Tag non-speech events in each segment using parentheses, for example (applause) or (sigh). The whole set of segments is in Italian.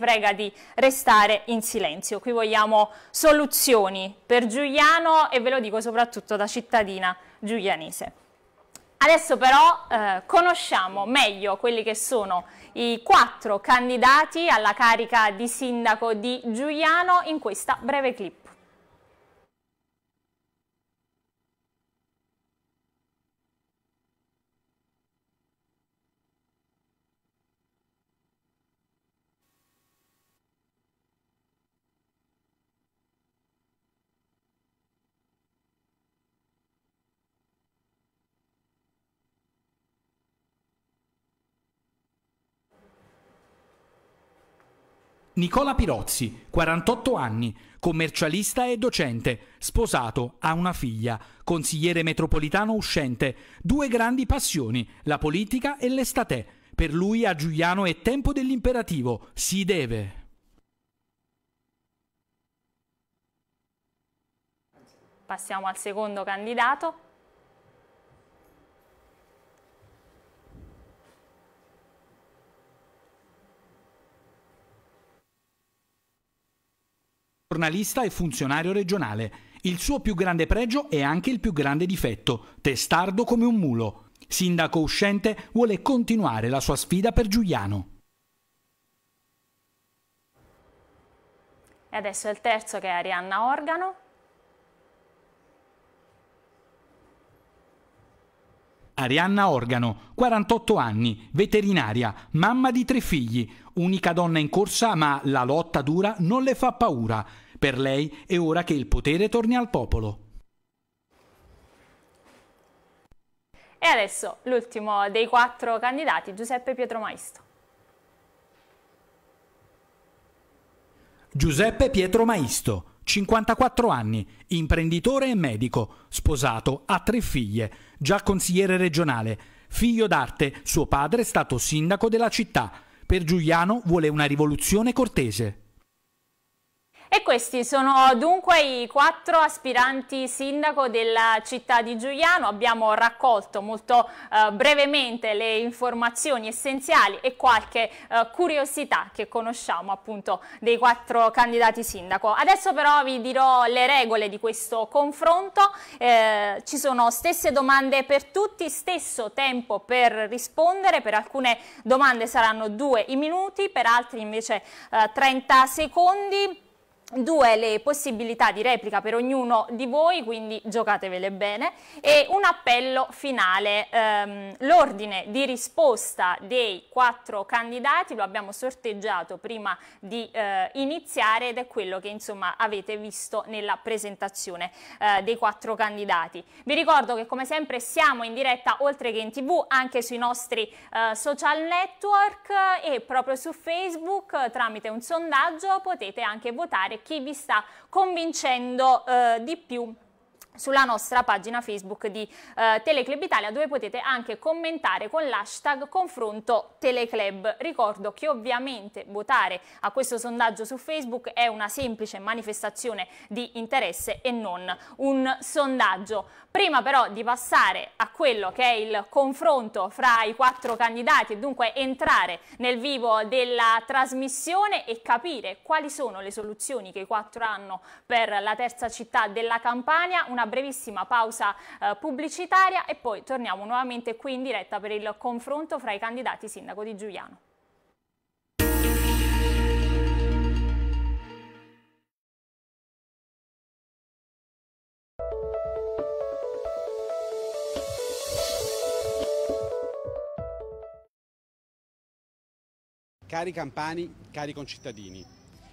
prega di restare in silenzio. Qui vogliamo soluzioni per Giuliano e ve lo dico soprattutto da cittadina giulianese. Adesso però eh, conosciamo meglio quelli che sono i quattro candidati alla carica di sindaco di Giuliano in questa breve clip. Nicola Pirozzi, 48 anni, commercialista e docente, sposato, ha una figlia, consigliere metropolitano uscente, due grandi passioni, la politica e l'estate. Per lui a Giuliano è tempo dell'imperativo, si deve. Passiamo al secondo candidato, Giornalista e funzionario regionale. Il suo più grande pregio è anche il più grande difetto, testardo come un mulo. Sindaco uscente vuole continuare la sua sfida per Giuliano. E adesso è il terzo che è Arianna Organo. Arianna Organo, 48 anni, veterinaria, mamma di tre figli, unica donna in corsa ma la lotta dura non le fa paura. Per lei è ora che il potere torni al popolo. E adesso l'ultimo dei quattro candidati, Giuseppe Pietro Maisto. Giuseppe Pietro Maisto, 54 anni, imprenditore e medico, sposato, ha tre figlie, già consigliere regionale, figlio d'arte, suo padre è stato sindaco della città. Per Giuliano vuole una rivoluzione cortese. E questi sono dunque i quattro aspiranti sindaco della città di Giuliano. Abbiamo raccolto molto eh, brevemente le informazioni essenziali e qualche eh, curiosità che conosciamo appunto dei quattro candidati sindaco. Adesso però vi dirò le regole di questo confronto. Eh, ci sono stesse domande per tutti, stesso tempo per rispondere. Per alcune domande saranno due i minuti, per altri invece 30 eh, secondi due le possibilità di replica per ognuno di voi, quindi giocatevele bene, e un appello finale. Ehm, L'ordine di risposta dei quattro candidati lo abbiamo sorteggiato prima di eh, iniziare ed è quello che insomma avete visto nella presentazione eh, dei quattro candidati. Vi ricordo che come sempre siamo in diretta oltre che in tv anche sui nostri eh, social network e proprio su Facebook tramite un sondaggio potete anche votare chi vi sta convincendo eh, di più sulla nostra pagina Facebook di eh, Teleclub Italia dove potete anche commentare con l'hashtag confronto Teleclub. Ricordo che ovviamente votare a questo sondaggio su Facebook è una semplice manifestazione di interesse e non un sondaggio. Prima però di passare a quello che è il confronto fra i quattro candidati e dunque entrare nel vivo della trasmissione e capire quali sono le soluzioni che i quattro hanno per la terza città della Campania, una una brevissima pausa eh, pubblicitaria e poi torniamo nuovamente qui in diretta per il confronto fra i candidati sindaco di Giuliano. Cari campani, cari concittadini,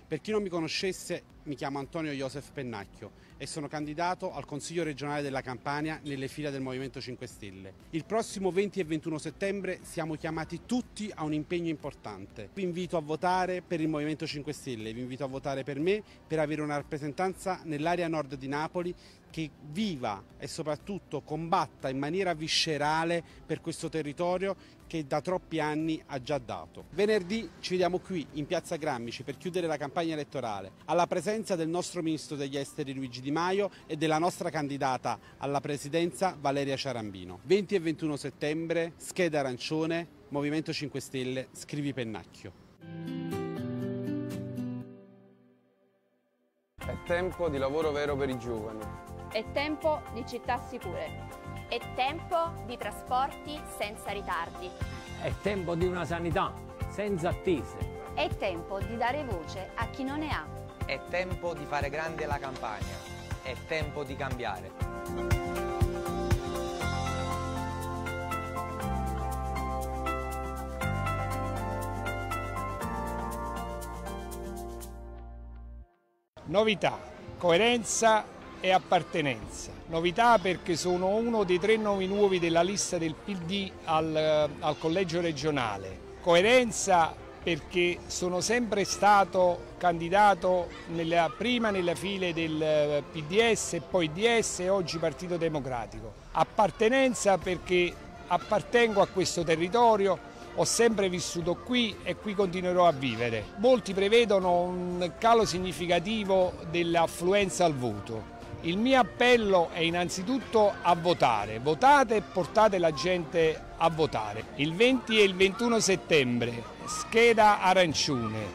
per chi non mi conoscesse mi chiamo Antonio Iosef Pennacchio e sono candidato al Consiglio regionale della Campania nelle file del Movimento 5 Stelle. Il prossimo 20 e 21 settembre siamo chiamati tutti a un impegno importante. Vi invito a votare per il Movimento 5 Stelle, vi invito a votare per me per avere una rappresentanza nell'area nord di Napoli che viva e soprattutto combatta in maniera viscerale per questo territorio che da troppi anni ha già dato. Venerdì ci vediamo qui in Piazza Grammici per chiudere la campagna elettorale. Alla presenza presenza del nostro ministro degli esteri Luigi Di Maio e della nostra candidata alla presidenza Valeria Ciarambino. 20 e 21 settembre, scheda arancione, Movimento 5 Stelle, scrivi Pennacchio. È tempo di lavoro vero per i giovani. È tempo di città sicure. È tempo di trasporti senza ritardi. È tempo di una sanità senza attese. È tempo di dare voce a chi non ne ha. È tempo di fare grande la campagna, è tempo di cambiare. Novità, coerenza e appartenenza. Novità perché sono uno dei tre nomi nuovi della lista del PD al, eh, al collegio regionale. Coerenza perché sono sempre stato candidato nella, prima nelle file del eh, PDS, poi DS e oggi Partito Democratico. Appartenenza perché appartengo a questo territorio, ho sempre vissuto qui e qui continuerò a vivere. Molti prevedono un calo significativo dell'affluenza al voto il mio appello è innanzitutto a votare, votate e portate la gente a votare. Il 20 e il 21 settembre, scheda arancione,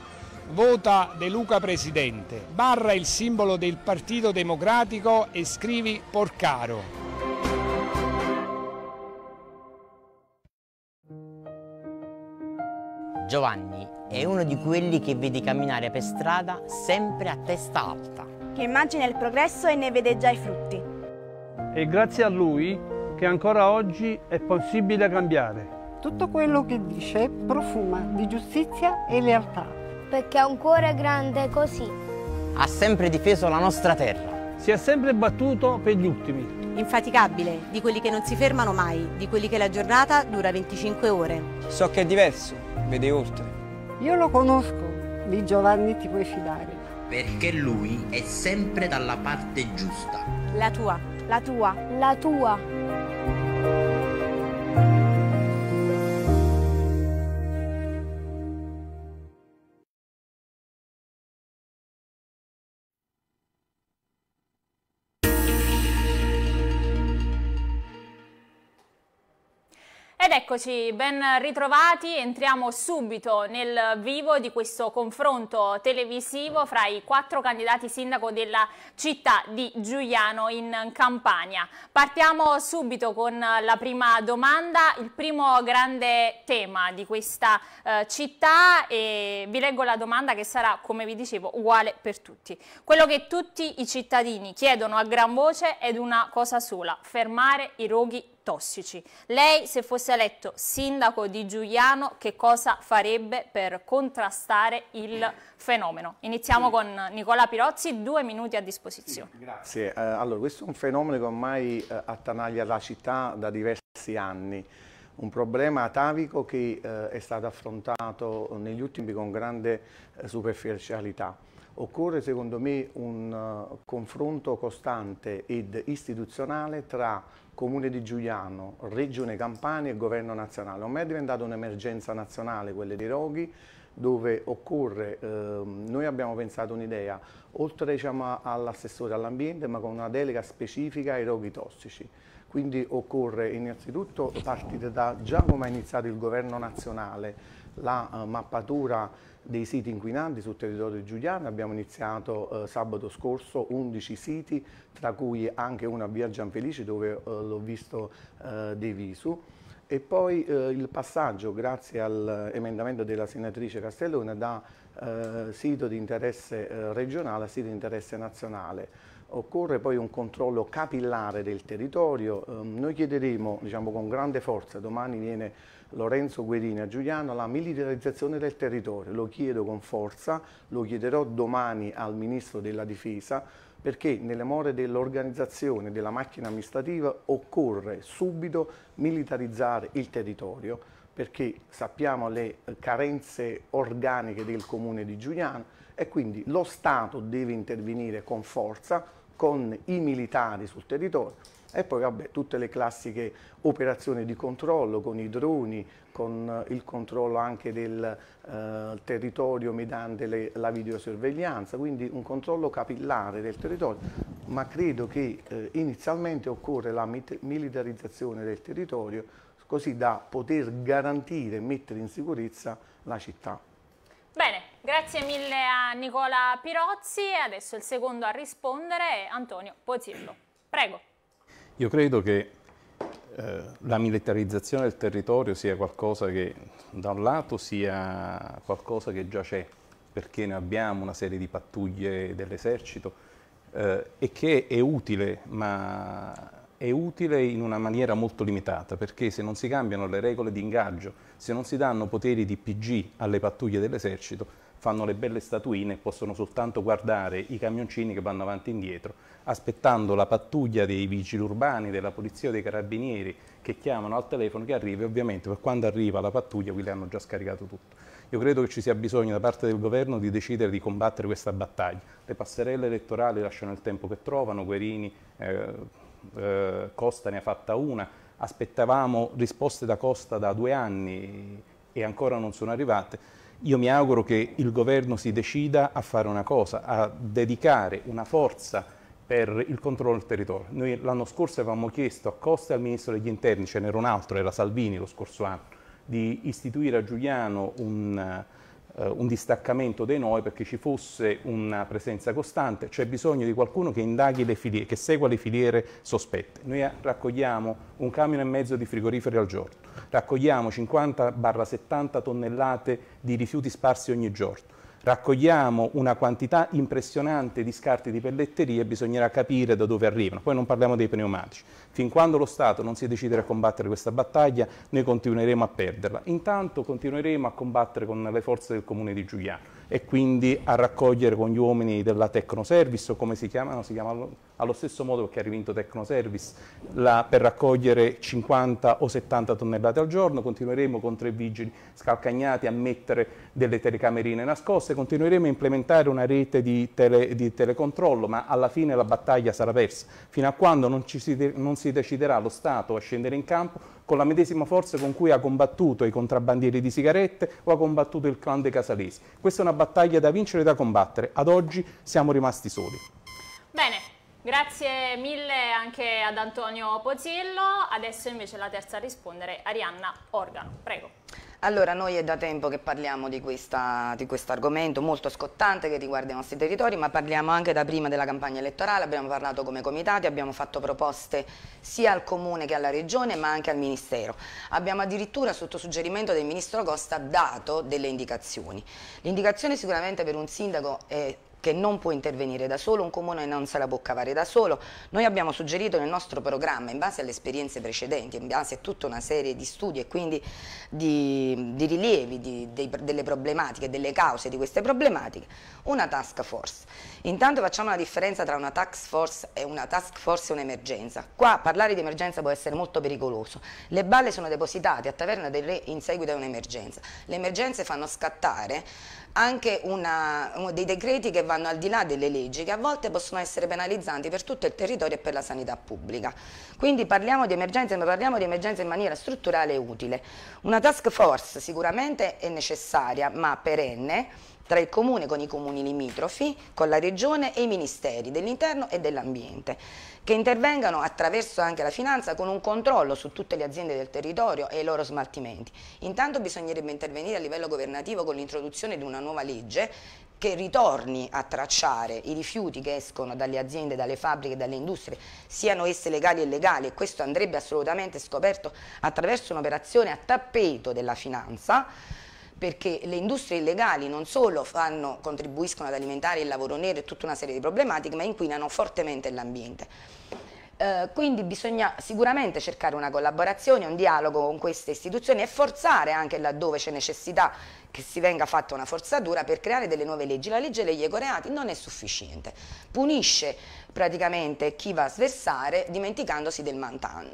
vota De Luca Presidente, barra il simbolo del Partito Democratico e scrivi Porcaro. Giovanni è uno di quelli che vedi camminare per strada sempre a testa alta che immagina il progresso e ne vede già i frutti. È grazie a lui che ancora oggi è possibile cambiare. Tutto quello che dice profuma di giustizia e lealtà. Perché ha un cuore grande così. Ha sempre difeso la nostra terra. Si è sempre battuto per gli ultimi. Infaticabile, di quelli che non si fermano mai, di quelli che la giornata dura 25 ore. So che è diverso, vede oltre. Io lo conosco, di Giovanni ti puoi fidare perché lui è sempre dalla parte giusta. La tua, la tua, la tua. Ed eccoci, ben ritrovati, entriamo subito nel vivo di questo confronto televisivo fra i quattro candidati sindaco della città di Giuliano in Campania. Partiamo subito con la prima domanda, il primo grande tema di questa eh, città e vi leggo la domanda che sarà, come vi dicevo, uguale per tutti. Quello che tutti i cittadini chiedono a gran voce è una cosa sola, fermare i roghi tossici. Lei, se fosse eletto sindaco di Giuliano, che cosa farebbe per contrastare il fenomeno? Iniziamo con Nicola Pirozzi, due minuti a disposizione. Sì, grazie. Eh, allora, questo è un fenomeno che ormai eh, attanaglia la città da diversi anni. Un problema atavico che eh, è stato affrontato negli ultimi con grande eh, superficialità. Occorre secondo me un eh, confronto costante ed istituzionale tra Comune di Giuliano, Regione Campania e Governo Nazionale. Ormai è diventata un'emergenza nazionale quella dei roghi dove occorre, ehm, noi abbiamo pensato un'idea, oltre diciamo, all'assessore all'ambiente ma con una delega specifica ai roghi tossici. Quindi occorre innanzitutto partire da già come ha iniziato il governo nazionale la eh, mappatura dei siti inquinanti sul territorio di giuliano, abbiamo iniziato eh, sabato scorso 11 siti, tra cui anche una a Via Gianfelici dove eh, l'ho visto eh, dei visu. E poi eh, il passaggio, grazie all'emendamento della senatrice Castellone, da eh, sito di interesse eh, regionale a sito di interesse nazionale. Occorre poi un controllo capillare del territorio. Ehm, noi chiederemo, diciamo con grande forza, domani viene Lorenzo Guerini a Giuliano la militarizzazione del territorio. Lo chiedo con forza, lo chiederò domani al Ministro della Difesa perché nelle more dell'organizzazione della macchina amministrativa occorre subito militarizzare il territorio perché sappiamo le carenze organiche del comune di Giuliano e quindi lo Stato deve intervenire con forza con i militari sul territorio e poi vabbè, tutte le classiche operazioni di controllo con i droni, con eh, il controllo anche del eh, territorio mediante le, la videosorveglianza, quindi un controllo capillare del territorio, ma credo che eh, inizialmente occorre la militarizzazione del territorio così da poter garantire e mettere in sicurezza la città. Bene, grazie mille a Nicola Pirozzi e adesso il secondo a rispondere è Antonio Pozzillo. Prego. Io credo che eh, la militarizzazione del territorio sia qualcosa che da un lato sia qualcosa che già c'è, perché ne abbiamo una serie di pattuglie dell'esercito eh, e che è utile, ma è utile in una maniera molto limitata, perché se non si cambiano le regole di ingaggio, se non si danno poteri di PG alle pattuglie dell'esercito, fanno le belle statuine e possono soltanto guardare i camioncini che vanno avanti e indietro, aspettando la pattuglia dei vigili urbani, della polizia o dei carabinieri che chiamano al telefono che arriva e ovviamente per quando arriva la pattuglia qui le hanno già scaricato tutto. Io credo che ci sia bisogno da parte del governo di decidere di combattere questa battaglia. Le passerelle elettorali lasciano il tempo che trovano, Guerini, eh, eh, Costa ne ha fatta una, aspettavamo risposte da Costa da due anni e ancora non sono arrivate io mi auguro che il governo si decida a fare una cosa, a dedicare una forza per il controllo del territorio. Noi l'anno scorso avevamo chiesto a Costa e al Ministro degli Interni, ce n'era un altro, era Salvini lo scorso anno, di istituire a Giuliano un eh, un distaccamento dei noi perché ci fosse una presenza costante, c'è bisogno di qualcuno che indaghi le filiere, che segua le filiere sospette. Noi eh, raccogliamo un camion e mezzo di frigoriferi al giorno, raccogliamo 50-70 tonnellate di rifiuti sparsi ogni giorno raccogliamo una quantità impressionante di scarti di pelletterie, bisognerà capire da dove arrivano. Poi non parliamo dei pneumatici. Fin quando lo Stato non si deciderà a combattere questa battaglia, noi continueremo a perderla. Intanto continueremo a combattere con le forze del Comune di Giuliano e quindi a raccogliere con gli uomini della Tecnoservice, o come si chiamano, si chiamano allo stesso modo che ha rivinto Tecnoservice la, per raccogliere 50 o 70 tonnellate al giorno, continueremo con tre vigili scalcagnati a mettere delle telecamerine nascoste, continueremo a implementare una rete di, tele, di telecontrollo, ma alla fine la battaglia sarà persa, fino a quando non, si, non si deciderà lo Stato a scendere in campo con la medesima forza con cui ha combattuto i contrabbandieri di sigarette o ha combattuto il clan dei casalesi. Questa è una battaglia da vincere e da combattere. Ad oggi siamo rimasti soli. Bene. Grazie mille anche ad Antonio Pozillo. Adesso invece la terza a rispondere, Arianna Organo. Prego. Allora, noi è da tempo che parliamo di, questo quest argomento molto scottante che riguarda i nostri territori, ma parliamo anche da prima della campagna elettorale, abbiamo parlato come comitati, abbiamo fatto proposte sia al Comune che alla Regione, ma anche al Ministero. Abbiamo addirittura, sotto suggerimento del Ministro Costa, dato delle indicazioni. L'indicazione sicuramente per un sindaco è che non può intervenire da solo, un comune non se la può cavare da solo. Noi abbiamo suggerito nel nostro programma, in base alle esperienze precedenti, in base a tutta una serie di studi e quindi di, di rilievi di, di, delle problematiche, delle cause di queste problematiche, una task force Intanto facciamo la differenza tra una task force e una task force e un'emergenza. Qua parlare di emergenza può essere molto pericoloso. Le balle sono depositate a Taverna del Re in seguito a un'emergenza. Le emergenze fanno scattare anche una, dei decreti che vanno al di là delle leggi, che a volte possono essere penalizzanti per tutto il territorio e per la sanità pubblica. Quindi parliamo di emergenza, ma parliamo di emergenza in maniera strutturale e utile. Una task force sicuramente è necessaria, ma perenne, tra il Comune con i comuni limitrofi, con la Regione e i Ministeri dell'Interno e dell'Ambiente, che intervengano attraverso anche la finanza con un controllo su tutte le aziende del territorio e i loro smaltimenti. Intanto bisognerebbe intervenire a livello governativo con l'introduzione di una nuova legge che ritorni a tracciare i rifiuti che escono dalle aziende, dalle fabbriche, dalle industrie, siano esse legali e illegali e questo andrebbe assolutamente scoperto attraverso un'operazione a tappeto della finanza perché le industrie illegali non solo fanno, contribuiscono ad alimentare il lavoro nero e tutta una serie di problematiche, ma inquinano fortemente l'ambiente. Eh, quindi bisogna sicuramente cercare una collaborazione, un dialogo con queste istituzioni e forzare anche laddove c'è necessità che si venga fatta una forzatura per creare delle nuove leggi. La legge degli ecoreati non è sufficiente, punisce praticamente chi va a sversare dimenticandosi del,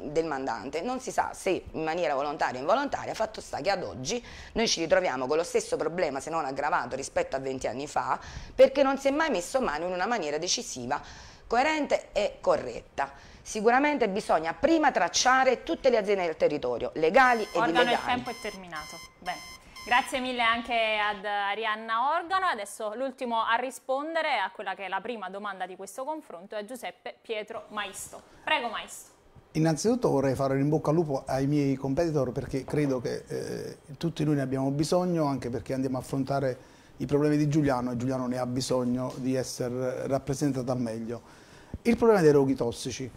del mandante. Non si sa se in maniera volontaria o involontaria, fatto sta che ad oggi noi ci ritroviamo con lo stesso problema, se non aggravato rispetto a 20 anni fa, perché non si è mai messo mano in una maniera decisiva, coerente e corretta. Sicuramente bisogna prima tracciare tutte le aziende del territorio, legali e Organo illegali. Organo, il tempo è terminato. Bene. Grazie mille anche ad Arianna Organo. Adesso l'ultimo a rispondere a quella che è la prima domanda di questo confronto è Giuseppe Pietro Maisto. Prego Maisto. Innanzitutto vorrei fare un in bocca al lupo ai miei competitor perché credo che eh, tutti noi ne abbiamo bisogno anche perché andiamo a affrontare i problemi di Giuliano e Giuliano ne ha bisogno di essere rappresentato al meglio. Il problema dei roghi tossici.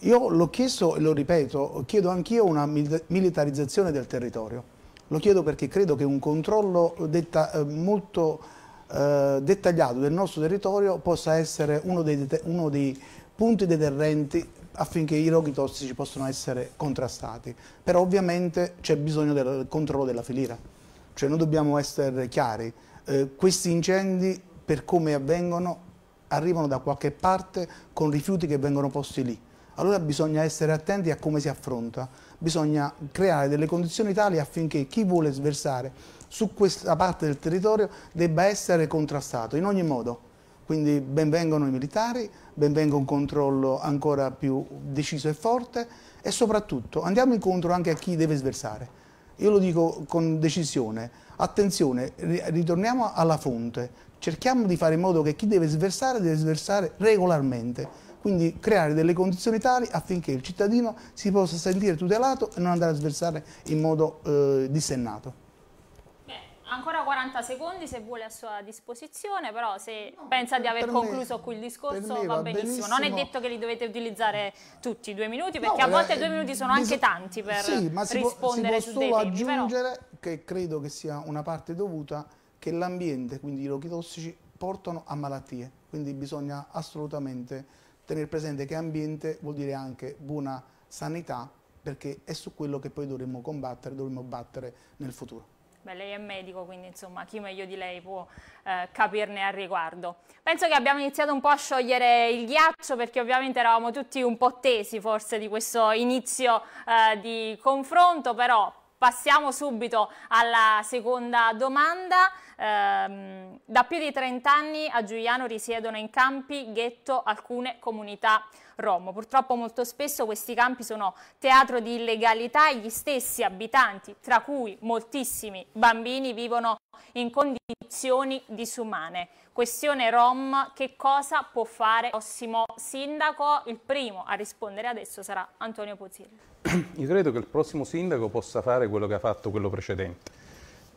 Io l'ho chiesto e lo ripeto, chiedo anch'io una militarizzazione del territorio. Lo chiedo perché credo che un controllo detta, eh, molto eh, dettagliato del nostro territorio possa essere uno dei, uno dei punti deterrenti affinché i roghi tossici possano essere contrastati. Però ovviamente c'è bisogno del controllo della filiera. Cioè noi dobbiamo essere chiari, eh, questi incendi per come avvengono arrivano da qualche parte con rifiuti che vengono posti lì allora bisogna essere attenti a come si affronta, bisogna creare delle condizioni tali affinché chi vuole sversare su questa parte del territorio debba essere contrastato in ogni modo. Quindi benvengono i militari, benvenga un controllo ancora più deciso e forte e soprattutto andiamo incontro anche a chi deve sversare. Io lo dico con decisione, attenzione, ritorniamo alla fonte, cerchiamo di fare in modo che chi deve sversare deve sversare regolarmente, quindi creare delle condizioni tali affinché il cittadino si possa sentire tutelato e non andare a sversare in modo eh, dissennato. ancora 40 secondi se vuole a sua disposizione, però se no, pensa di aver concluso me, qui il discorso va, benissimo. benissimo. Non è detto che li dovete utilizzare tutti i due minuti, perché no, a eh, volte eh, due minuti sono anche tanti per sì, ma rispondere può, si può solo temi, aggiungere però... che credo che sia una parte dovuta che l'ambiente, quindi i rochi tossici, portano a malattie, quindi bisogna assolutamente tenere presente che ambiente vuol dire anche buona sanità, perché è su quello che poi dovremmo combattere, dovremmo battere nel futuro. Beh, lei è medico, quindi insomma chi meglio di lei può eh, capirne al riguardo. Penso che abbiamo iniziato un po' a sciogliere il ghiaccio perché ovviamente eravamo tutti un po' tesi forse di questo inizio eh, di confronto, però Passiamo subito alla seconda domanda. Eh, da più di 30 anni a Giuliano risiedono in campi ghetto alcune comunità rom. Purtroppo molto spesso questi campi sono teatro di illegalità e gli stessi abitanti, tra cui moltissimi bambini, vivono in condizioni disumane questione Rom, che cosa può fare il prossimo sindaco? Il primo a rispondere adesso sarà Antonio Pozzilli. (clears throat) Io credo che il prossimo sindaco possa fare quello che ha fatto quello precedente.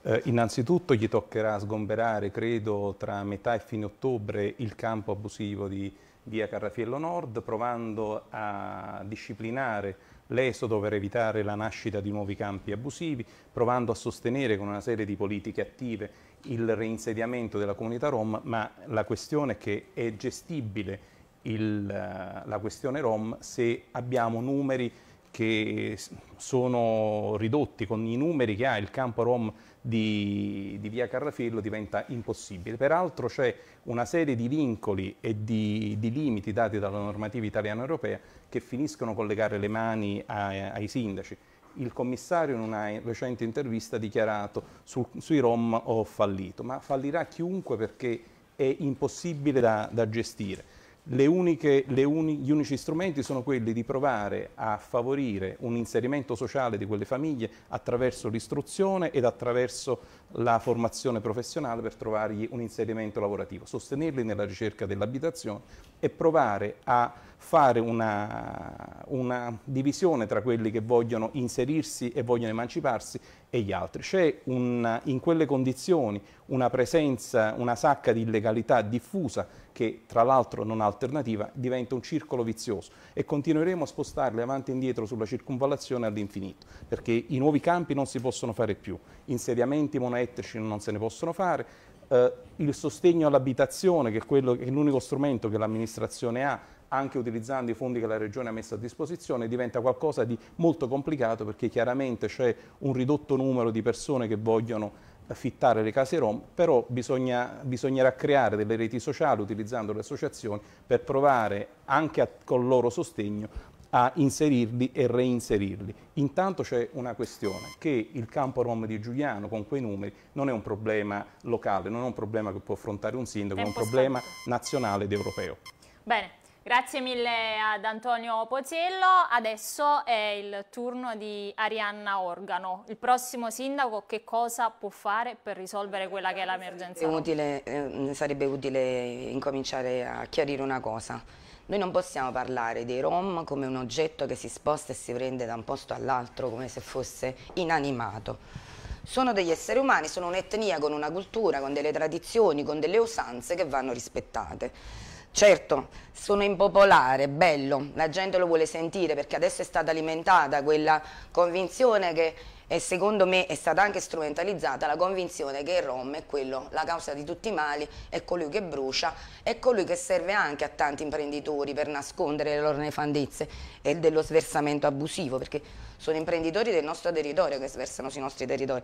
Eh, innanzitutto gli toccherà sgomberare, credo, tra metà e fine ottobre il campo abusivo di via Carrafiello Nord, provando a disciplinare l'esodo per evitare la nascita di nuovi campi abusivi, provando a sostenere con una serie di politiche attive il reinsediamento della comunità Rom, ma la questione è che è gestibile il, eh, la questione Rom se abbiamo numeri che sono ridotti, con i numeri che ha il campo Rom di, di via Carrafillo diventa impossibile. Peraltro c'è una serie di vincoli e di, di, limiti dati dalla normativa italiana europea che finiscono con legare le mani a, ai sindaci il commissario in una recente intervista ha dichiarato sul, sui Rom ho fallito, ma fallirà chiunque perché è impossibile da, da gestire. Uniche, uni, gli unici strumenti sono quelli di provare a favorire un inserimento sociale di quelle famiglie attraverso l'istruzione ed attraverso la formazione professionale per trovargli un inserimento lavorativo, sostenerli nella ricerca dell'abitazione e provare a fare una, una, divisione tra quelli che vogliono inserirsi e vogliono emanciparsi e gli altri. C'è in quelle condizioni una presenza, una sacca di illegalità diffusa che tra l'altro non ha alternativa, diventa un circolo vizioso e continueremo a spostarle avanti e indietro sulla circonvallazione all'infinito, perché i nuovi campi non si possono fare più, insediamenti monoettrici non se ne possono fare, eh, il sostegno all'abitazione, che è l'unico strumento che l'amministrazione ha anche utilizzando i fondi che la Regione ha messo a disposizione, diventa qualcosa di molto complicato perché chiaramente c'è un ridotto numero di persone che vogliono affittare le case Rom, però bisogna, bisognerà creare delle reti sociali utilizzando le associazioni per provare anche a, con loro sostegno a inserirli e reinserirli. Intanto c'è una questione, che il campo Rom di Giuliano con quei numeri non è un problema locale, non è un problema che può affrontare un sindaco, Tempo è un problema scaduto. nazionale ed europeo. Bene. Grazie mille ad Antonio Poziello. Adesso è il turno di Arianna Organo. Il prossimo sindaco che cosa può fare per risolvere quella che è l'emergenza? Sarebbe, eh, sarebbe utile incominciare a chiarire una cosa. Noi non possiamo parlare dei Rom come un oggetto che si sposta e si prende da un posto all'altro come se fosse inanimato sono degli esseri umani, sono un'etnia con una cultura, con delle tradizioni, con delle usanze che vanno rispettate. Certo, sono impopolare, bello, la gente lo vuole sentire perché adesso è stata alimentata quella convinzione che e secondo me è stata anche strumentalizzata la convinzione che il rom è quello, la causa di tutti i mali, è colui che brucia, è colui che serve anche a tanti imprenditori per nascondere le loro nefandezze e dello sversamento abusivo, perché sono imprenditori del nostro territorio che sversano sui nostri territori,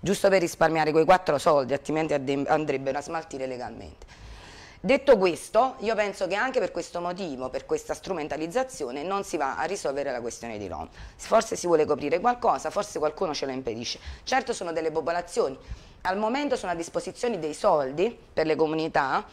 giusto per risparmiare quei quattro soldi, altrimenti andrebbero a smaltire legalmente. Detto questo, io penso che anche per questo motivo, per questa strumentalizzazione, non si va a risolvere la questione di Rom. Forse si vuole coprire qualcosa, forse qualcuno ce lo impedisce. Certo sono delle popolazioni, al momento sono a disposizione dei soldi per le comunità,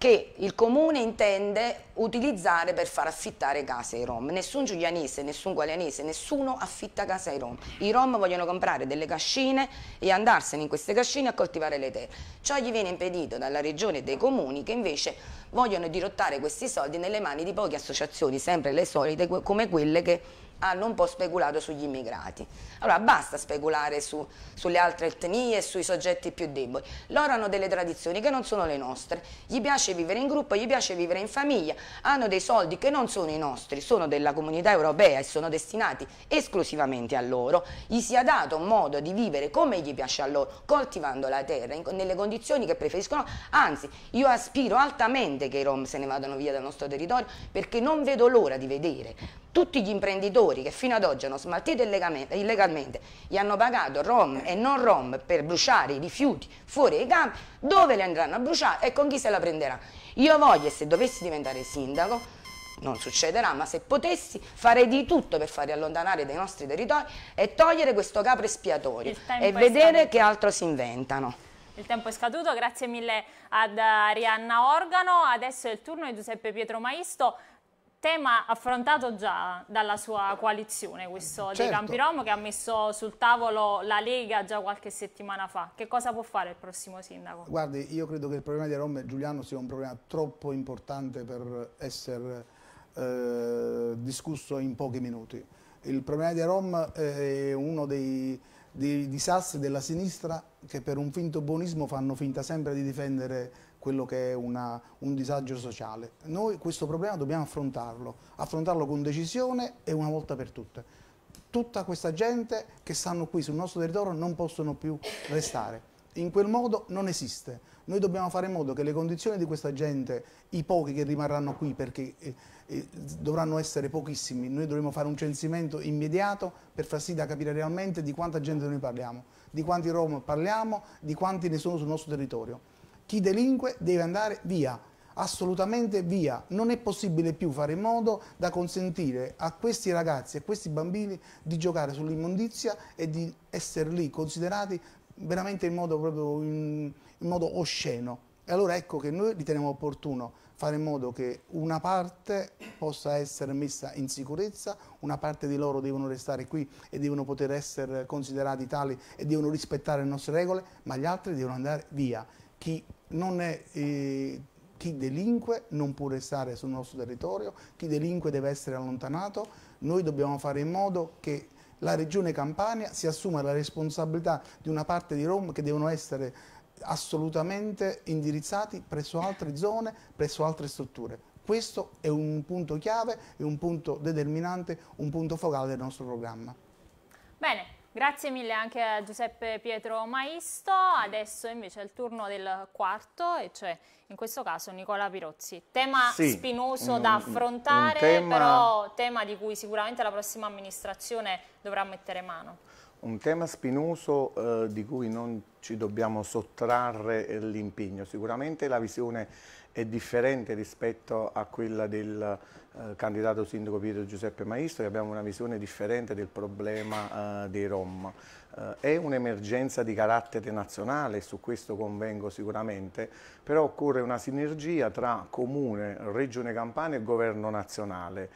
che il comune intende utilizzare per far affittare case ai Rom. Nessun giulianese, nessun gualianese, nessuno affitta case ai Rom. I Rom vogliono comprare delle cascine e andarsene in queste cascine a coltivare le terre. Ciò gli viene impedito dalla regione e dai comuni che invece vogliono dirottare questi soldi nelle mani di poche associazioni, sempre le solite come quelle che hanno ah, un po' speculato sugli immigrati. Allora basta speculare su, sulle altre etnie e sui soggetti più deboli. Loro hanno delle tradizioni che non sono le nostre, gli piace vivere in gruppo, gli piace vivere in famiglia, hanno dei soldi che non sono i nostri, sono della comunità europea e sono destinati esclusivamente a loro. Gli si è dato un modo di vivere come gli piace a loro, coltivando la terra, in, nelle condizioni che preferiscono, anzi io aspiro altamente che i Rom se ne vadano via dal nostro territorio perché non vedo l'ora di vedere tutti gli imprenditori che fino ad oggi hanno smaltito illegalmente gli hanno pagato ROM e non ROM per bruciare i rifiuti fuori dai campi, dove li andranno a bruciare e con chi se la prenderà. Io voglio, e se dovessi diventare sindaco, non succederà, ma se potessi farei di tutto per farli allontanare dai nostri territori e togliere questo capo espiatorio e vedere che altro si inventano. Il tempo è scaduto, grazie mille ad Arianna Organo, adesso è il turno di Giuseppe Pietro Maisto tema affrontato già dalla sua coalizione, questo certo. di Campirom, che ha messo sul tavolo la Lega già qualche settimana fa. Che cosa può fare il prossimo sindaco? Guardi, io credo che il problema di Rom Giuliano sia un problema troppo importante per essere eh, discusso in pochi minuti. Il problema di Rom è uno dei, dei disastri della sinistra che per un finto buonismo fanno finta sempre di difendere quello che è una, un disagio sociale. Noi questo problema dobbiamo affrontarlo, affrontarlo con decisione e una volta per tutte. Tutta questa gente che stanno qui sul nostro territorio non possono più restare. In quel modo non esiste. Noi dobbiamo fare in modo che le condizioni di questa gente, i pochi che rimarranno qui perché eh, eh, dovranno essere pochissimi, noi dovremo fare un censimento immediato per far sì da capire realmente di quanta gente noi parliamo, di quanti Rom parliamo, di quanti ne sono sul nostro territorio chi delinque deve andare via, assolutamente via. Non è possibile più fare in modo da consentire a questi ragazzi e a questi bambini di giocare sull'immondizia e di essere lì considerati veramente in modo, proprio in, in modo osceno. E allora ecco che noi riteniamo opportuno fare in modo che una parte possa essere messa in sicurezza, una parte di loro devono restare qui e devono poter essere considerati tali e devono rispettare le nostre regole, ma gli altri devono andare via. Chi è, eh, chi delinque non può restare sul nostro territorio, chi delinque deve essere allontanato, noi dobbiamo fare in modo che la regione Campania si assuma la responsabilità di una parte di Rom che devono essere assolutamente indirizzati presso altre zone, presso altre strutture. Questo è un punto chiave, è un punto determinante, un punto focale del nostro programma. Bene, Grazie mille anche a Giuseppe Pietro Maisto, adesso invece è il turno del quarto e cioè in questo caso Nicola Pirozzi. Tema sì, spinoso un, da affrontare, tema, però tema di cui sicuramente la prossima amministrazione dovrà mettere mano. Un tema spinoso eh, di cui non ci dobbiamo sottrarre eh, l'impegno, sicuramente la visione è differente rispetto a quella del eh, candidato sindaco Pietro Giuseppe Maestro, che abbiamo una visione differente del problema eh, dei Rom. Eh, è un'emergenza di carattere nazionale, su questo convengo sicuramente, però occorre una sinergia tra Comune, Regione Campania e Governo nazionale.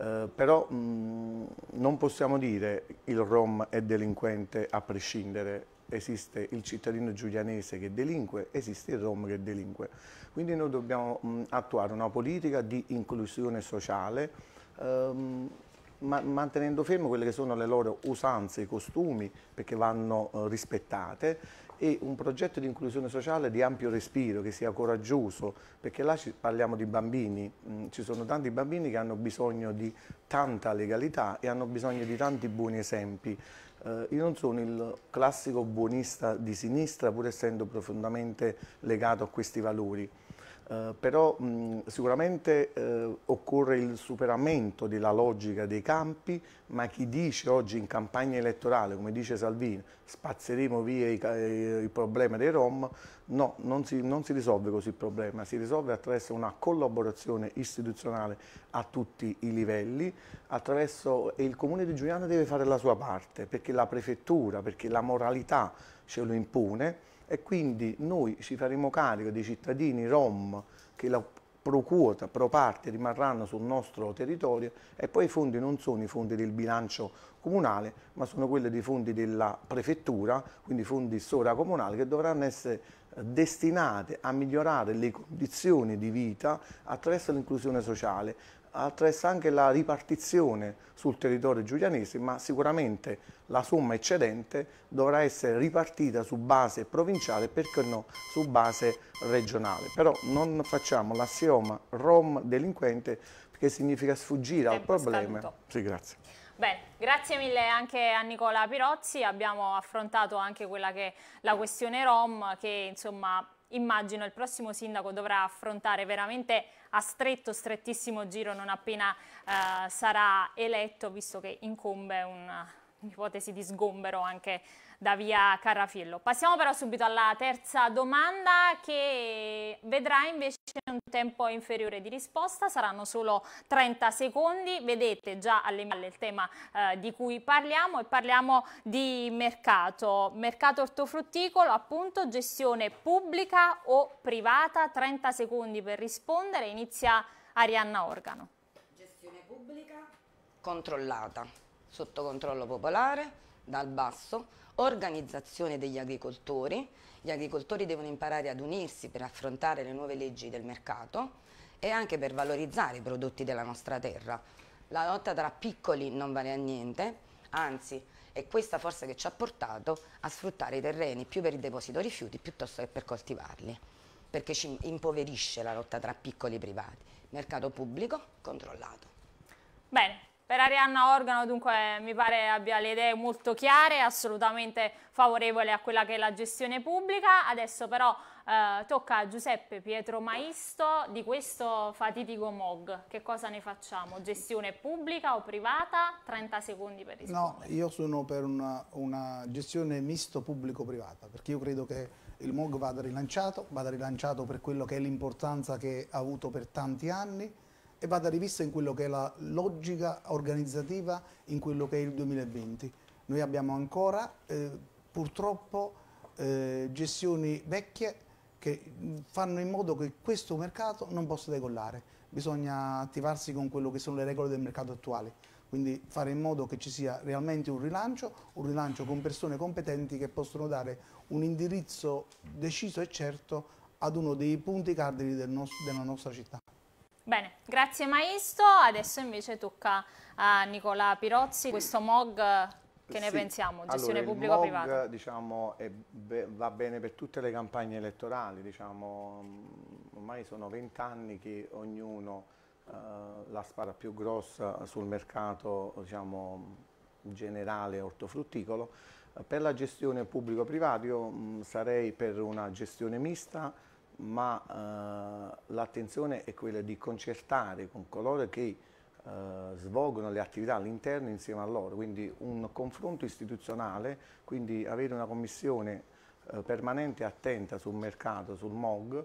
Uh, però mh, non possiamo dire il rom è delinquente a prescindere, esiste il cittadino giulianese che delinque, esiste il rom che delinque. Quindi noi dobbiamo mh, mm, attuare una politica di inclusione sociale ehm, ma mantenendo fermo quelle che sono le loro usanze, i costumi, perché vanno eh, rispettate, e un progetto di inclusione sociale di ampio respiro, che sia coraggioso, perché là parliamo di bambini, mm, ci sono tanti bambini che hanno bisogno di tanta legalità e hanno bisogno di tanti buoni esempi. Eh, io non sono il classico buonista di sinistra, pur essendo profondamente legato a questi valori. Eh, però mh, sicuramente eh, occorre il superamento della logica dei campi, ma chi dice oggi in campagna elettorale, come dice Salvini, spazzeremo via eh, il problema dei Rom, no, non si, non si risolve così il problema, si risolve attraverso una collaborazione istituzionale a tutti i livelli, attraverso, e il Comune di Giuliana deve fare la sua parte, perché la prefettura, perché la moralità ce lo impone, e quindi noi ci faremo carico dei cittadini rom che la pro quota, pro parte rimarranno sul nostro territorio e poi i fondi non sono i fondi del bilancio comunale ma sono quelli dei fondi della prefettura, quindi fondi sovracomunali che dovranno essere eh, destinate a migliorare le condizioni di vita attraverso l'inclusione sociale attraversa anche la ripartizione sul territorio giulianese, ma sicuramente la somma eccedente dovrà essere ripartita su base provinciale, perché no, su base regionale. Però non facciamo l'assioma Rom delinquente, che significa sfuggire al problema. Sì, grazie. Bene, grazie mille anche a Nicola Pirozzi, abbiamo affrontato anche quella che è la questione Rom, che insomma immagino il prossimo sindaco dovrà affrontare veramente a stretto, strettissimo giro non appena eh, sarà eletto, visto che incombe un'ipotesi di sgombero anche da via Carrafiello. Passiamo però subito alla terza domanda che vedrà invece un tempo inferiore di risposta, saranno solo 30 secondi, vedete già alle mie il tema eh, di cui parliamo e parliamo di mercato, mercato ortofrutticolo appunto gestione pubblica o privata, 30 secondi per rispondere, inizia Arianna Organo. Gestione pubblica controllata, sotto controllo popolare, dal basso organizzazione degli agricoltori, gli agricoltori devono imparare ad unirsi per affrontare le nuove leggi del mercato e anche per valorizzare i prodotti della nostra terra. La lotta tra piccoli non vale a niente, anzi è questa forza che ci ha portato a sfruttare i terreni più per il deposito rifiuti piuttosto che per coltivarli, perché ci impoverisce la lotta tra piccoli e privati. Mercato pubblico controllato. Bene, per Arianna Organo dunque mi pare abbia le idee molto chiare, assolutamente favorevole a quella che è la gestione pubblica, adesso però eh, tocca a Giuseppe Pietro Maisto di questo fatidico MOG, che cosa ne facciamo? Gestione pubblica o privata? 30 secondi per rispondere. No, io sono per una, una gestione misto pubblico-privata, perché io credo che il MOG vada rilanciato, vada rilanciato per quello che è l'importanza che ha avuto per tanti anni, e vada rivista in quello che è la logica organizzativa in quello che è il 2020. Noi abbiamo ancora eh, purtroppo eh, gestioni vecchie che fanno in modo che questo mercato non possa decollare. Bisogna attivarsi con quello che sono le regole del mercato attuale. quindi fare in modo che ci sia realmente un rilancio, un rilancio con persone competenti che possono dare un indirizzo deciso e certo ad uno dei punti cardini del della nostra città. Bene, grazie maestro. Adesso invece tocca a Nicola Pirozzi questo MOG eh, che ne sì. pensiamo? Gestione allora, pubblica privata? Diciamo, be va bene per tutte le campagne elettorali, diciamo, mm, ormai sono vent'anni che ognuno eh, la spara più grossa sul mercato diciamo, generale ortofrutticolo. Per la gestione pubblico-privato io mh, mm, sarei per una gestione mista, ma eh, l'attenzione è quella di concertare con coloro che eh, svolgono le attività all'interno insieme a loro, quindi un confronto istituzionale, quindi avere una commissione eh, permanente e attenta sul mercato, sul MOG,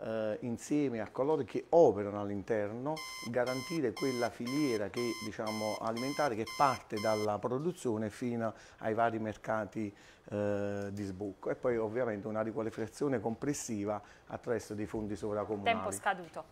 eh, insieme a coloro che operano all'interno, garantire quella filiera che, diciamo, alimentare che parte dalla produzione fino ai vari mercati eh, di sbucco e poi ovviamente una riqualificazione complessiva attraverso dei fondi sovracomunali. Tempo scaduto.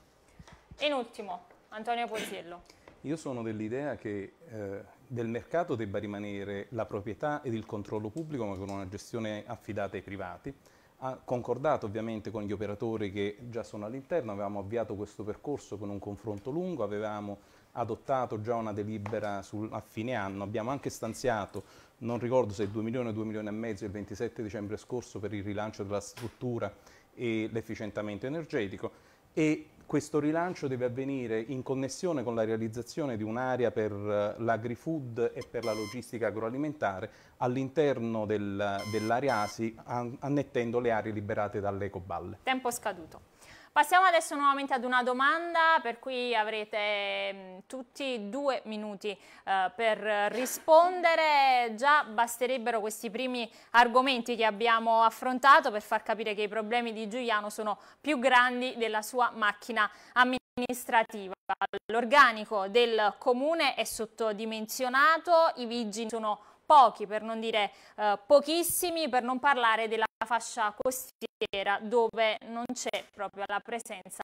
In ultimo, Antonio Pozziello. Io sono dell'idea che eh, del mercato debba rimanere la proprietà ed il controllo pubblico ma con una gestione affidata ai privati ha concordato ovviamente con gli operatori che già sono all'interno, avevamo avviato questo percorso con un confronto lungo, avevamo adottato già una delibera sul, a fine anno, abbiamo anche stanziato, non ricordo se 2 milioni o 2 milioni e mezzo il 27 dicembre scorso per il rilancio della struttura e l'efficientamento energetico e questo rilancio deve avvenire in connessione con la realizzazione di un'area per eh, l'agri-food e per la logistica agroalimentare all'interno dell'area ASI annettendo le aree liberate dall'ecoballe. Tempo scaduto. Passiamo adesso nuovamente ad una domanda per cui avrete mm, tutti due minuti eh, per rispondere. Già basterebbero questi primi argomenti che abbiamo affrontato per far capire che i problemi di Giuliano sono più grandi della sua macchina amministrativa. L'organico del comune è sottodimensionato, i vigili sono pochi, per non dire eh, pochissimi, per non parlare della la fascia costiera dove non c'è proprio la presenza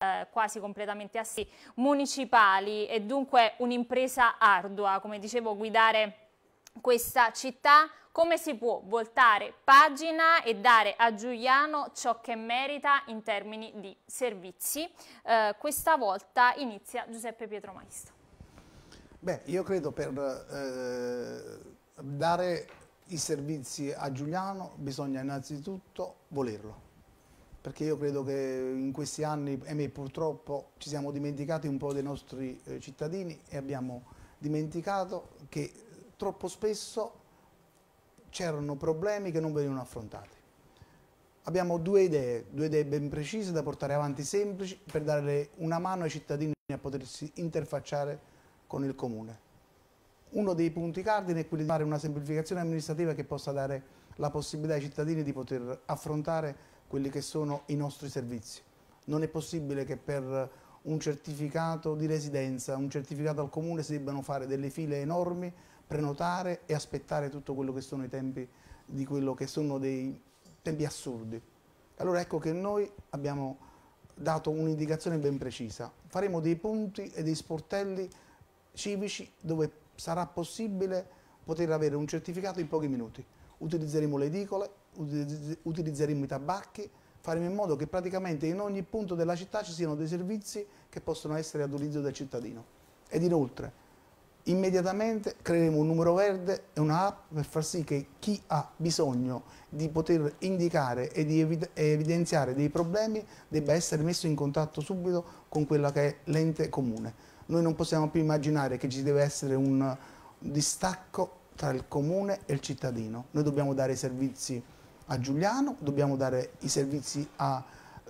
eh, quasi completamente assi municipali e dunque un'impresa ardua, come dicevo, guidare questa città come si può voltare pagina e dare a Giuliano ciò che merita in termini di servizi. Eh, questa volta inizia Giuseppe Pietro Maisto. Beh, io credo per eh, dare i servizi a Giuliano bisogna innanzitutto volerlo perché io credo che in questi anni, e me purtroppo, ci siamo dimenticati un po' dei nostri eh, cittadini e abbiamo dimenticato che troppo spesso c'erano problemi che non venivano affrontati. Abbiamo due idee, due idee ben precise da portare avanti semplici per dare una mano ai cittadini a potersi interfacciare con il comune uno dei punti cardine è quello di fare una semplificazione amministrativa che possa dare la possibilità ai cittadini di poter affrontare quelli che sono i nostri servizi. Non è possibile che per un certificato di residenza, un certificato al comune si debbano fare delle file enormi, prenotare e aspettare tutto quello che sono i tempi di quello che sono dei tempi assurdi. Allora ecco che noi abbiamo dato un'indicazione ben precisa. Faremo dei punti e dei sportelli civici dove sarà possibile poter avere un certificato in pochi minuti. Utilizzeremo le edicole, utilizzeremo i tabacchi, faremo in modo che praticamente in ogni punto della città ci siano dei servizi che possono essere ad utilizzo del cittadino. Ed inoltre, immediatamente creeremo un numero verde e un'app per far sì che chi ha bisogno di poter indicare e di evidenziare dei problemi debba essere messo in contatto subito con quella che è l'ente comune noi non possiamo più immaginare che ci deve essere un distacco tra il comune e il cittadino. Noi dobbiamo dare i servizi a Giuliano, dobbiamo dare i servizi a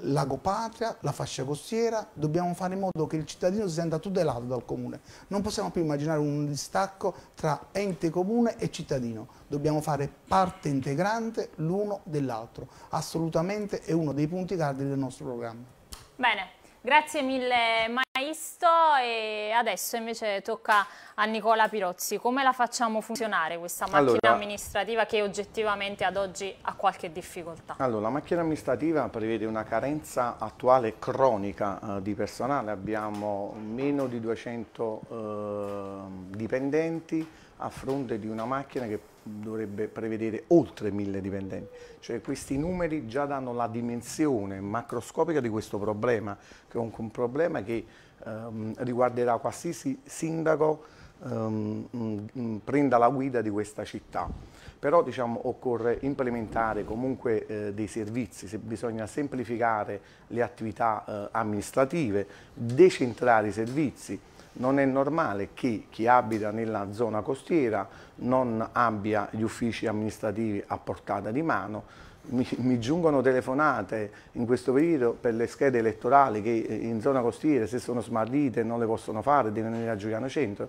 Lago Patria, la fascia costiera, dobbiamo fare in modo che il cittadino si senta tutelato dal comune. Non possiamo più immaginare un distacco tra ente comune e cittadino, dobbiamo fare parte integrante l'uno dell'altro. Assolutamente è uno dei punti cardini del nostro programma. Bene, grazie mille. Isto e adesso invece tocca a Nicola Pirozzi, come la facciamo funzionare questa macchina allora, amministrativa che oggettivamente ad oggi ha qualche difficoltà? Allora, la macchina amministrativa prevede una carenza attuale cronica eh, di personale, abbiamo meno di 200 eh, dipendenti a fronte di una macchina che dovrebbe prevedere oltre 1000 dipendenti. Cioè questi numeri già danno la dimensione macroscopica di questo problema, che è un, un problema che ehm, riguarderà qualsiasi sindaco ehm, mm, mm, prenda la guida di questa città. Però diciamo, occorre implementare comunque eh, dei servizi, Se bisogna semplificare le attività eh, amministrative, decentrare i servizi, non è normale che chi abita nella zona costiera non abbia gli uffici amministrativi a portata di mano, mi, mi, giungono telefonate in questo periodo per le schede elettorali che eh, in zona costiera se sono smarrite non le possono fare, devono venire a Giuliano Centro.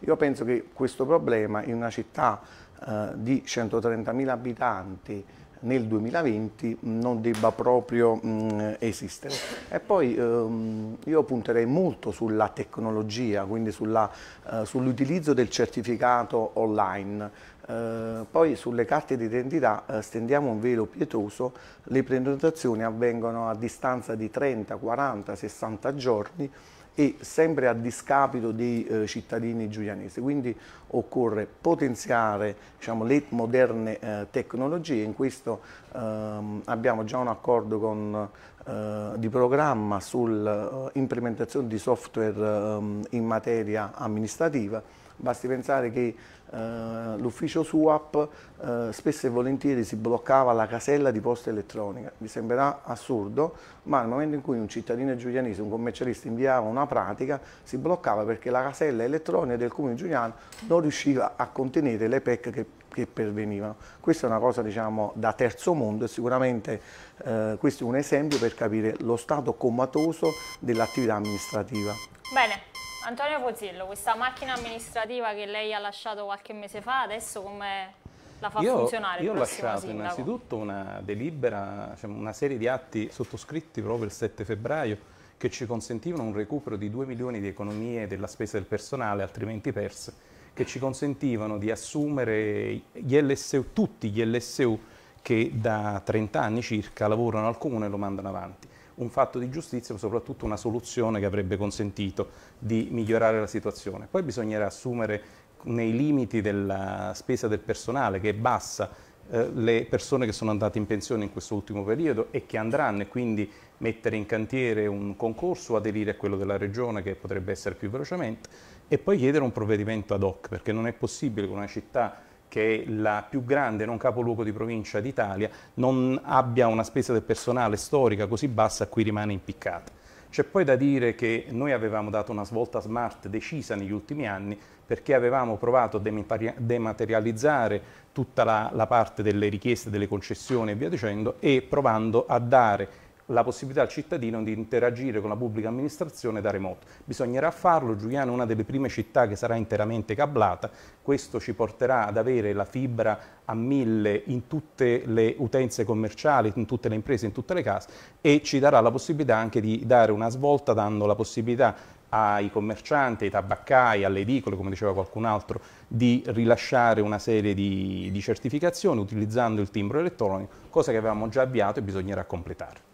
Io penso che questo problema in una città eh, di 130.000 abitanti nel 2020 non debba proprio mh, mm, esistere. E poi ehm, io punterei molto sulla tecnologia, quindi eh, sull'utilizzo eh, sull del certificato online. Eh, poi sulle carte d'identità eh, stendiamo un velo pietoso, le prenotazioni avvengono a distanza di 30, 40, 60 giorni e sempre a discapito dei eh, cittadini giulianesi. Quindi occorre potenziare diciamo, le moderne eh, tecnologie, in questo ehm, abbiamo già un accordo con, eh, di programma sull'implementazione eh, di software ehm, in materia amministrativa, basti pensare che eh, l'ufficio SUAP eh, spesso e volentieri si bloccava la casella di posta elettronica. Vi sembrerà assurdo, ma nel momento in cui un cittadino giulianese, un commercialista inviava una pratica, si bloccava perché la casella elettronica del comune giuliano non riusciva a contenere le PEC che che pervenivano. Questa è una cosa diciamo, da terzo mondo e sicuramente eh, questo è un esempio per capire lo stato comatoso dell'attività amministrativa. Bene. Antonio Pozzello, questa macchina amministrativa che lei ha lasciato qualche mese fa, adesso come la fa io, funzionare? Io ho lasciato sindaco? innanzitutto una delibera, cioè una serie di atti sottoscritti proprio il 7 febbraio che ci consentivano un recupero di 2 milioni di economie della spesa del personale, altrimenti perse, che ci consentivano di assumere gli LSU, tutti gli LSU che da 30 anni circa lavorano al comune e lo mandano avanti un fatto di giustizia, ma soprattutto una soluzione che avrebbe consentito di migliorare la situazione. Poi bisognerà assumere nei limiti della spesa del personale, che è bassa, eh, le persone che sono andate in pensione in questo ultimo periodo e che andranno e quindi mettere in cantiere un concorso, aderire a quello della regione che potrebbe essere più velocemente e poi chiedere un provvedimento ad hoc perché non è possibile che una città che è la più grande non capoluogo di provincia d'Italia, non abbia una spesa del personale storica così bassa a cui rimane impiccata. C'è poi da dire che noi avevamo dato una svolta smart decisa negli ultimi anni perché avevamo provato a dematerializzare tutta la, la parte delle richieste, delle concessioni e via dicendo e provando a dare la possibilità al cittadino di interagire con la pubblica amministrazione da remoto. Bisognerà farlo, Giuliano è una delle prime città che sarà interamente cablata, questo ci porterà ad avere la fibra a mille in tutte le utenze commerciali, in tutte le imprese, in tutte le case e ci darà la possibilità anche di dare una svolta dando la possibilità ai commercianti, ai tabaccai, alle edicole, come diceva qualcun altro, di rilasciare una serie di, di certificazioni utilizzando il timbro elettronico, cosa che avevamo già avviato e bisognerà completare.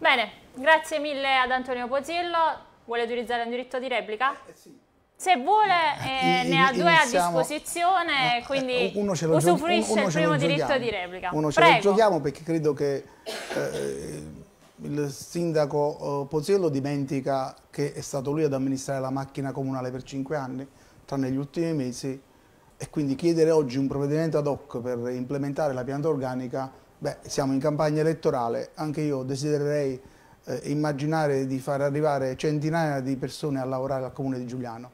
Bene, grazie mille ad Antonio Pozzillo. Vuole utilizzare un diritto di replica? Eh, sì. Se vuole eh, in, ne ha due a disposizione, eh, quindi uno ce lo usufruisce uno il primo diritto di replica. Uno ce Prego. lo giochiamo perché credo che eh, il sindaco eh, Pozzello dimentica che è stato lui ad amministrare la macchina comunale per cinque anni, tranne gli ultimi mesi, e quindi chiedere oggi un provvedimento ad hoc per implementare la pianta organica Beh, siamo in campagna elettorale, anche io desidererei eh, immaginare di far arrivare centinaia di persone a lavorare al comune di Giuliano.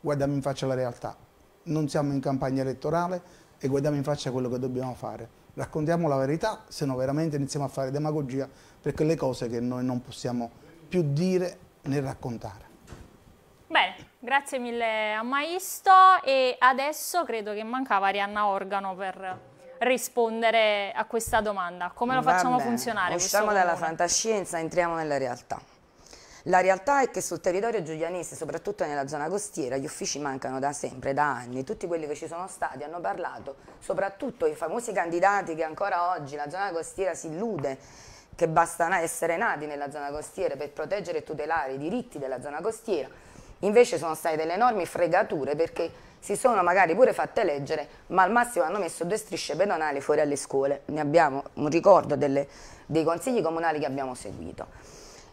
Guardiamo in faccia la realtà, non siamo in campagna elettorale e guardiamo in faccia quello che dobbiamo fare. Raccontiamo la verità, se no veramente iniziamo a fare demagogia per quelle cose che noi non possiamo più dire né raccontare. Bene, grazie mille a Maisto e adesso credo che mancava Arianna Organo per rispondere a questa domanda? Come lo facciamo Vabbè, funzionare? Usciamo dalla fantascienza, entriamo nella realtà. La realtà è che sul territorio giulianese, soprattutto nella zona costiera, gli uffici mancano da sempre, da anni. Tutti quelli che ci sono stati hanno parlato, soprattutto i famosi candidati che ancora oggi la zona costiera si illude che bastano essere nati nella zona costiera per proteggere e tutelare i diritti della zona costiera. Invece sono state delle enormi fregature perché si sono magari pure fatte leggere, ma al massimo hanno messo due strisce pedonali fuori alle scuole. Ne abbiamo un ricordo delle, dei consigli comunali che abbiamo seguito.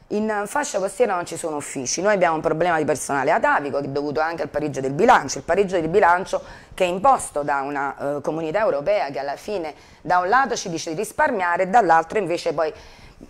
In eh, fascia costiera non ci sono uffici, noi abbiamo un problema di personale atavico dovuto anche al pareggio del bilancio, il pareggio del bilancio che è imposto da una eh, comunità europea che alla fine da un lato ci dice di risparmiare e dall'altro invece poi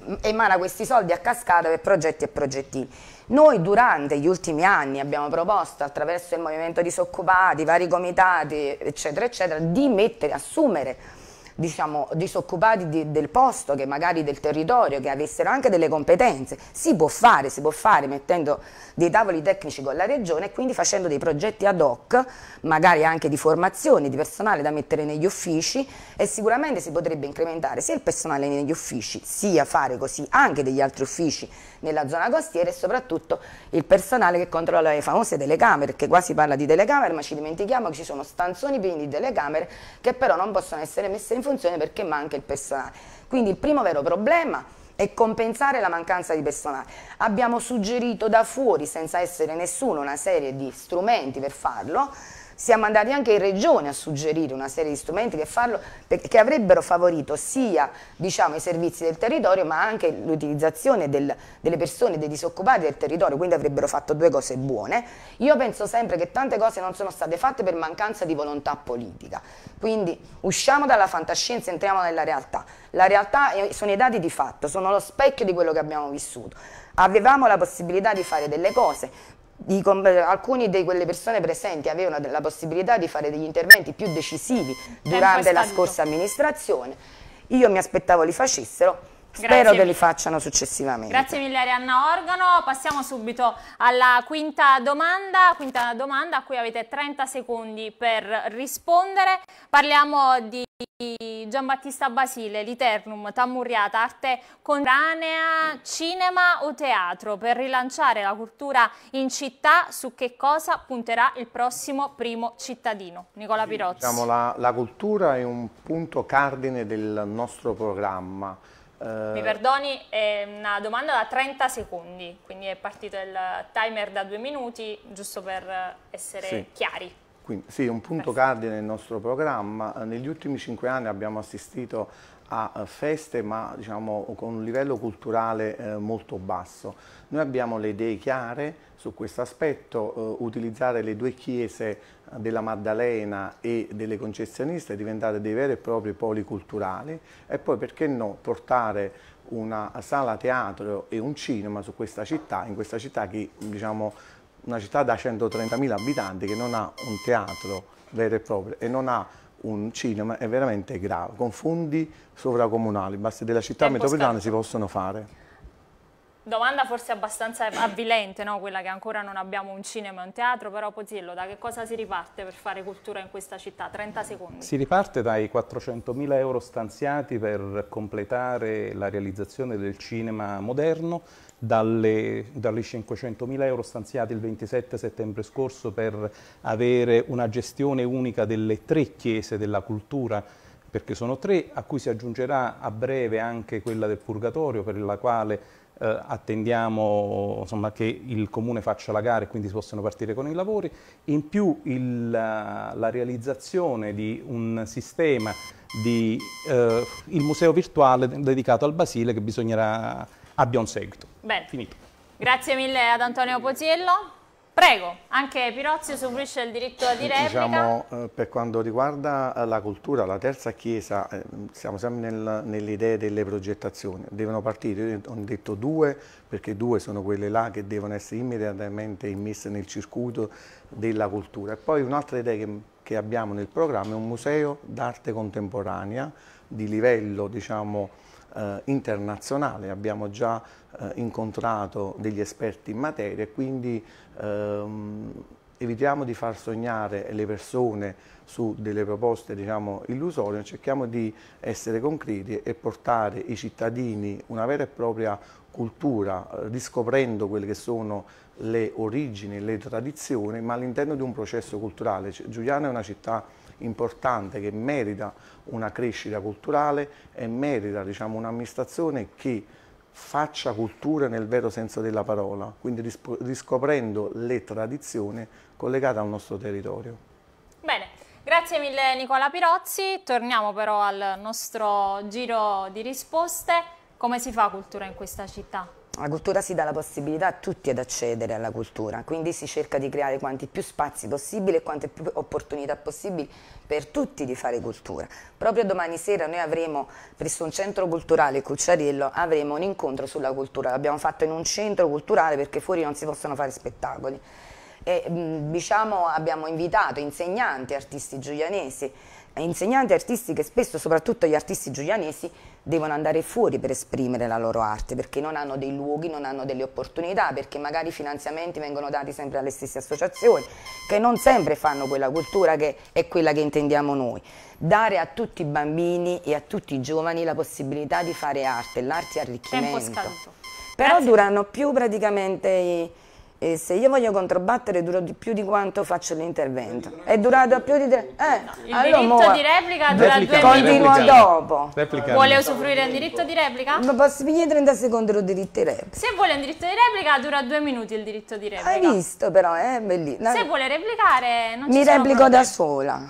mm, emana questi soldi a cascata per progetti e progettini. Noi durante gli ultimi anni abbiamo proposto attraverso il movimento disoccupati, vari comitati, eccetera, eccetera, di mettere, assumere diciamo, disoccupati di, del posto, che magari del territorio, che avessero anche delle competenze. Si può fare, si può fare mettendo dei tavoli tecnici con la regione e quindi facendo dei progetti ad hoc, magari anche di formazione, di personale da mettere negli uffici e sicuramente si potrebbe incrementare sia il personale negli uffici, sia fare così anche degli altri uffici nella zona costiera e soprattutto il personale che controlla le famose telecamere, che si parla di telecamere ma ci dimentichiamo che ci sono stanzoni pieni di telecamere che però non possono essere messe in funzione perché manca il personale. Quindi il primo vero problema e compensare la mancanza di personale. Abbiamo suggerito da fuori, senza essere nessuno, una serie di strumenti per farlo, siamo andati anche in regione a suggerire una serie di strumenti che, farlo, che avrebbero favorito sia diciamo, i servizi del territorio ma anche l'utilizzazione del, delle persone, dei disoccupati del territorio, quindi avrebbero fatto due cose buone. Io penso sempre che tante cose non sono state fatte per mancanza di volontà politica, quindi usciamo dalla fantascienza e entriamo nella realtà. La realtà sono i dati di fatto, sono lo specchio di quello che abbiamo vissuto. Avevamo la possibilità di fare delle cose, alcune di quelle persone presenti avevano la possibilità di fare degli interventi più decisivi durante la scorsa amministrazione. Io mi aspettavo li facessero, Spero che li facciano successivamente. Grazie mille Arianna Organo. Passiamo subito alla quinta domanda, quinta domanda a cui avete 30 secondi per rispondere. Parliamo di Giambattista Basile, Liternum, Tammurriata, arte contemporanea, cinema o teatro per rilanciare la cultura in città, su che cosa punterà il prossimo primo cittadino? Nicola Pirozzi. Diciamo, la, la cultura è un punto cardine del nostro programma. Mi eh, perdoni, è una domanda da 30 secondi, quindi è partito il timer da due minuti, giusto per essere sì. chiari. Quindi, sì, un punto Perfetto. cardine nel nostro programma. Eh, negli ultimi cinque anni abbiamo assistito a eh, feste ma diciamo, con un livello culturale eh, molto basso. Noi abbiamo le idee chiare su questo aspetto, eh, utilizzare le due chiese della Maddalena e delle concessioniste diventate dei veri e propri poli culturali e poi perché no portare una sala teatro e un cinema su questa città, in questa città che diciamo una città da 130.000 abitanti che non ha un teatro vero e proprio e non ha un cinema è veramente grave, con fondi sovracomunali, basti della città metropolitana si possono fare. Domanda forse abbastanza avvilente, no? quella che ancora non abbiamo un cinema e un teatro, però Pozzillo, da che cosa si riparte per fare cultura in questa città? 30 secondi. Si riparte dai 400.000 euro stanziati per completare la realizzazione del cinema moderno, dalle, dalle 500.000 euro stanziati il 27 settembre scorso per avere una gestione unica delle tre chiese della cultura perché sono tre, a cui si aggiungerà a breve anche quella del Purgatorio, per la quale eh, attendiamo insomma, che il comune faccia la gara e quindi si possano partire con i lavori, in più il, eh, la, realizzazione di un sistema di eh, il museo virtuale dedicato al Basile che bisognerà abbia un seguito. Bene. Finito. Grazie mille ad Antonio Poziello. Prego, anche Pirozzi usufruisce il diritto di replica. Diciamo, eh, per quanto riguarda eh, la cultura, la terza chiesa, eh, siamo sempre nel, idee delle progettazioni, devono partire, ho detto due, perché due sono quelle là che devono essere immediatamente immesse nel circuito della cultura. E poi un'altra idea che, che, abbiamo nel programma è un museo d'arte contemporanea di livello, diciamo, eh, internazionale, abbiamo già eh, incontrato degli esperti in materia e quindi ehm, evitiamo di far sognare le persone su delle proposte diciamo, illusorie, cerchiamo di essere concreti e portare i cittadini una vera e propria cultura, eh, riscoprendo quelle che sono le origini, le tradizioni, ma all'interno di un processo culturale. Cioè, Giuliana è una città importante che merita una crescita culturale e merita diciamo, un'amministrazione che faccia cultura nel vero senso della parola, quindi riscoprendo le tradizioni collegate al nostro territorio. Bene, grazie mille Nicola Pirozzi, torniamo però al nostro giro di risposte. Come si fa cultura in questa città? la cultura si dà la possibilità a tutti ad accedere alla cultura, quindi si cerca di creare quanti più spazi possibili e quante più opportunità possibili per tutti di fare cultura. Proprio domani sera noi avremo presso un centro culturale Cucciariello avremo un incontro sulla cultura, l'abbiamo fatto in un centro culturale perché fuori non si possono fare spettacoli. E, diciamo, abbiamo invitato insegnanti, artisti giulianesi, insegnanti artisti che spesso, soprattutto gli artisti giulianesi, devono andare fuori per esprimere la loro arte, perché non hanno dei luoghi, non hanno delle opportunità, perché magari i finanziamenti vengono dati sempre alle stesse associazioni, che non sempre fanno quella cultura che è quella che intendiamo noi. Dare a tutti i bambini e a tutti i giovani la possibilità di fare arte, l'arte è arricchimento. Tempo scanto. Però Grazie. durano più praticamente... I, e se io voglio controbattere duro di più di quanto faccio l'intervento. È durato più di tre... Eh, il diritto mo... di replica dura replica, due Continua replica. dopo. Replica. Vuole usufruire del diritto di replica? Ma posso finire 30 secondi lo diritto di replica. Se vuole un diritto di replica dura due minuti il diritto di replica. Hai visto però, eh? bellissimo. Se vuole replicare non Mi replico da sola.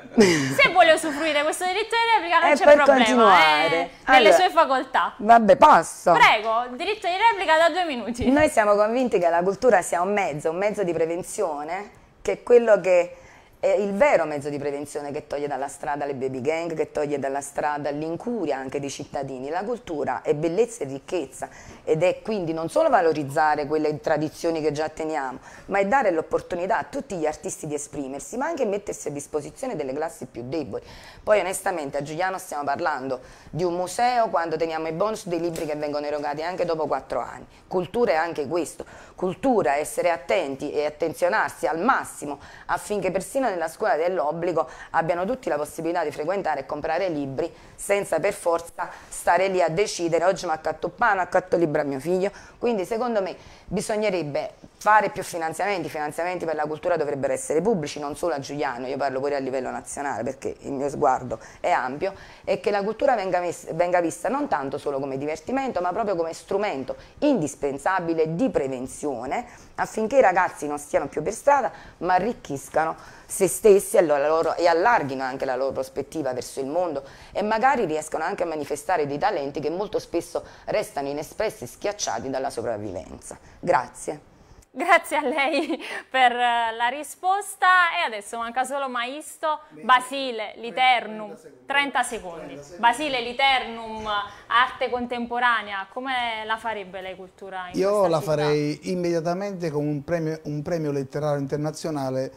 (laughs) se vuole usufruire questo diritto di replica non eh, c'è problema, continuare. è eh, nelle allora, sue facoltà. Vabbè, posso? Prego, diritto di replica da due minuti. Noi siamo convinti che la cultura sia un mezzo, un mezzo di prevenzione, che è quello che è il vero mezzo di prevenzione che toglie dalla strada le baby gang, che toglie dalla strada l'incuria anche dei cittadini. La cultura è bellezza e ricchezza ed è quindi non solo valorizzare quelle tradizioni che già teniamo, ma è dare l'opportunità a tutti gli artisti di esprimersi, ma anche mettersi a disposizione delle classi più deboli. Poi onestamente a Giuliano stiamo parlando di un museo quando teniamo i bonus dei libri che vengono erogati anche dopo quattro anni. Cultura è anche questo, cultura, essere attenti e attenzionarsi al massimo affinché persino nella scuola dell'obbligo abbiano tutti la possibilità di frequentare e comprare libri senza per forza stare lì a decidere oggi mi accatto pane, accatto libro a mio figlio. Quindi secondo me bisognerebbe fare più finanziamenti, i finanziamenti per la cultura dovrebbero essere pubblici, non solo a Giuliano, io parlo pure a livello nazionale perché il mio sguardo è ampio, e che la cultura venga, venga vista non tanto solo come divertimento, ma proprio come strumento indispensabile di prevenzione affinché i ragazzi non stiano più per strada, ma arricchiscano se stessi loro, e allarghino anche la loro prospettiva verso il mondo e magari riescono anche a manifestare dei talenti che molto spesso restano inespressi e schiacciati dalla sopravvivenza. Grazie. Grazie a lei (laughs) per eh, la risposta e adesso manca solo Maisto, Basile, Liternum, 30 secondi. Basile, Liternum, arte contemporanea, come la farebbe lei cultura? Io la città? farei immediatamente con un premio, un premio letterario internazionale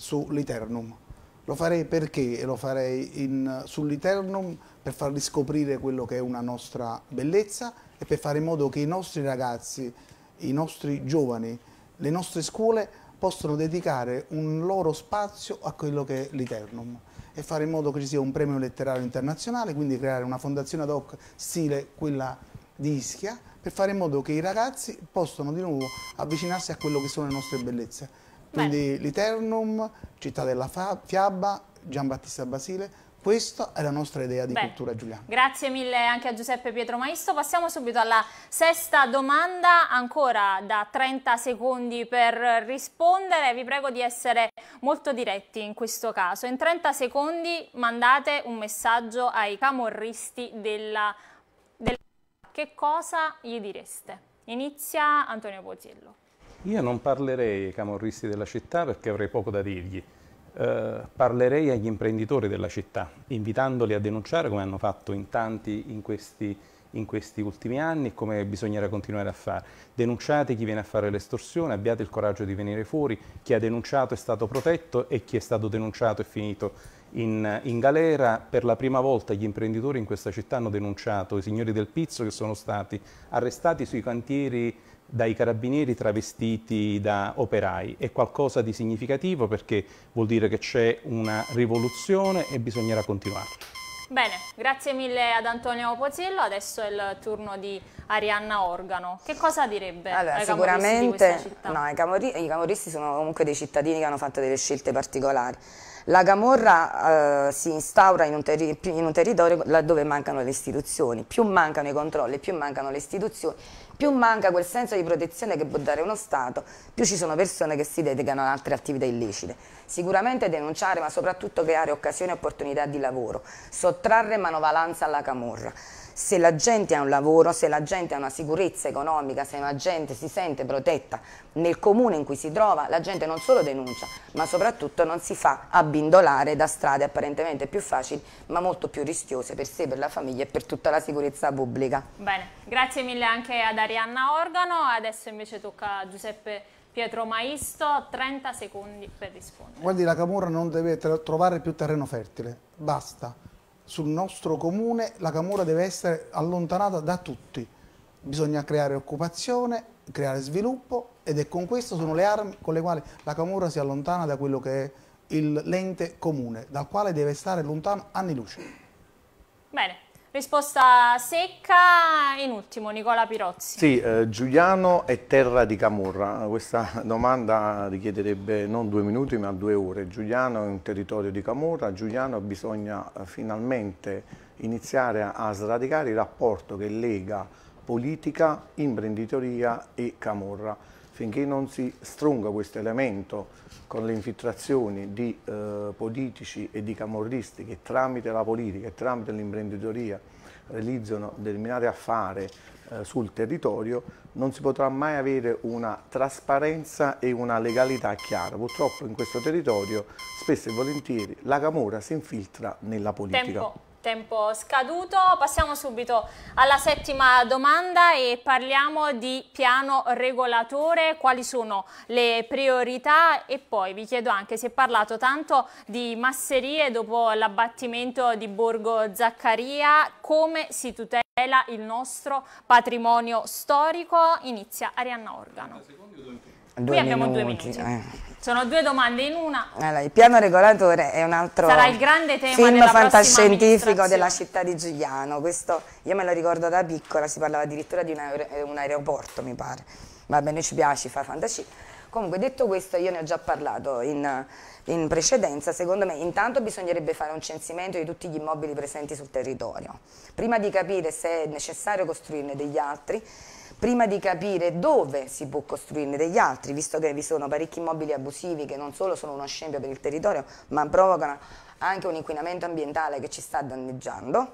su sull'Eternum. Lo farei perché? Lo farei su sull'Eternum per far riscoprire quello che è una nostra bellezza e per fare in modo che i nostri ragazzi, i nostri giovani, le nostre scuole possano dedicare un loro spazio a quello che è l'Iternum e fare in modo che ci sia un premio letterario internazionale, quindi creare una fondazione ad hoc stile quella di Ischia, per fare in modo che i ragazzi possano di nuovo avvicinarsi a quello che sono le nostre bellezze. Quindi l'Iternum, Città della Fiaba, Giambattista Basile, questa è la nostra idea di Beh, cultura Giuliana. Grazie mille anche a Giuseppe Pietro Maisto. Passiamo subito alla sesta domanda, ancora da 30 secondi per rispondere. Vi prego di essere molto diretti in questo caso. In 30 secondi mandate un messaggio ai camorristi della... della... Che cosa gli direste? Inizia Antonio Pozziello. Io non parlerei ai camorristi della città perché avrei poco da dirgli. Eh, parlerei agli imprenditori della città, invitandoli a denunciare come hanno fatto in tanti in questi, in questi ultimi anni e come bisognerà continuare a fare. Denunciate chi viene a fare l'estorsione, abbiate il coraggio di venire fuori, chi ha denunciato è stato protetto e chi è stato denunciato è finito in, in, galera. Per la prima volta gli imprenditori in questa città hanno denunciato i signori del Pizzo che sono stati arrestati sui cantieri dai carabinieri travestiti da operai. È qualcosa di significativo perché vuol dire che c'è una rivoluzione e bisognerà continuare. Bene, grazie mille ad Antonio Pozzillo, adesso è il turno di Arianna Organo. Che cosa direbbe allora, sicuramente, no, i, camorri, i, camorristi sono comunque dei cittadini che hanno fatto delle scelte particolari. La Camorra eh, si instaura in un, in un territorio laddove mancano le istituzioni, più mancano i controlli, più mancano le istituzioni, più manca quel senso di protezione che può dare uno Stato, più ci sono persone che si dedicano ad altre attività illecite. Sicuramente denunciare, ma soprattutto creare occasioni e opportunità di lavoro, sottrarre manovalanza alla camorra se la gente ha un lavoro, se la gente ha una sicurezza economica, se la gente si sente protetta nel comune in cui si trova, la gente non solo denuncia, ma soprattutto non si fa abbindolare da strade apparentemente più facili, ma molto più rischiose per sé, per la famiglia e per tutta la sicurezza pubblica. Bene, grazie mille anche ad Arianna Organo, adesso invece tocca a Giuseppe Pietro Maisto, 30 secondi per rispondere. Guardi, la Camorra non deve trovare più terreno fertile, basta sul nostro comune la Camorra deve essere allontanata da tutti. Bisogna creare occupazione, creare sviluppo ed è con questo sono le armi con le quali la Camorra si allontana da quello che è l'ente comune, dal quale deve stare lontano anni luce. Bene. Risposta secca, in ultimo Nicola Pirozzi. Sì, eh, Giuliano è terra di Camorra, questa domanda richiederebbe non due minuti ma due ore. Giuliano è un territorio di Camorra, Giuliano bisogna eh, finalmente iniziare a, a sradicare il rapporto che lega politica, imprenditoria e Camorra finché non si strunga questo elemento con le infiltrazioni di eh, politici e di camorristi che tramite la politica e tramite l'imprenditoria realizzano determinate affari eh, sul territorio, non si potrà mai avere una trasparenza e una legalità chiara. Purtroppo in questo territorio spesso e volentieri la camorra si infiltra nella politica. Tempo tempo scaduto. Passiamo subito alla settima domanda e parliamo di piano regolatore, quali sono le priorità e poi vi chiedo anche, si è parlato tanto di masserie dopo l'abbattimento di Borgo Zaccaria, come si tutela il nostro patrimonio storico? Inizia Arianna Organo. Qui abbiamo due minuti. Eh. Sono due domande in una. Allora, il piano regolatore è un altro Sarà il grande tema film fantascientifico della città di Giuliano. Questo io me lo ricordo da piccola, si parlava addirittura di un, aer eh, un aeroporto, mi pare. Vabbè, noi ci piace fare fantascienza. Comunque, detto questo, io ne ho già parlato in, in precedenza. Secondo me, intanto bisognerebbe fare un censimento di tutti gli immobili presenti sul territorio, prima di capire se è necessario costruirne degli altri prima di capire dove si può costruirne degli altri, visto che vi sono parecchi immobili abusivi che non solo sono uno scempio per il territorio, ma provocano anche un inquinamento ambientale che ci sta danneggiando.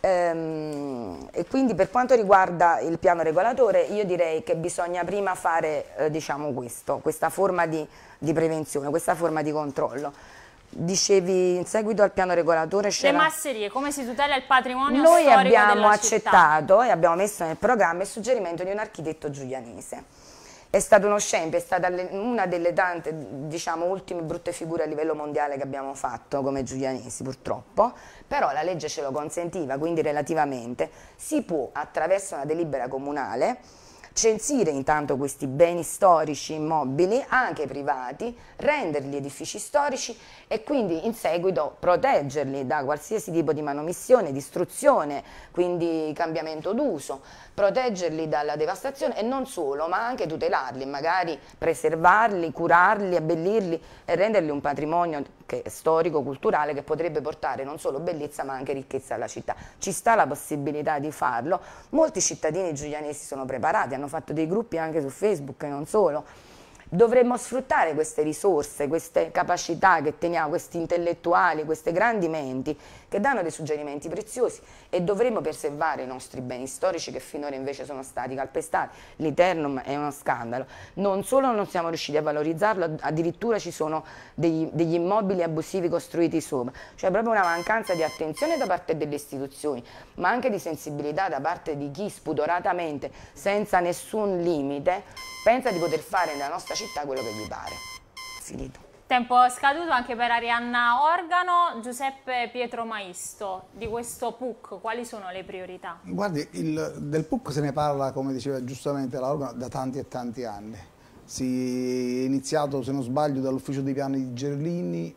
Ehm, e quindi per quanto riguarda il piano regolatore io direi che bisogna prima fare eh, diciamo questo, questa forma di, di prevenzione, questa forma di controllo dicevi in seguito al piano regolatore le masserie, come si tutela il patrimonio noi abbiamo accettato città. e abbiamo messo nel programma il suggerimento di un architetto giulianese è stato uno scempio, è stata una delle tante diciamo ultime brutte figure a livello mondiale che abbiamo fatto come giulianesi purtroppo però la legge ce lo consentiva quindi relativamente si può attraverso una delibera comunale censire intanto questi beni storici immobili, anche privati, renderli edifici storici e quindi in seguito proteggerli da qualsiasi tipo di manomissione, distruzione, quindi cambiamento d'uso, proteggerli dalla devastazione e non solo, ma anche tutelarli, magari preservarli, curarli, abbellirli e renderli un patrimonio che storico-culturale che potrebbe portare non solo bellezza ma anche ricchezza alla città. Ci sta la possibilità di farlo, molti cittadini giulianesi sono preparati, hanno fatto dei gruppi anche su Facebook e non solo dovremmo sfruttare queste risorse, queste capacità che teniamo, questi intellettuali, queste grandi menti che danno dei suggerimenti preziosi e dovremmo preservare i nostri beni storici che finora invece sono stati calpestati. L'Iternum è uno scandalo. Non solo non siamo riusciti a valorizzarlo, addirittura ci sono degli, degli immobili abusivi costruiti sopra. Cioè proprio una mancanza di attenzione da parte delle istituzioni, ma anche di sensibilità da parte di chi spudoratamente, senza nessun limite, pensa di poter fare nella nostra città quello che gli pare. Finito. Tempo scaduto anche per Arianna Organo, Giuseppe Pietro Maisto. Di questo PUC quali sono le priorità? Guardi, il, del PUC se ne parla, come diceva giustamente la Organo, da tanti e tanti anni. Si è iniziato, se non sbaglio, dall'ufficio dei piani di Gerlini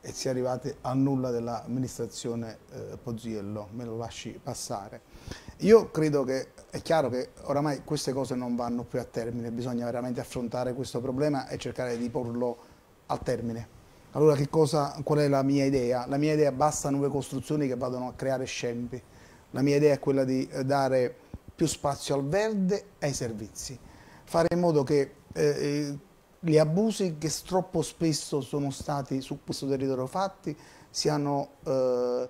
e si è arrivati a nulla dell'amministrazione eh, Poziello, me lo lasci passare. Io credo che è chiaro che oramai queste cose non vanno più a termine, bisogna veramente affrontare questo problema e cercare di porlo a termine. Allora cosa, qual è la mia idea? La mia idea basta nuove costruzioni che vadano a creare scempi. La mia idea è quella di eh, dare più spazio al verde e ai servizi. Fare in modo che eh, eh, gli abusi che troppo spesso sono stati su questo territorio fatti siano eh,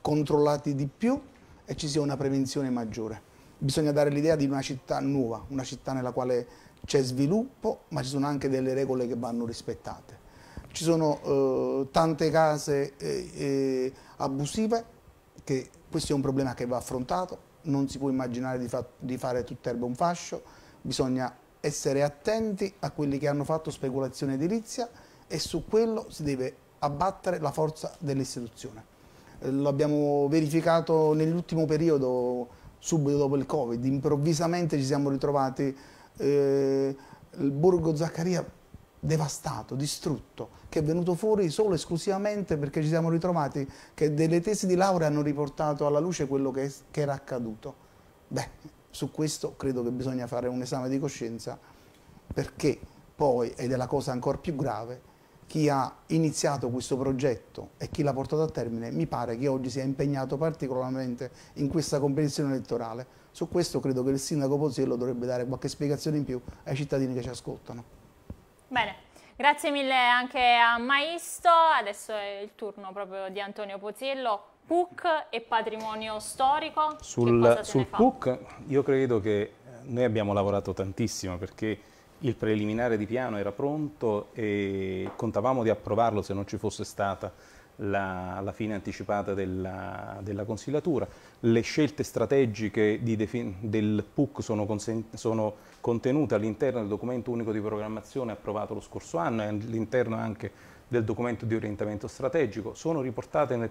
controllati di più e ci sia una prevenzione maggiore. Bisogna dare l'idea di una città nuova, una città nella quale c'è sviluppo, ma ci sono anche delle regole che vanno rispettate. Ci sono eh, tante case eh, eh, abusive, che questo è un problema che va affrontato, non si può immaginare di, fa di fare tutt'erba un fascio, bisogna essere attenti a quelli che hanno fatto speculazione edilizia e su quello si deve abbattere la forza dell'istituzione. Eh, lo abbiamo verificato nell'ultimo periodo, subito dopo il Covid, improvvisamente ci siamo ritrovati eh, il Borgo Zaccaria devastato, distrutto, che è venuto fuori solo e esclusivamente perché ci siamo ritrovati che delle tesi di laurea hanno riportato alla luce quello che, che era accaduto. Beh, su questo credo che bisogna fare un esame di coscienza perché poi, ed è la cosa ancora più grave, chi ha iniziato questo progetto e chi l'ha portato a termine, mi pare che oggi sia impegnato particolarmente in questa competizione elettorale. Su questo credo che il sindaco Pozziello dovrebbe dare qualche spiegazione in più ai cittadini che ci ascoltano. Bene. Grazie mille anche a Maisto, adesso è il turno proprio di Antonio Pozziello. PUC e patrimonio storico? Sul, sul PUC io credo che noi abbiamo lavorato tantissimo perché il preliminare di piano era pronto e contavamo di approvarlo se non ci fosse stata la, la fine anticipata della, della consigliatura. Le scelte strategiche del PUC sono, sono contenute all'interno del documento unico di programmazione approvato lo scorso anno e all'interno anche del documento di orientamento strategico, sono riportate nel,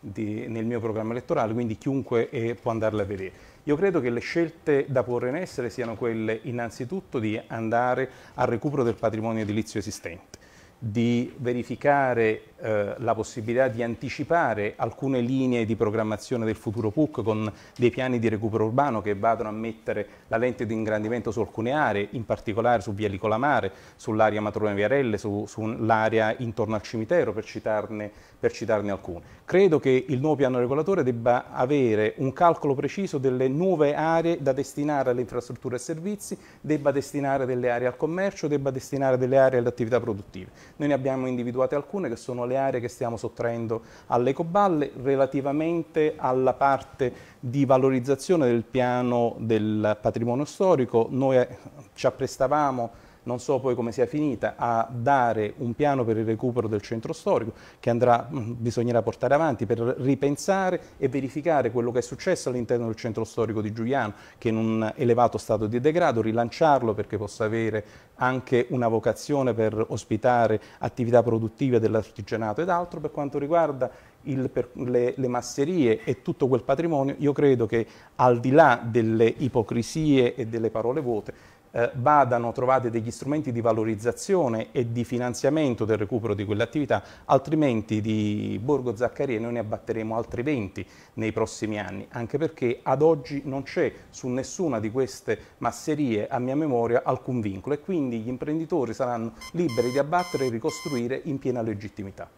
di, nel mio programma elettorale, quindi chiunque è, eh, può andarle a vedere. Io credo che le scelte da porre in essere siano quelle innanzitutto di andare al recupero del patrimonio edilizio esistente di verificare eh, la possibilità di anticipare alcune linee di programmazione del futuro PUC con dei piani di recupero urbano che vadano a mettere la lente di ingrandimento su alcune aree, in particolare su Via Licolamare, sull'area Matrone Viarelle, sull'area su intorno al cimitero, per citarne, per citarne alcune. Credo che il nuovo piano regolatore debba avere un calcolo preciso delle nuove aree da destinare alle infrastrutture e servizi, debba destinare delle aree al commercio, debba destinare delle aree alle attività produttive noi ne abbiamo individuate alcune che sono le aree che stiamo sottraendo alle coballe relativamente alla parte di valorizzazione del piano del patrimonio storico. Noi eh, ci apprestavamo non so poi come sia finita, a dare un piano per il recupero del centro storico che andrà, mm, bisognerà portare avanti per ripensare e verificare quello che è successo all'interno del centro storico di Giuliano, che in un elevato stato di degrado, rilanciarlo perché possa avere anche una vocazione per ospitare attività produttive dell'artigianato ed altro. Per quanto riguarda il, le, le, masserie e tutto quel patrimonio, io credo che al di là delle ipocrisie e delle parole vuote eh, vadano trovati degli strumenti di valorizzazione e di finanziamento del recupero di quelle attività, altrimenti di Borgo Zaccaria noi ne abbatteremo altri 20 nei prossimi anni, anche perché ad oggi non c'è su nessuna di queste masserie, a mia memoria, alcun vincolo e quindi gli imprenditori saranno liberi di abbattere e ricostruire in piena legittimità.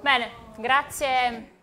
Bene, grazie.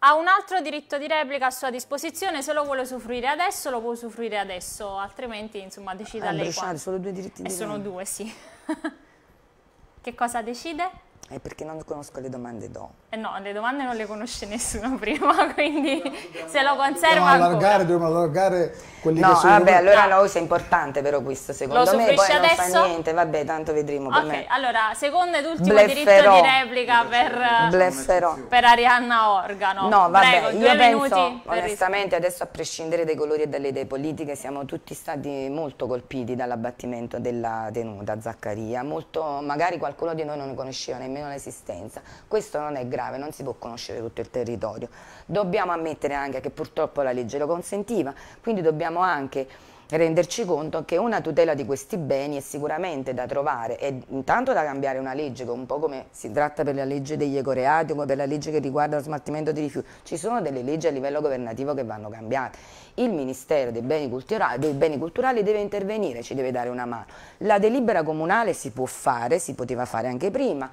Ha un altro diritto di replica a sua disposizione, se lo vuole usufruire adesso lo può usufruire adesso, altrimenti insomma decida eh, lei. Bruciare, sono due diritti di replica. sono due, sì. (laughs) che cosa decide? È perché non conosco le domande do. Eh no, le domande non le conosce nessuno (laughs) prima, quindi se lo conserva dobbiamo allargare, dobbiamo allargare quelli no, che sono... Vabbè, allora no, ah. se è importante però questo, secondo me, poi adesso? non fa niente, vabbè, tanto vedremo Ok, me. allora, secondo ed ultimo Blefferò. diritto di replica per, per Arianna Organo. No, vabbè, Prego, io penso, onestamente, adesso a prescindere dai colori e dalle idee politiche, siamo tutti stati molto colpiti dall'abbattimento della tenuta Zaccaria, molto, magari qualcuno di noi non conosceva nemmeno nemmeno l'esistenza. Questo non è grave, non si può conoscere tutto il territorio. Dobbiamo ammettere anche che purtroppo la legge lo consentiva, quindi dobbiamo anche renderci conto che una tutela di questi beni è sicuramente da trovare e intanto da cambiare una legge, un po' come si tratta per la legge degli ecoreati o per la legge che riguarda lo smaltimento dei rifiuti, ci sono delle leggi a livello governativo che vanno cambiate. Il Ministero dei Beni Culturali, dei beni culturali deve intervenire, ci deve dare una mano. La delibera comunale si può fare, si poteva fare anche prima,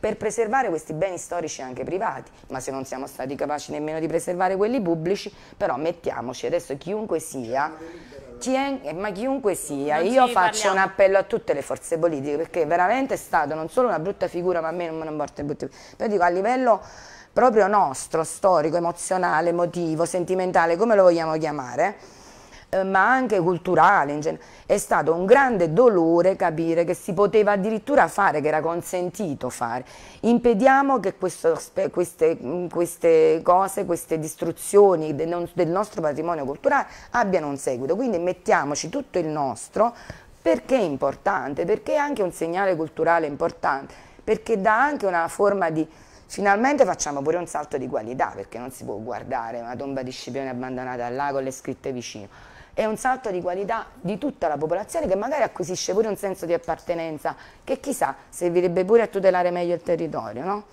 per preservare questi beni storici anche privati, ma se non siamo stati capaci nemmeno di preservare quelli pubblici, però mettiamoci adesso chiunque sia, chien, eh, ma chiunque sia, non io faccio parliamo. un appello a tutte le forze politiche perché veramente è stata non solo una brutta figura, ma a me non mi importa, però dico a livello proprio nostro, storico, emozionale, emotivo, sentimentale, come lo vogliamo chiamare, eh, ma anche culturale. È stato un grande dolore capire che si poteva addirittura fare, che era consentito fare. Impediamo che questo, queste, mm, queste, cose, queste distruzioni del, nostro patrimonio culturale abbiano un seguito, quindi mettiamoci tutto il nostro perché è importante, perché è anche un segnale culturale importante, perché dà anche una forma di finalmente facciamo pure un salto di qualità perché non si può guardare una tomba di Scipione abbandonata là con le scritte vicino è un salto di qualità di tutta la popolazione che magari acquisisce pure un senso di appartenenza che chissà servirebbe pure a tutelare meglio il territorio, no?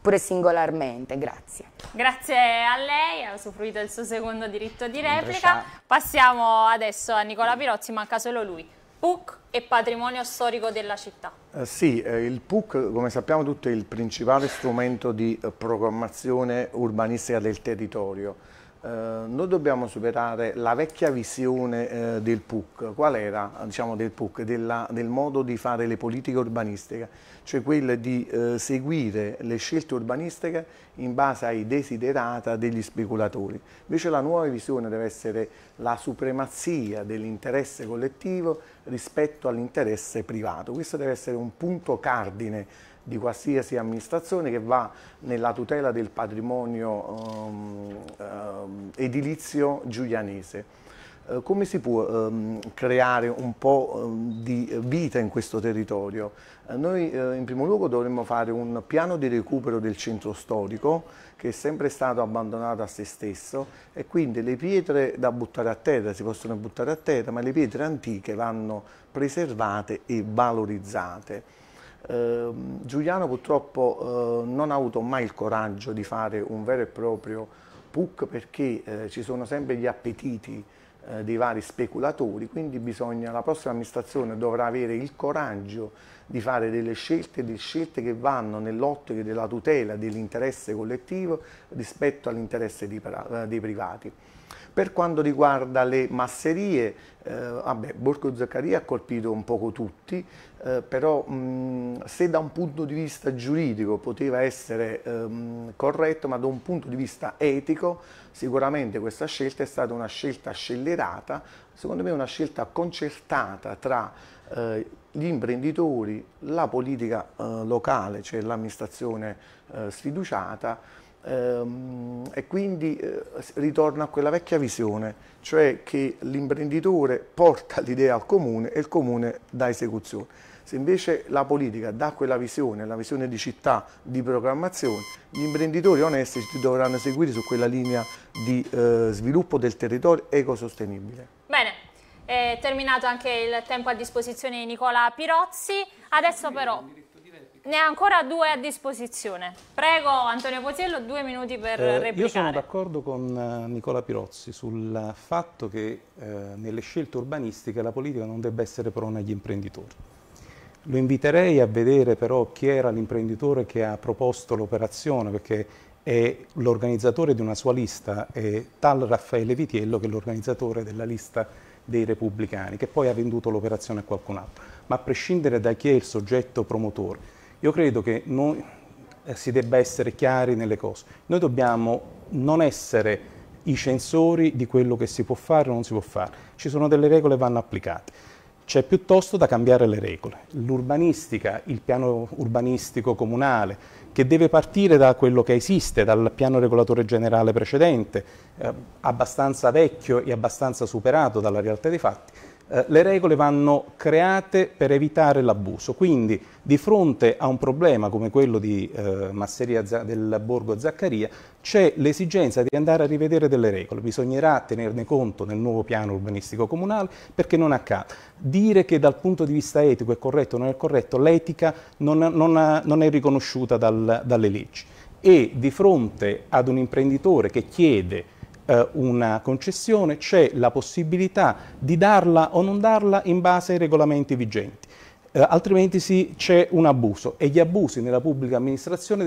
pure singolarmente, grazie. Grazie a lei, ha usufruito il suo secondo diritto di replica. Passiamo adesso a Nicola Pirozzi, manca solo lui. PUC e patrimonio storico della città. Eh, sì, eh, il PUC come sappiamo tutti è il principale strumento di eh, programmazione urbanistica del territorio eh, noi dobbiamo superare la vecchia visione eh, del PUC, qual era diciamo, del PUC, della, del modo di fare le politiche urbanistiche, cioè quella di eh, seguire le scelte urbanistiche in base ai desiderata degli speculatori. Invece la nuova visione deve essere la supremazia dell'interesse collettivo rispetto all'interesse privato. Questo deve essere un punto cardine di qualsiasi amministrazione che va nella tutela del patrimonio um, um, edilizio giulianese. Eh, come si può um, creare un po' di vita in questo territorio? Uh, noi uh, in primo luogo dovremmo fare un piano di recupero del centro storico che è sempre stato abbandonato a se stesso e quindi le pietre da buttare a terra si possono buttare a terra ma le pietre antiche vanno preservate e valorizzate. Eh, Giuliano purtroppo eh, non ha avuto mai il coraggio di fare un vero e proprio PUC perché eh, ci sono sempre gli appetiti eh, dei vari speculatori, quindi bisogna, la prossima amministrazione dovrà avere il coraggio di fare delle scelte, delle scelte che vanno nell'ottica della tutela dell'interesse collettivo rispetto all'interesse eh, dei privati. Per quanto riguarda le masserie, eh, vabbè, Borgo Zaccaria ha colpito un poco tutti, eh, però mh, se da un punto di vista giuridico poteva essere ehm, corretto, ma da un punto di vista etico sicuramente questa scelta è stata una scelta scellerata, secondo me una scelta concertata tra eh, gli imprenditori, la politica eh, locale, cioè l'amministrazione eh, sfiduciata, Ehm, e quindi eh, ritorna a quella vecchia visione, cioè che l'imprenditore porta (laughs) l'idea al comune e il comune dà esecuzione. Se invece la politica dà quella visione, la visione di città, di programmazione, gli imprenditori onesti ci dovranno seguire su quella linea di eh, sviluppo del territorio ecosostenibile. Bene, è terminato anche il tempo a disposizione di Nicola Pirozzi, adesso però ne ha ancora due a disposizione. Prego Antonio Poziello, due minuti per eh, replicare. Io sono d'accordo con eh, Nicola Pirozzi sul fatto che eh, nelle scelte urbanistiche la politica non debba essere prona agli imprenditori. Lo inviterei a vedere però chi era l'imprenditore che ha proposto l'operazione, perché è l'organizzatore di una sua lista, è tal Raffaele Vitiello che è l'organizzatore della lista dei repubblicani, che poi ha venduto l'operazione a qualcun altro. Ma a prescindere da chi è il soggetto promotore, io credo che noi, eh, si debba essere chiari nelle cose. Noi dobbiamo non essere i censori di quello che si può fare o non si può fare. Ci sono delle regole che vanno applicate. C'è piuttosto da cambiare le regole. L'urbanistica, il piano urbanistico comunale, che deve partire da quello che esiste, dal piano regolatore generale precedente, eh, abbastanza vecchio e abbastanza superato dalla realtà dei fatti, eh, le regole vanno create per evitare l'abuso, quindi di fronte a un problema come quello di eh, Masseria del Borgo Zaccaria c'è l'esigenza di andare a rivedere delle regole, bisognerà tenerne conto nel nuovo piano urbanistico comunale perché non accade. Dire che dal punto di vista etico è corretto o non è corretto, l'etica non, non, non, è riconosciuta dal, dalle leggi e di fronte ad un imprenditore che chiede eh, una concessione, c'è la possibilità di darla o non darla in base ai regolamenti vigenti. Eh, altrimenti sì, c'è un abuso e gli abusi nella pubblica amministrazione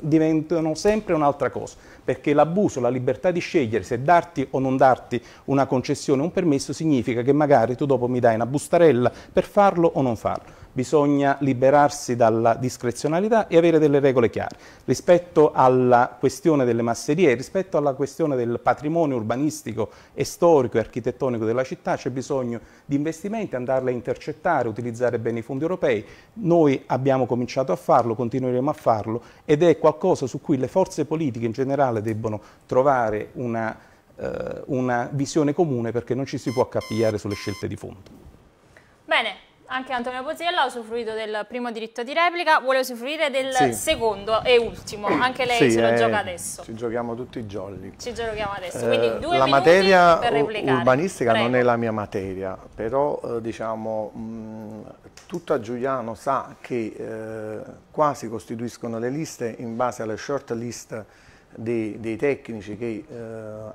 diventano, sempre un'altra cosa, perché l'abuso, la libertà di scegliere se darti o non darti una concessione o un permesso significa che magari tu dopo mi dai una bustarella per farlo o non farlo bisogna liberarsi dalla discrezionalità e avere delle regole chiare. Rispetto alla questione delle masserie, rispetto alla questione del patrimonio urbanistico e storico e architettonico della città, c'è bisogno di investimenti, andarle a intercettare, utilizzare bene i fondi europei. Noi abbiamo cominciato a farlo, continueremo a farlo ed è qualcosa su cui le forze politiche in generale debbono trovare una, eh, una visione comune perché non ci si può accapigliare sulle scelte di fondo. Bene, anche Antonio Poziella ha usufruito del primo diritto di replica, vuole usufruire del sì. secondo e ultimo, anche lei sì, se lo eh, gioca adesso. Ci giochiamo tutti i giolli. Ci giochiamo adesso, eh, quindi due eh, La materia urbanistica Prego. non è la mia materia, però eh, diciamo mh, tutta Giuliano sa che eh, qua si costituiscono le liste in base alle short list dei, dei, tecnici che eh,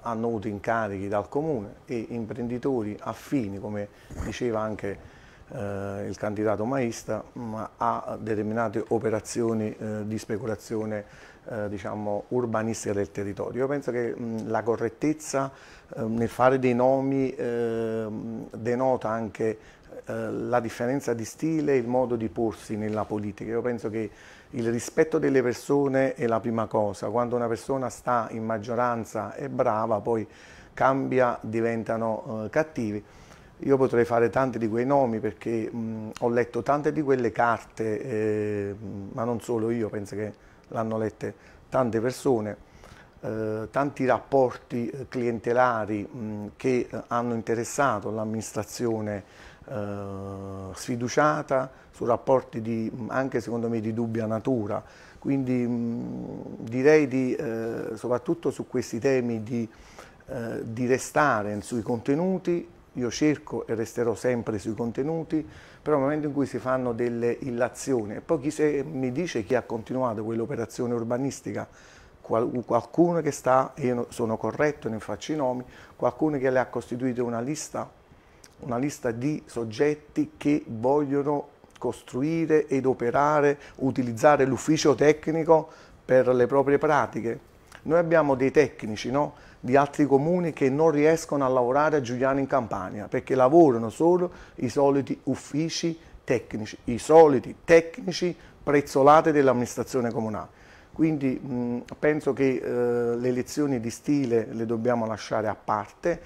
hanno avuto incarichi dal comune e imprenditori affini, come diceva anche eh, il candidato maista, ma a determinate operazioni eh, di speculazione eh, diciamo, urbanistica del territorio. Io penso che mh, la correttezza eh, nel fare dei nomi ehm, denota anche eh, la differenza di stile e il modo di porsi nella politica. Io penso che il rispetto delle persone è la prima cosa. Quando una persona sta in maggioranza è brava, poi cambia, diventano eh, cattivi io potrei fare tanti di quei nomi perché mh, ho letto tante di quelle carte, eh, ma non solo io, penso che l'hanno lette tante persone, eh, tanti rapporti eh, clientelari mh, che eh, hanno interessato l'amministrazione eh, sfiduciata su rapporti di, anche secondo me di dubbia natura. Quindi mh, direi di, eh, soprattutto su questi temi di, di restare sui contenuti io cerco e resterò sempre sui contenuti, però nel momento in cui si fanno delle illazioni, e poi chi se mi dice chi ha continuato quell'operazione urbanistica, qualcuno che sta, io sono corretto, ne faccio i nomi, qualcuno che le ha costituite una lista, una lista di soggetti che vogliono costruire ed operare, utilizzare l'ufficio tecnico per le proprie pratiche. Noi abbiamo dei tecnici, no? di altri comuni che non riescono a lavorare a Giuliano in Campania perché lavorano solo i soliti uffici tecnici, i soliti tecnici prezzolati dell'amministrazione comunale. Quindi mh, penso che eh, le lezioni di stile le dobbiamo lasciare a parte,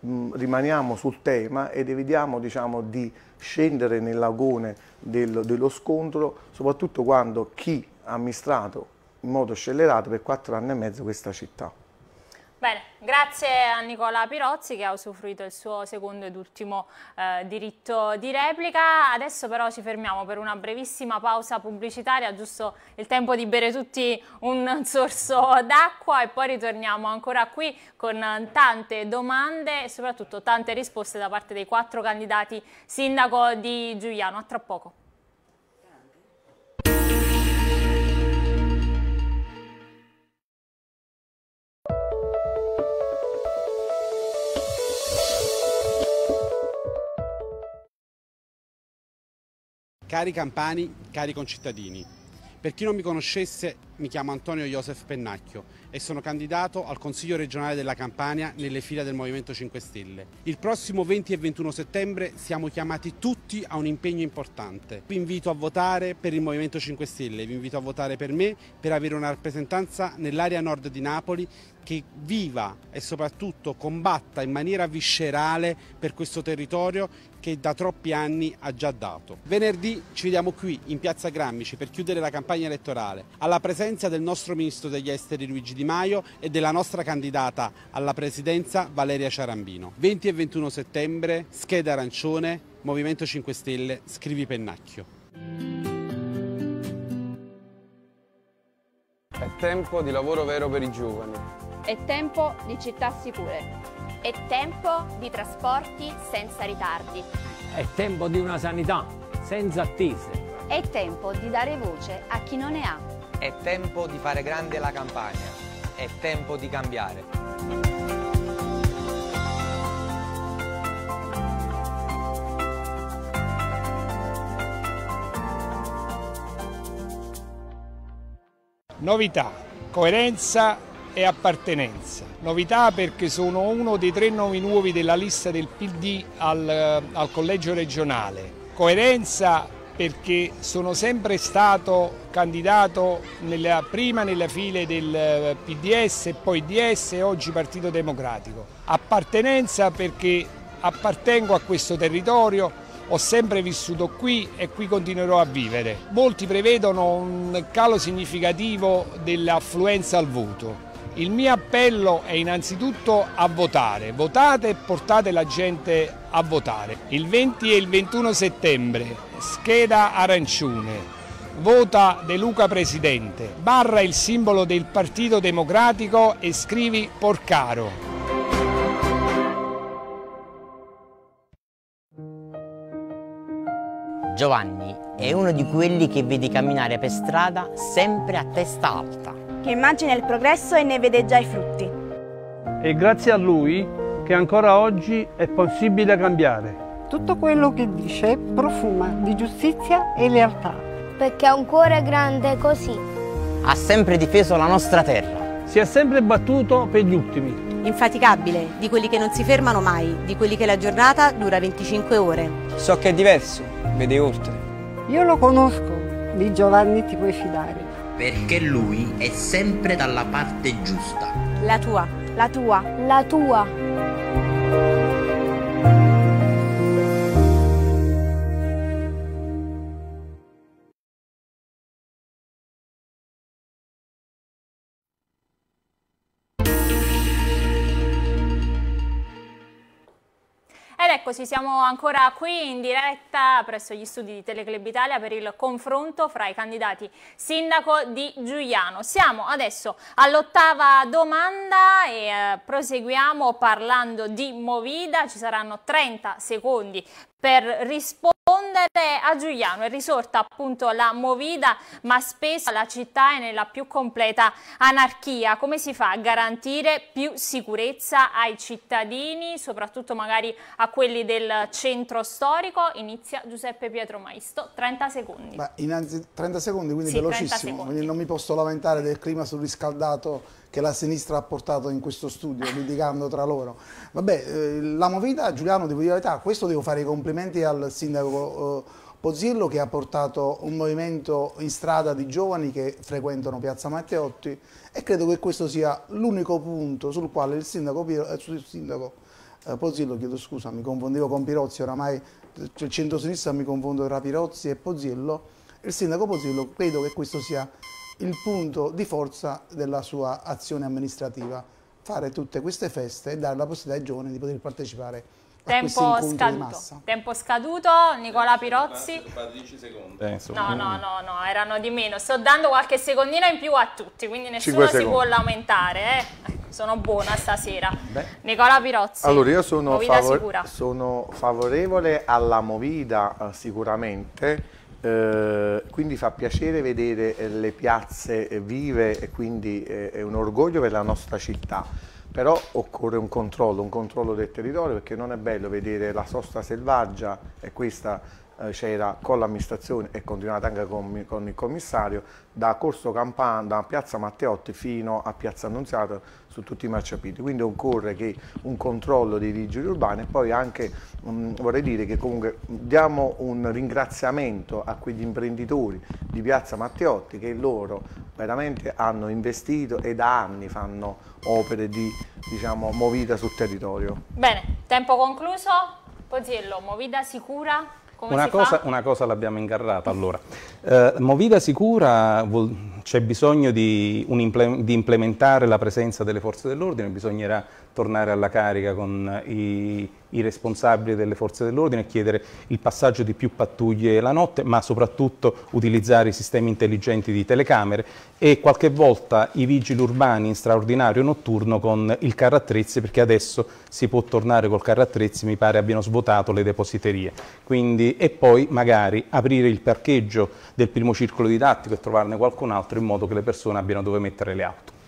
mh, rimaniamo sul tema ed evitiamo diciamo, di scendere nell'agone del, dello scontro, soprattutto quando chi ha amministrato in modo scellerato per quattro anni e mezzo questa città. Bene, grazie a Nicola Pirozzi che ha usufruito il suo secondo ed ultimo eh, diritto di replica. Adesso però ci fermiamo per una brevissima pausa pubblicitaria, giusto il tempo di bere tutti un sorso d'acqua e poi ritorniamo ancora qui con tante domande e soprattutto tante risposte da parte dei quattro candidati sindaco di Giuliano. A tra poco. Cari campani, cari concittadini, per chi non mi conoscesse mi chiamo Antonio Iosef Pennacchio e sono candidato al Consiglio regionale della Campania nelle fila del Movimento 5 Stelle. Il prossimo 20 e 21 settembre siamo chiamati tutti a un impegno importante. Vi invito a votare per il Movimento 5 Stelle, vi invito a votare per me per avere una rappresentanza nell'area nord di Napoli che viva e soprattutto combatta in maniera viscerale per questo territorio che da troppi anni ha già dato. Venerdì ci vediamo qui in Piazza Grammici per chiudere la campagna elettorale, alla presenza del nostro ministro degli esteri Luigi Di Maio e della nostra candidata alla presidenza Valeria Ciarambino. 20 e 21 settembre, scheda arancione, Movimento 5 Stelle, scrivi Pennacchio. È tempo di lavoro vero per i giovani è tempo di città sicure. È tempo di trasporti senza ritardi. È tempo di una sanità senza attese. È tempo di dare voce a chi non ne ha. È tempo di fare grande la campagna. È tempo di cambiare. novità, coerenza e appartenenza. Novità perché sono uno dei tre nomi nuovi della lista del PD al, al collegio regionale. Coerenza perché sono sempre stato candidato nella, prima nelle file del eh, PDS poi DS e oggi Partito Democratico. Appartenenza perché appartengo a questo territorio, ho sempre vissuto qui e qui continuerò a vivere. Molti prevedono un calo significativo dell'affluenza al voto. Il mio appello è innanzitutto a votare, votate e portate la gente a votare. Il 20 e il 21 settembre, scheda arancione, vota De Luca Presidente, barra il simbolo del Partito Democratico e scrivi Porcaro. Giovanni è uno di quelli che vedi camminare per strada sempre a testa alta che immagina il progresso e ne vede già i frutti. È grazie a lui che ancora oggi è possibile cambiare. Tutto quello che dice profuma di giustizia e lealtà. Perché ha un cuore grande così. Ha sempre difeso la nostra terra. Si è sempre battuto per gli ultimi. Infaticabile, di quelli che non si fermano mai, di quelli che la giornata dura 25 ore. So che è diverso, vede oltre. Io lo conosco, di Giovanni ti puoi fidare perché lui è sempre dalla parte giusta. La tua, la tua, la tua. Eccoci, siamo ancora qui in diretta presso gli studi di Teleclub Italia per il confronto fra i candidati sindaco di Giuliano. Siamo adesso all'ottava domanda e eh, proseguiamo parlando di Movida. Ci saranno 30 secondi per rispondere a Giuliano è risorta appunto la Movida, ma spesso la città è nella più completa anarchia. Come si fa a garantire più sicurezza ai cittadini, soprattutto magari a quelli del centro storico? Inizia Giuseppe Pietro Maisto, 30 secondi. Beh, innanzi, 30 secondi, quindi sì, velocissimo, secondi. non mi posso lamentare del clima surriscaldato che la sinistra ha portato in questo studio, litigando tra loro. Vabbè, eh, la movita, Giuliano, devo dire la verità, questo devo fare i complimenti al sindaco eh, Pozzillo che ha portato un movimento in strada di giovani che frequentano Piazza Matteotti e credo che questo sia l'unico punto sul quale il sindaco, eh, il sindaco eh, Pozzillo, chiedo scusa, mi confondevo con Pirozzi, oramai cioè, centro-sinistra mi confondo tra Pirozzi e Pozzillo, il sindaco Pozzillo credo che questo sia il punto di forza della sua azione amministrativa, fare tutte queste feste e dare la possibilità ai giovani di poter partecipare Tempo scaduto. Tempo scaduto, Nicola Pirozzi. 15 secondi. Eh, no, no, no, no, erano di meno. Sto dando qualche secondina in più a tutti, quindi nessuno si può lamentare. Eh. Sono buona stasera. Beh. Nicola Pirozzi. Allora, io sono, favore sono favorevole alla Movida eh, sicuramente eh, quindi fa piacere vedere eh, le piazze eh, vive e quindi è un orgoglio per la nostra città. Però occorre un controllo, un controllo del territorio perché non è bello vedere la sosta selvaggia e questa c'era con l'amministrazione e continuata anche con, con, il commissario da Corso Campana, da Piazza Matteotti fino a Piazza Annunziata su tutti i marciapiedi, quindi occorre che un controllo dei vigili urbani e poi anche mh, mm, vorrei dire che comunque diamo un ringraziamento a quegli imprenditori di Piazza Matteotti che loro veramente hanno investito e da anni fanno opere di diciamo, movita sul territorio. Bene, tempo concluso. Pozziello, movita sicura, una cosa, una cosa, l'abbiamo ingarrata allora. Eh, movida sicura vuol, c'è bisogno di, implement di implementare la presenza delle forze dell'ordine, bisognerà tornare alla carica con i, i responsabili delle forze dell'ordine e chiedere il passaggio di più pattuglie la notte, ma soprattutto utilizzare i sistemi intelligenti di telecamere e qualche volta i vigili urbani in straordinario notturno con il carro perché adesso si può tornare col carro mi pare abbiano svuotato le depositerie. Quindi, e poi magari aprire il parcheggio del primo circolo didattico e trovarne qualcun altro in modo che le persone abbiano dove mettere le auto.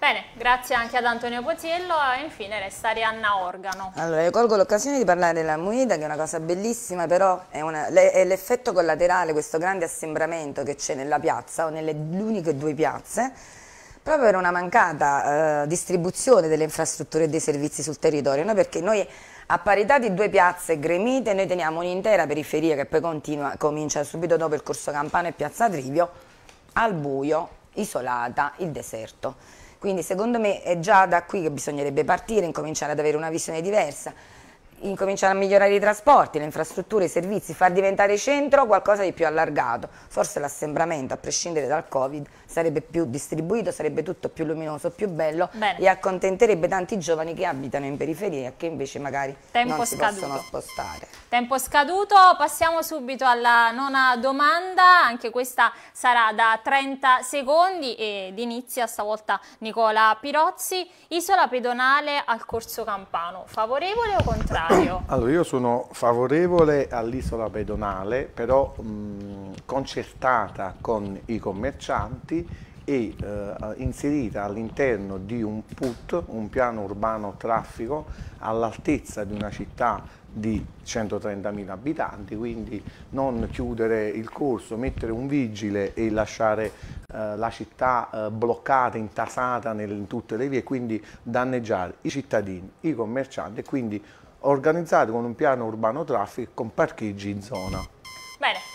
Bene, grazie anche ad Antonio Poziello e infine resta Arianna Organo. Allora, io colgo l'occasione di parlare della Muida, che è una cosa bellissima, però è, è l'effetto collaterale, questo grande assembramento che c'è nella piazza o nelle uniche due piazze, proprio per una mancata eh, distribuzione delle infrastrutture e dei servizi sul territorio, no? perché noi a parità di due piazze gremite noi teniamo un'intera periferia che poi continua, comincia subito dopo il corso Campano e Piazza Trivio, al buio, isolata, il deserto. Quindi secondo me è già da qui che bisognerebbe partire, incominciare ad avere una visione diversa, incominciare a migliorare i trasporti, le infrastrutture, i servizi, far diventare centro qualcosa di più allargato. Forse l'assembramento, a prescindere dal Covid, sarebbe più distribuito, sarebbe tutto più luminoso, più bello Bene. e accontenterebbe tanti giovani che abitano in periferia e che invece magari Tempo non scaduto. si possono spostare. Tempo scaduto, passiamo subito alla nona domanda, anche questa sarà da 30 secondi ed inizia stavolta Nicola Pirozzi. Isola pedonale al Corso Campano, favorevole o contrario? (coughs) Allora io sono favorevole all'isola pedonale, però mh, concertata con i commercianti utili e eh, eh, inserita all'interno di un PUT, un piano urbano traffico, all'altezza di una città di 130.000 abitanti, quindi non chiudere il corso, mettere un vigile e lasciare eh, la città eh, bloccata, intasata nel, in tutte le vie, quindi danneggiare i cittadini, i commercianti e quindi organizzare con un piano urbano traffico con parcheggi in zona.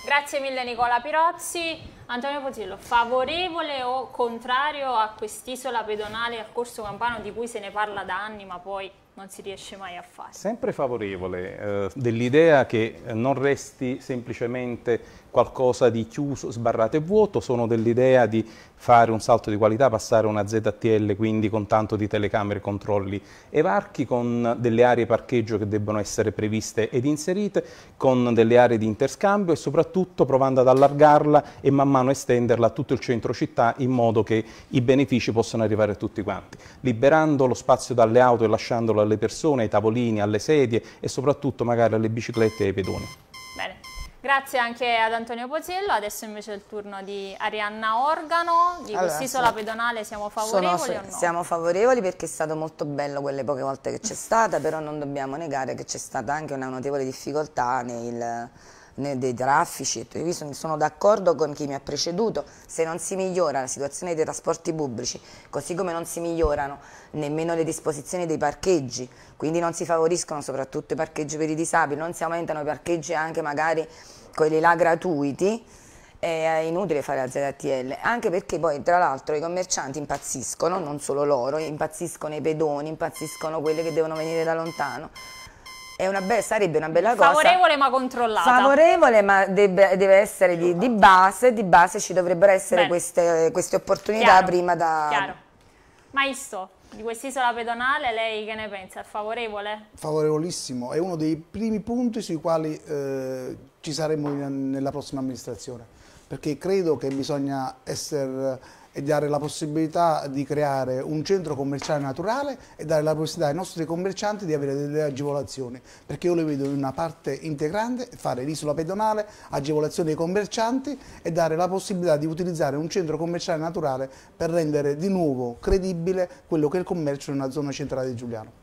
Grazie mille Nicola Pirozzi. Antonio Pozzillo, favorevole o contrario a quest'isola pedonale al Corso Campano di cui se ne parla da anni ma poi non si riesce mai a fare? Sempre favorevole eh, dell'idea che non resti semplicemente qualcosa di chiuso, sbarrato e vuoto, sono dell'idea di fare un salto di qualità, passare una ZTL quindi con tanto di telecamere, controlli e varchi, con delle aree parcheggio che debbono essere previste ed inserite, con delle aree di interscambio e soprattutto provando ad allargarla e man mano estenderla a tutto il centro città in modo che i benefici possano arrivare a tutti quanti, liberando lo spazio dalle auto e lasciandolo alle persone, ai tavolini, alle sedie e soprattutto magari alle biciclette e ai pedoni. Grazie anche ad Antonio Poziello, adesso invece è il turno di Arianna Organo, di allora, quest'isola sì. pedonale siamo favorevoli Sono, no? Siamo favorevoli perché è stato molto bello quelle poche volte che c'è stata, però non dobbiamo negare che c'è stata anche una notevole difficoltà nel, dei traffici, sono, sono d'accordo con chi mi ha preceduto, se non si migliora la situazione dei trasporti pubblici, così come non si migliorano nemmeno le disposizioni dei parcheggi, quindi non si favoriscono soprattutto i parcheggi per i disabili, non si aumentano i parcheggi anche magari quelli là gratuiti, è inutile fare la ZTL, anche perché poi tra l'altro i commercianti impazziscono, non solo loro, impazziscono i pedoni, impazziscono quelli che devono venire da lontano. Una bella, sarebbe una bella cosa. Favorevole ma controllata. Favorevole ma deve, deve essere di, di, base, di base ci dovrebbero essere queste, queste, opportunità chiaro, prima da... Chiaro. Maestro, di quest'isola pedonale lei che ne pensa? È favorevole? Favorevolissimo, è uno dei primi punti sui quali eh, ci saremo in, nella prossima amministrazione, perché credo che bisogna essere e dare la possibilità di creare un centro commerciale naturale e dare la possibilità ai nostri commercianti di avere delle agevolazioni, perché io le vedo in una parte integrante, fare l'isola pedonale, agevolazioni ai commercianti e dare la possibilità di utilizzare un centro commerciale naturale per rendere di nuovo credibile quello che è il commercio in una zona centrale di Giuliano.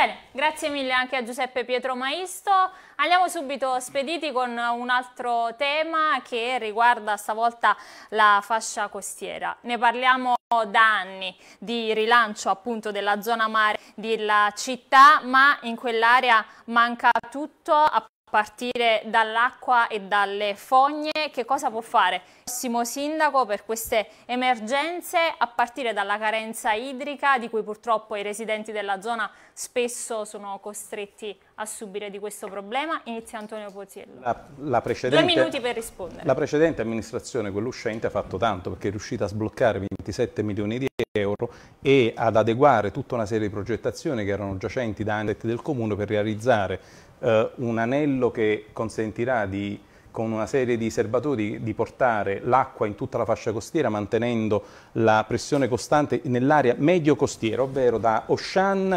Bene, grazie mille anche a Giuseppe Pietro Maisto. Andiamo subito spediti con un altro tema che riguarda stavolta la fascia costiera. Ne parliamo da anni di rilancio appunto della zona mare della città, ma in quell'area manca tutto partire dall'acqua e dalle fogne, che cosa può fare il prossimo sindaco per queste emergenze a partire dalla carenza idrica di cui purtroppo i residenti della zona spesso sono costretti a subire di questo problema? Inizia Antonio Poziello. La, la Due minuti per rispondere. La precedente amministrazione, quella uscente, ha fatto tanto perché è riuscita a sbloccare 27 milioni di euro e ad adeguare tutta una serie di progettazioni che erano giacenti da anni del comune per realizzare eh, un anello che consentirà di con una serie di serbatoi di, portare l'acqua in tutta la fascia costiera mantenendo la pressione costante nell'area medio costiera, ovvero da Oshan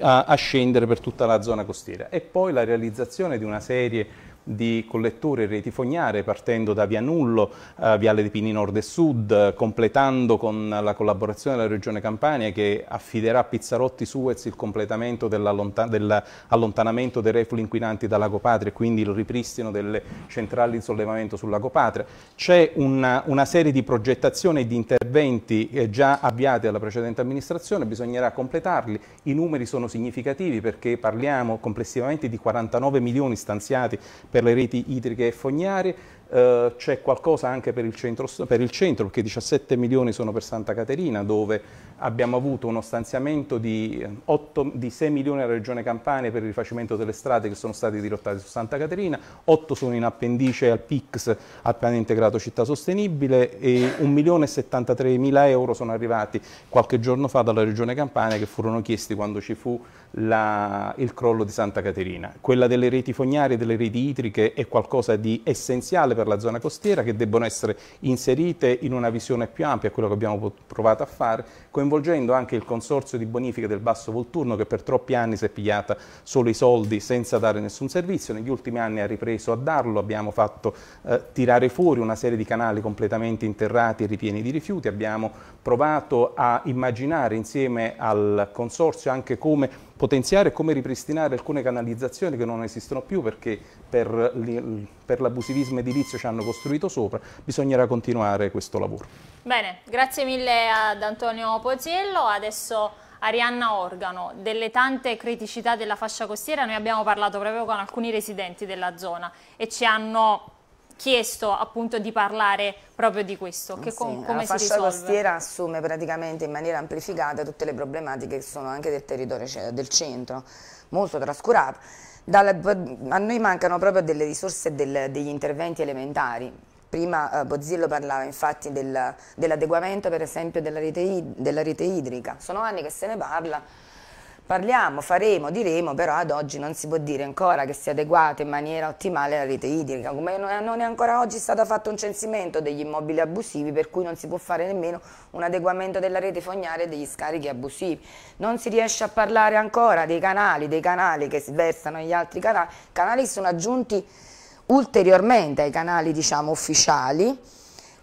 a, a, scendere per tutta la zona costiera e poi la realizzazione di una serie di collettore e reti fognare partendo da Vianullo, eh, Viale dei Pini Nord e Sud, completando con la collaborazione della Regione Campania che affiderà a Pizzarotti Suez il completamento dell'allontanamento dell dei reflui inquinanti da Lago Patria e quindi il ripristino delle centrali di sollevamento sul Lago Patria. C'è una, una, serie di progettazioni e di interventi eh, già avviati dalla precedente amministrazione, bisognerà completarli, i numeri sono significativi perché parliamo complessivamente di 49 milioni stanziati per per le reti idriche e fognarie, eh, c'è qualcosa anche per il, centro, per il centro, perché 17 milioni sono per Santa Caterina, dove abbiamo avuto uno stanziamento di, 8, eh, di 6 milioni alla Regione Campania per il rifacimento delle strade che sono state dirottate su Santa Caterina, 8 sono in appendice al PIX, al piano integrato città sostenibile e 1 milione e 73 mila euro sono arrivati qualche giorno fa dalla Regione Campania che furono chiesti quando ci fu la, il crollo di Santa Caterina. Quella delle reti fognarie e delle reti idriche è qualcosa di essenziale per la zona costiera che debbono essere inserite in una visione più ampia, quello che abbiamo provato a fare, coinvolgendo anche il consorzio di bonifica del Basso Volturno che per troppi anni si è pigliata solo i soldi senza dare nessun servizio, negli ultimi anni ha ripreso a darlo, abbiamo fatto eh, tirare fuori una serie di canali completamente interrati e ripieni di rifiuti, abbiamo provato a immaginare insieme al consorzio anche come potenziare e come ripristinare alcune canalizzazioni che non esistono più perché per, l'abusivismo edilizio ci hanno costruito sopra, bisognerà continuare questo lavoro. Bene, grazie mille ad Antonio Poziello, adesso... Arianna Organo, delle tante criticità della fascia costiera noi abbiamo parlato proprio con alcuni residenti della zona e ci hanno chiesto appunto di parlare proprio di questo. Che com- come la si fascia risolve? costiera assume praticamente in maniera amplificata tutte le problematiche che sono anche del territorio cioè del centro, molto trascurato. Dalla, a noi mancano proprio delle risorse del, degli interventi elementari. Prima eh, Bozzillo parlava infatti del, dell'adeguamento per esempio della rete, della rete idrica, sono anni che se ne parla, Parliamo, faremo, diremo, però ad oggi non si può dire ancora che sia adeguata in maniera ottimale la rete idrica, come non è ancora oggi stato fatto un censimento degli immobili abusivi per cui non si può fare nemmeno un adeguamento della rete fognaria e degli scarichi abusivi. Non si riesce a parlare ancora dei canali, dei canali che si versano agli altri canali, canali che sono aggiunti ulteriormente ai canali diciamo, ufficiali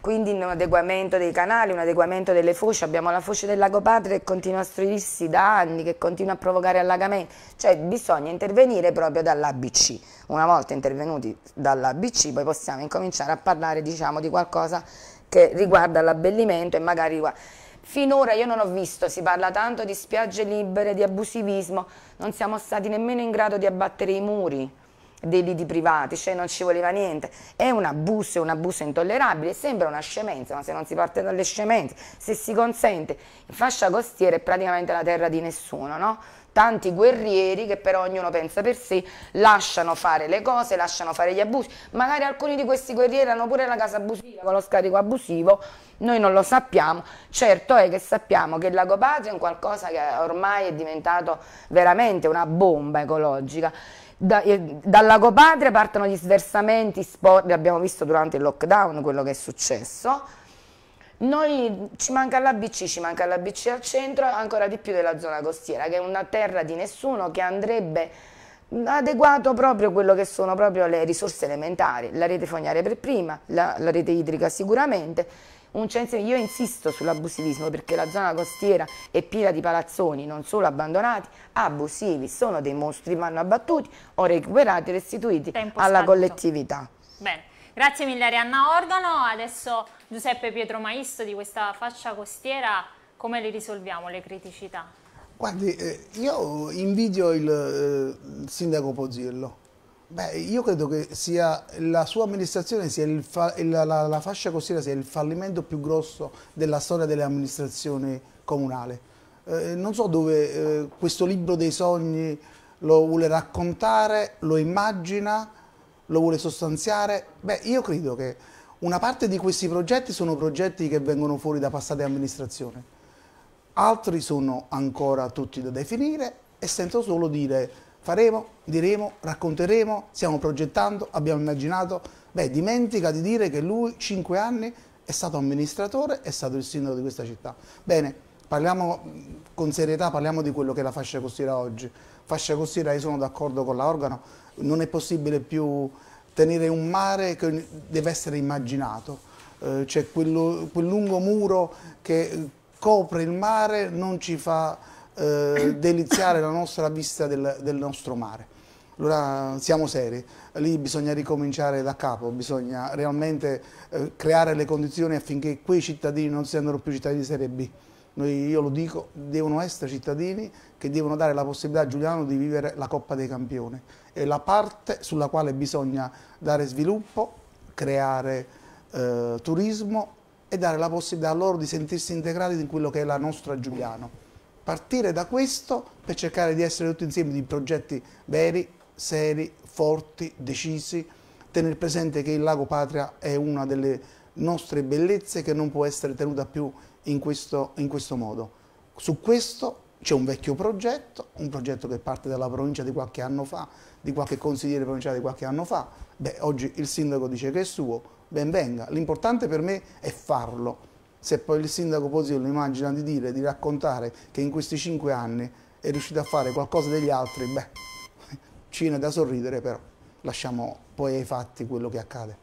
quindi un adeguamento dei canali, un adeguamento delle foci, abbiamo la foce del lago Padre che continua a istruirsi da anni, che continua a provocare allagamenti, cioè bisogna intervenire proprio dall'ABC, una volta intervenuti dall'ABC poi possiamo incominciare a parlare diciamo, di qualcosa che riguarda l'abbellimento e magari riguarda... Finora io non ho visto, si parla tanto di spiagge libere, di abusivismo, non siamo stati nemmeno in grado di abbattere i muri, dei liti privati, cioè non ci voleva niente. È un abuso, è un abuso intollerabile, sembra una scemenza, ma se non si parte dalle scemenze, se si consente, in fascia costiera è praticamente la terra di nessuno, no? tanti guerrieri che però ognuno pensa per sé, lasciano fare le cose, lasciano fare gli abusi. Magari alcuni di questi guerrieri hanno pure la casa abusiva con lo scarico abusivo, noi non lo sappiamo. Certo è che sappiamo che il lago Patria è un qualcosa che ormai è diventato veramente una bomba ecologica. Da, eh, Lagopatria partono gli sversamenti, sport, abbiamo visto durante il lockdown quello che è successo. Noi ci manca l'ABC, ci manca l'ABC al centro, ancora di più della zona costiera, che è una terra di nessuno che andrebbe adeguato proprio quello che sono proprio le risorse elementari, la rete fognaria per prima, la, la rete idrica sicuramente un censo. Io insisto sull'abusivismo perché la zona costiera è piena di palazzoni non solo abbandonati, abusivi, sono dei mostri, vanno abbattuti o recuperati e restituiti Tempo alla scaduto. collettività. Bene. Grazie mille Arianna Organo, adesso Giuseppe Pietro Maisto di questa fascia costiera, come le risolviamo le criticità? Guardi, eh, io invidio il eh, sindaco Pozzillo, Beh, io credo che sia la sua amministrazione, sia la, la, la, fascia costiera sia il fallimento più grosso della storia delle amministrazioni comunali. Eh, non so dove eh, questo libro dei sogni lo vuole raccontare, lo immagina, lo vuole sostanziare. Beh, io credo che una parte di questi progetti sono progetti che vengono fuori da passate amministrazioni, altri sono ancora tutti da definire e sento solo dire faremo, diremo, racconteremo, stiamo progettando, abbiamo immaginato. Beh, dimentica di dire che lui cinque anni è stato amministratore, è stato il sindaco di questa città. Bene, parliamo con serietà, parliamo di quello che è la fascia costiera oggi. Fascia costiera, io sono d'accordo con l'organo, non è possibile più tenere un mare che deve essere immaginato. Eh, C'è quel lungo muro che eh, copre il mare, non ci fa eh, deliziare la nostra vista del, del nostro mare. Allora siamo seri, lì bisogna ricominciare da capo, bisogna realmente eh, creare le condizioni affinché quei cittadini non siano più cittadini di serie B. Noi, io lo dico, devono essere cittadini che devono dare la possibilità a Giuliano di vivere la Coppa dei Campioni. È la parte sulla quale bisogna dare sviluppo, creare eh, turismo e dare la possibilità a loro di sentirsi integrati in quello che è la nostra Giuliano partire da questo per cercare di essere tutti insieme di progetti veri, seri, forti, decisi, tenere presente che il lago Patria è una delle nostre bellezze che non può essere tenuta più in questo, in questo modo. Su questo c'è un vecchio progetto, un progetto che parte dalla provincia di qualche anno fa, di qualche consigliere provinciale di qualche anno fa. Beh, oggi il sindaco dice che è suo, ben venga. L'importante per me è farlo se poi il sindaco lo immagina di dire, di raccontare che in questi cinque anni è riuscito a fare qualcosa degli altri, beh, (laughs) cine da sorridere però. Lasciamo poi ai fatti quello che accade.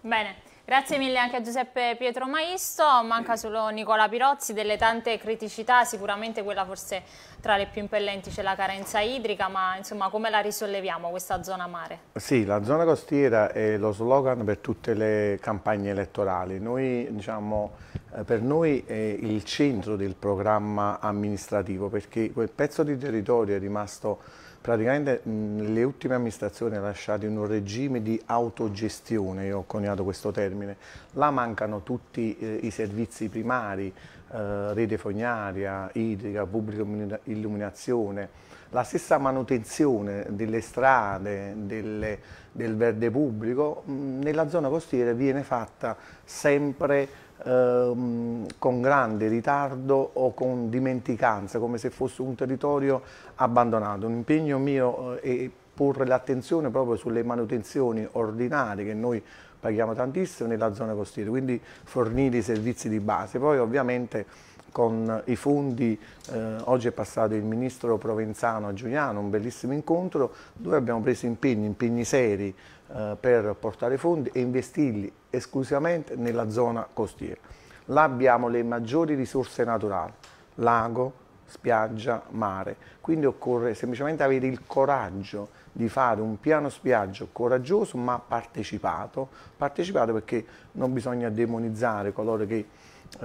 Bene. Grazie mille anche a Giuseppe Pietro Maisto, manca solo Nicola Pirozzi, delle tante criticità, sicuramente quella forse tra le più impellenti c'è la carenza idrica, ma insomma come la risolleviamo questa zona mare? Sì, la zona costiera è lo slogan per tutte le campagne elettorali, noi diciamo eh, per noi è il centro del programma amministrativo perché quel pezzo di territorio è rimasto praticamente nelle ultime amministrazioni lasciato in un regime di autogestione, io ho coniato questo termine, là mancano tutti eh, i servizi primari, eh, rete fognaria, idrica, pubblica illuminazione, la stessa manutenzione delle strade, delle, del verde pubblico mh, nella zona costiera viene fatta sempre ehm, con grande ritardo o con dimenticanza, come se fosse un territorio abbandonato. Un impegno mio è eh, porre l'attenzione proprio sulle manutenzioni ordinarie che noi paghiamo tantissimo nella zona costiera, quindi fornire i servizi di base. Poi ovviamente con i fondi, eh, oggi è passato il ministro Provenzano a Giuliano, un bellissimo incontro dove abbiamo preso impegni, impegni seri, eh, per portare fondi e investirli esclusivamente nella zona costiera. Là abbiamo le maggiori risorse naturali, lago, spiaggia, mare, quindi occorre semplicemente avere il coraggio di fare un piano spiaggio coraggioso ma partecipato, partecipato perché non bisogna demonizzare coloro che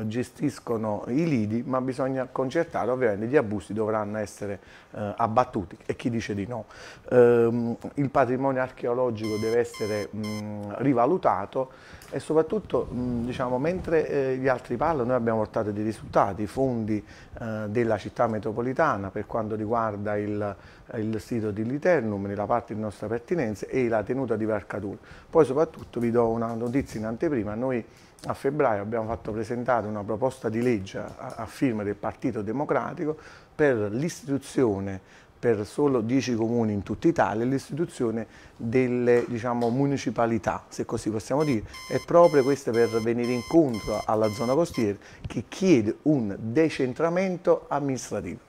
gestiscono i lidi, ma bisogna concertare, ovviamente gli abusi dovranno essere eh, abbattuti e chi dice di no. Ehm, il patrimonio archeologico deve essere mh, mm, rivalutato e soprattutto mh, mm, diciamo, mentre eh, gli altri parlano noi abbiamo portato dei risultati, fondi eh, della città metropolitana per quanto riguarda il, il sito di Liternum nella parte di nostra pertinenza e la tenuta di Varcatura. Poi soprattutto vi do una notizia in anteprima, noi a febbraio abbiamo fatto presentare una proposta di legge a, a firma del Partito Democratico per l'istituzione per solo 10 comuni in tutta Italia l'istituzione delle diciamo, municipalità, se così possiamo dire, è proprio questa per venire incontro alla zona costiera che chiede un decentramento amministrativo.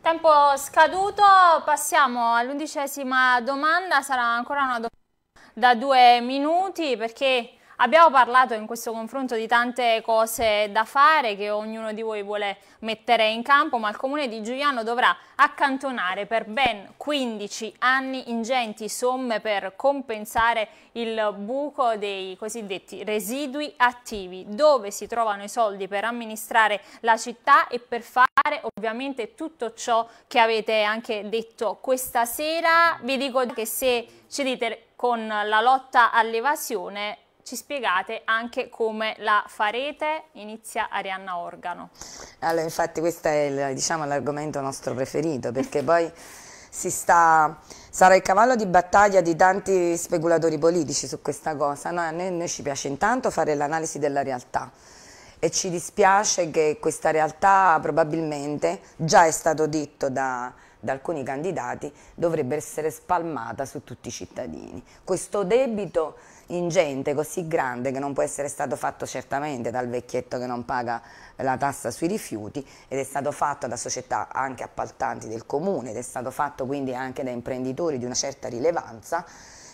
Tempo scaduto, passiamo all'undicesima domanda, sarà ancora una domanda da due minuti perché Abbiamo parlato in questo confronto di tante cose da fare che ognuno di voi vuole mettere in campo, ma il comune di Giuliano dovrà accantonare per ben 15 anni ingenti somme per compensare il buco dei cosiddetti residui attivi. Dove si trovano i soldi per amministrare la città e per fare ovviamente tutto ciò che avete anche detto questa sera? Vi dico che se ci dite con la lotta all'evasione ci spiegate anche come la farete. Inizia Arianna Organo. Allora, infatti questo è il, diciamo, l'argomento nostro preferito perché (laughs) poi si sta, sarà il cavallo di battaglia di tanti speculatori politici su questa cosa. No? A noi, noi ci piace intanto fare l'analisi della realtà e ci dispiace che questa realtà probabilmente, già è stato detto da, da, alcuni candidati, dovrebbe essere spalmata su tutti i cittadini. Questo debito ingente, così grande che non può essere stato fatto certamente dal vecchietto che non paga la tassa sui rifiuti ed è stato fatto da società anche appaltanti del comune ed è stato fatto quindi anche da imprenditori di una certa rilevanza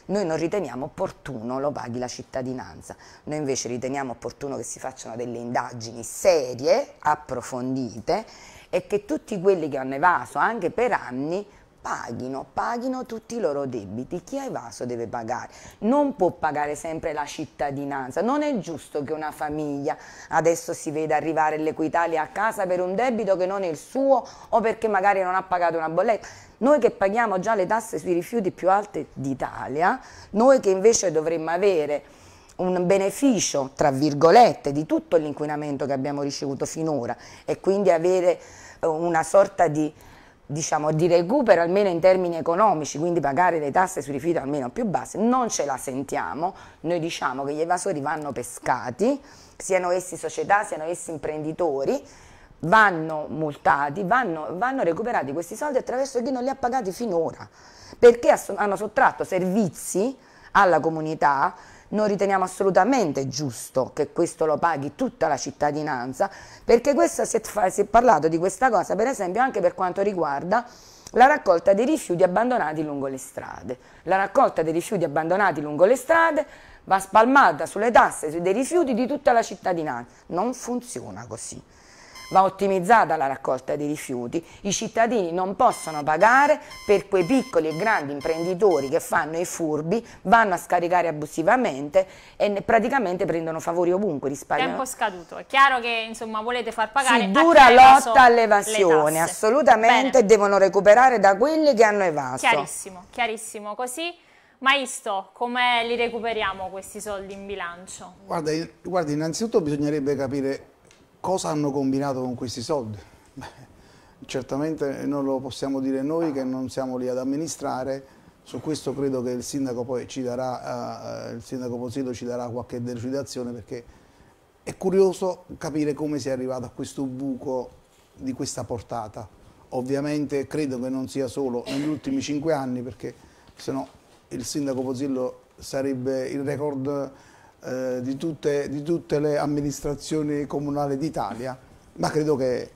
noi non riteniamo opportuno lo paghi la cittadinanza, noi invece riteniamo opportuno che si facciano delle indagini serie, approfondite e che tutti quelli che hanno evaso anche per anni paghino, paghino tutti i loro debiti. Chi ha evaso deve pagare. Non può pagare sempre la cittadinanza. Non è giusto che una famiglia adesso si veda arrivare l'Equitalia a casa per un debito che non è il suo o perché magari non ha pagato una bolletta. Noi che paghiamo già le tasse sui rifiuti più alte d'Italia, noi che invece dovremmo avere un beneficio, tra virgolette, di tutto l'inquinamento che abbiamo ricevuto finora e quindi avere eh, una sorta di diciamo, di recupero almeno in termini economici, quindi pagare le tasse sui rifiuti almeno più basse, non ce la sentiamo, noi diciamo che gli evasori vanno pescati, siano essi società, siano essi imprenditori, vanno multati, vanno, vanno recuperati questi soldi attraverso chi non li ha pagati finora, perché hanno sottratto servizi alla comunità, noi riteniamo assolutamente giusto che questo lo paghi tutta la cittadinanza, perché questa, si, è, si è parlato di questa cosa per esempio anche per quanto riguarda la raccolta dei rifiuti abbandonati lungo le strade. La raccolta dei rifiuti abbandonati lungo le strade va spalmata sulle tasse dei rifiuti di tutta la cittadinanza. Non funziona così va ottimizzata la raccolta dei rifiuti, i cittadini non possono pagare per quei piccoli e grandi imprenditori che fanno i furbi, vanno a scaricare abusivamente e praticamente prendono favori ovunque, risparmiano. Tempo scaduto, è chiaro che insomma volete far pagare Si dura lotta all'evasione, assolutamente Bene. devono recuperare da quelli che hanno evaso. Chiarissimo, chiarissimo, così Maisto, come li recuperiamo questi soldi in bilancio? Guarda, guarda, innanzitutto bisognerebbe capire Cosa hanno combinato con questi soldi? Beh, certamente non lo possiamo dire noi che non siamo lì ad amministrare, su questo credo che il sindaco poi ci darà, eh, il sindaco Posito ci darà qualche delucidazione perché è curioso capire come si è arrivato a questo buco di questa portata. Ovviamente credo che non sia solo negli ultimi cinque anni perché se no il sindaco Posillo sarebbe il record eh, di, tutte, di tutte le amministrazioni comunali d'Italia, ma credo che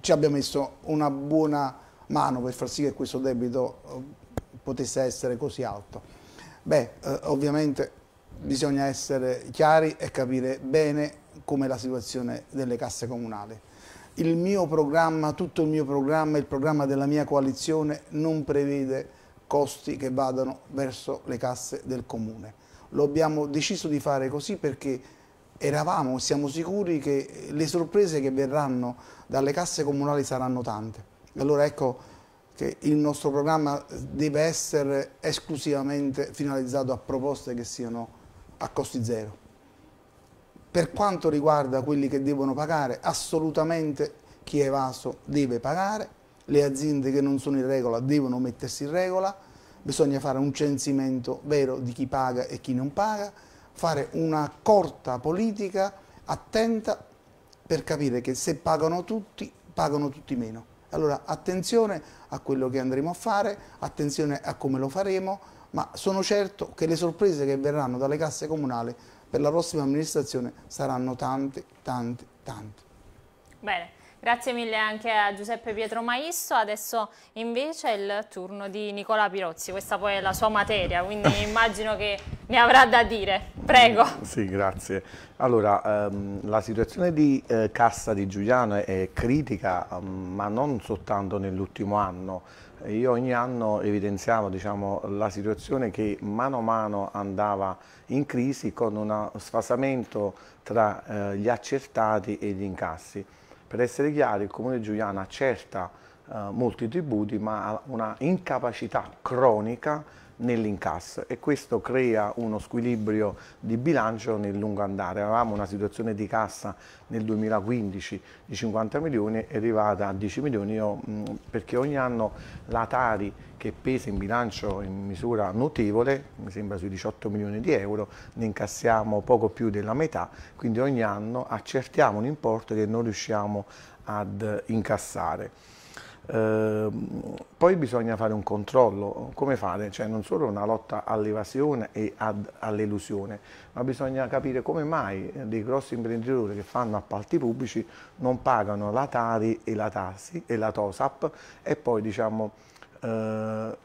ci abbia messo una buona mano per far sì che questo debito eh, potesse essere così alto. Beh, eh, ovviamente bisogna essere chiari e capire bene com'è la situazione delle casse comunali. Il mio programma, tutto il mio programma, il programma della mia coalizione non prevede costi che vadano verso le casse del comune lo abbiamo deciso di fare così perché eravamo, siamo sicuri che le sorprese che verranno dalle casse comunali saranno tante. Allora ecco che il nostro programma deve essere esclusivamente finalizzato a proposte che siano a costi zero. Per quanto riguarda quelli che devono pagare, assolutamente chi è evaso deve pagare, le aziende che non sono in regola devono mettersi in regola, bisogna fare un censimento vero di chi paga e chi non paga, fare una corta politica attenta per capire che se pagano tutti, pagano tutti meno. Allora attenzione a quello che andremo a fare, attenzione a come lo faremo, ma sono certo che le sorprese che verranno dalle casse comunali per la prossima amministrazione saranno tante, tante, tante. Bene. Grazie mille anche a Giuseppe Pietro Maisso, adesso invece è il turno di Nicola Pirozzi, questa poi è la sua materia, quindi (laughs) immagino che ne avrà da dire. Prego. Sì, grazie. Allora, ehm, la situazione di eh, cassa di Giuliano è critica, mm, ma non soltanto nell'ultimo anno. Io ogni anno evidenziavo diciamo, la situazione che mano a mano andava in crisi con uno sfasamento tra eh, gli accertati e gli incassi. Per essere chiari, il Comune di Giuliana accerta eh, molti tributi, ma ha una incapacità cronica nell'incasso e questo crea uno squilibrio di bilancio nel lungo andare. Avevamo una situazione di cassa nel 2015 di 50 milioni è arrivata a 10 milioni io, perché ogni anno la Tari che pesa in bilancio in misura notevole, mi sembra sui 18 milioni di euro, ne incassiamo poco più della metà, quindi ogni anno accertiamo un importo che non riusciamo ad incassare. Ehm, poi bisogna fare un controllo, come fare? Cioè non solo una lotta all'evasione e all'elusione, ma bisogna capire come mai eh, dei grossi imprenditori che fanno appalti pubblici non pagano la Tari e la, Tasi, e la TOSAP e poi diciamo, eh,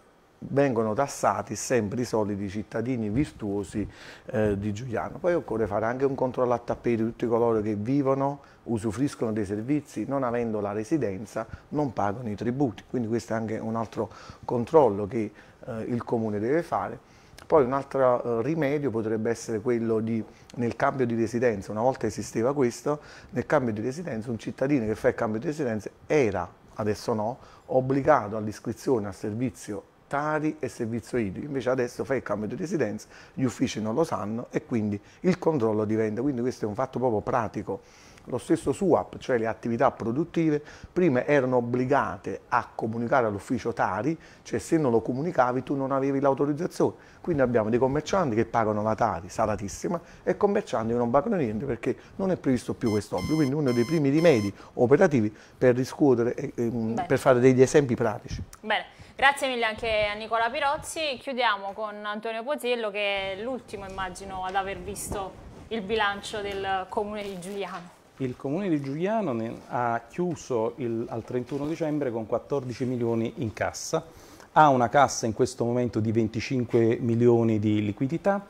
vengono tassati sempre i soldi di cittadini virtuosi eh, di Giuliano. Poi occorre fare anche un controllo a tappeto di tutti coloro che vivono, usufruiscono dei servizi, non avendo la residenza non pagano i tributi, quindi questo è anche un altro controllo che eh, il Comune deve fare. Poi un altro eh, rimedio potrebbe essere quello di, nel cambio di residenza, una volta esisteva questo, nel cambio di residenza un cittadino che fa il cambio di residenza era, adesso no, obbligato all'iscrizione al servizio Tari e servizio idrico. Invece adesso fai il cambio di residenza, gli uffici non lo sanno e quindi il controllo diventa, quindi questo è un fatto proprio pratico. Lo stesso SUAP, cioè le attività produttive, prima erano obbligate a comunicare all'ufficio Tari, cioè se non lo comunicavi tu non avevi l'autorizzazione. Quindi abbiamo dei commercianti che pagano la Tari salatissima e commercianti che non pagano niente perché non è previsto più quest'obbligo. Quindi uno dei primi rimedi operativi per riscuotere, eh, ehm, per fare degli esempi pratici. Bene. Grazie mille anche a Nicola Pirozzi. Chiudiamo con Antonio Pozziello che è l'ultimo immagino ad aver visto il bilancio del comune di Giuliano. Il comune di Giuliano ha chiuso il, al 31 dicembre con 14 milioni in cassa, ha una cassa in questo momento di 25 milioni di liquidità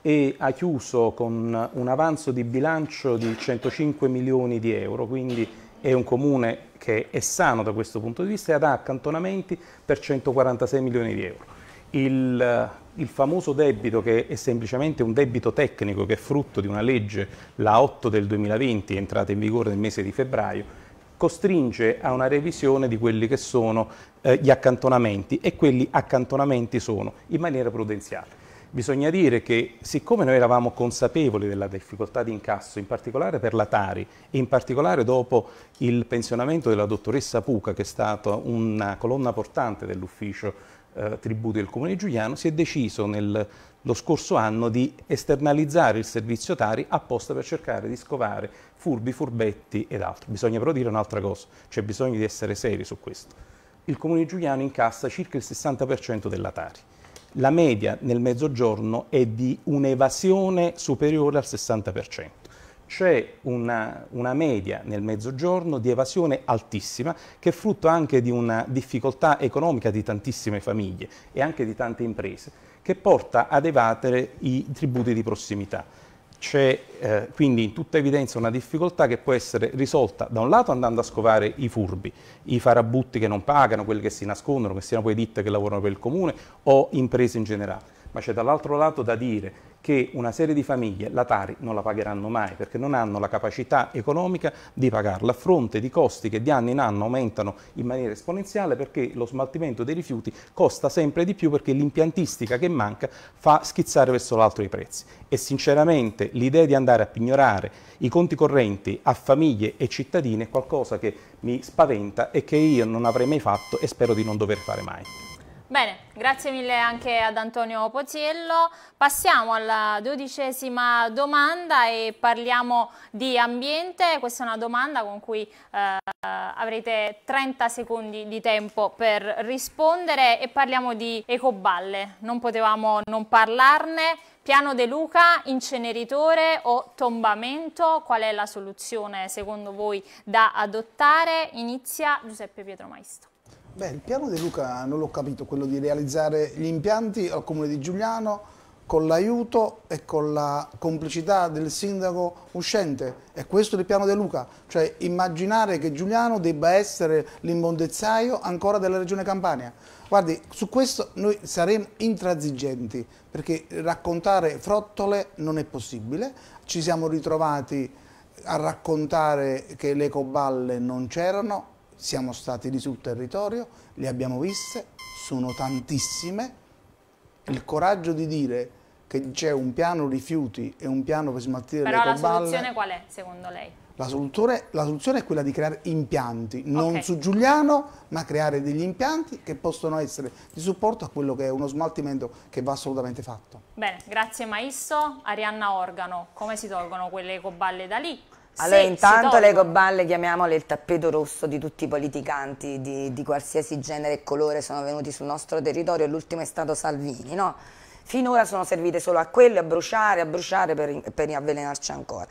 e ha chiuso con un avanzo di bilancio di 105 milioni di euro, quindi è un comune che è sano da questo punto di vista, ed ha accantonamenti per 146 milioni di euro. Il, eh, il, famoso debito che è semplicemente un debito tecnico che è frutto di una legge, la 8 del 2020, entrata in vigore nel mese di febbraio, costringe a una revisione di quelli che sono eh, gli accantonamenti e quelli accantonamenti sono in maniera prudenziale. Bisogna dire che siccome noi eravamo consapevoli della difficoltà di incasso, in particolare per la Tari, in particolare dopo il pensionamento della dottoressa Puca, che è stata una colonna portante dell'ufficio eh, tributi del Comune di Giuliano, si è deciso nel, lo scorso anno di esternalizzare il servizio Tari apposta per cercare di scovare furbi, furbetti ed altro. Bisogna però dire un'altra cosa, c'è bisogno di essere seri su questo. Il Comune di Giuliano incassa circa il 60% della Tari la media nel mezzogiorno è di un'evasione superiore al 60%. C'è una, una, media nel mezzogiorno di evasione altissima che è frutto anche di una difficoltà economica di tantissime famiglie e anche di tante imprese che porta ad evadere i tributi di prossimità. C'è eh, quindi in tutta evidenza una difficoltà che può essere risolta da un lato andando a scovare i furbi, i farabutti che non pagano, quelli che si nascondono, che siano poi ditte che lavorano per il comune o imprese in generale ma c'è dall'altro lato da dire che una serie di famiglie la Tari non la pagheranno mai perché non hanno la capacità economica di pagarla a fronte di costi che di anno in anno aumentano in maniera esponenziale perché lo smaltimento dei rifiuti costa sempre di più perché l'impiantistica che manca fa schizzare verso l'alto i prezzi e sinceramente l'idea di andare a pignorare i conti correnti a famiglie e cittadini è qualcosa che mi spaventa e che io non avrei mai fatto e spero di non dover fare mai. Bene, grazie mille anche ad Antonio Poziello. Passiamo alla dodicesima domanda e parliamo di ambiente. Questa è una domanda con cui eh, avrete 30 secondi di tempo per rispondere e parliamo di ecoballe. Non potevamo non parlarne. Piano De Luca, inceneritore o tombamento? Qual è la soluzione secondo voi da adottare? Inizia Giuseppe Pietro Maisto. Beh, il piano di Luca non l'ho capito, quello di realizzare gli impianti al comune di Giuliano con l'aiuto e con la complicità del sindaco uscente. E questo è il piano di Luca, cioè immaginare che Giuliano debba essere l'imbondezzaio ancora della regione Campania. Guardi, su questo noi saremo intransigenti, perché raccontare frottole non è possibile. Ci siamo ritrovati a raccontare che le coballe non c'erano, siamo stati lì sul territorio, le abbiamo viste, sono tantissime. Il coraggio di dire che c'è un piano rifiuti e un piano per smaltire Però le coballe... Però la soluzione qual è secondo lei? La soluzione, la soluzione, è quella di creare impianti, non okay. su Giuliano, ma creare degli impianti che possono essere di supporto a quello che è uno smaltimento che va assolutamente fatto. Bene, grazie Maisso. Arianna Organo, come si tolgono quelle coballe da lì? Allora sì, intanto le goballe, chiamiamole il tappeto rosso di tutti i politicanti di, di qualsiasi genere e colore sono venuti sul nostro territorio, l'ultimo è stato Salvini, no? Finora sono servite solo a quelle, a bruciare, a bruciare per, per avvelenarci ancora.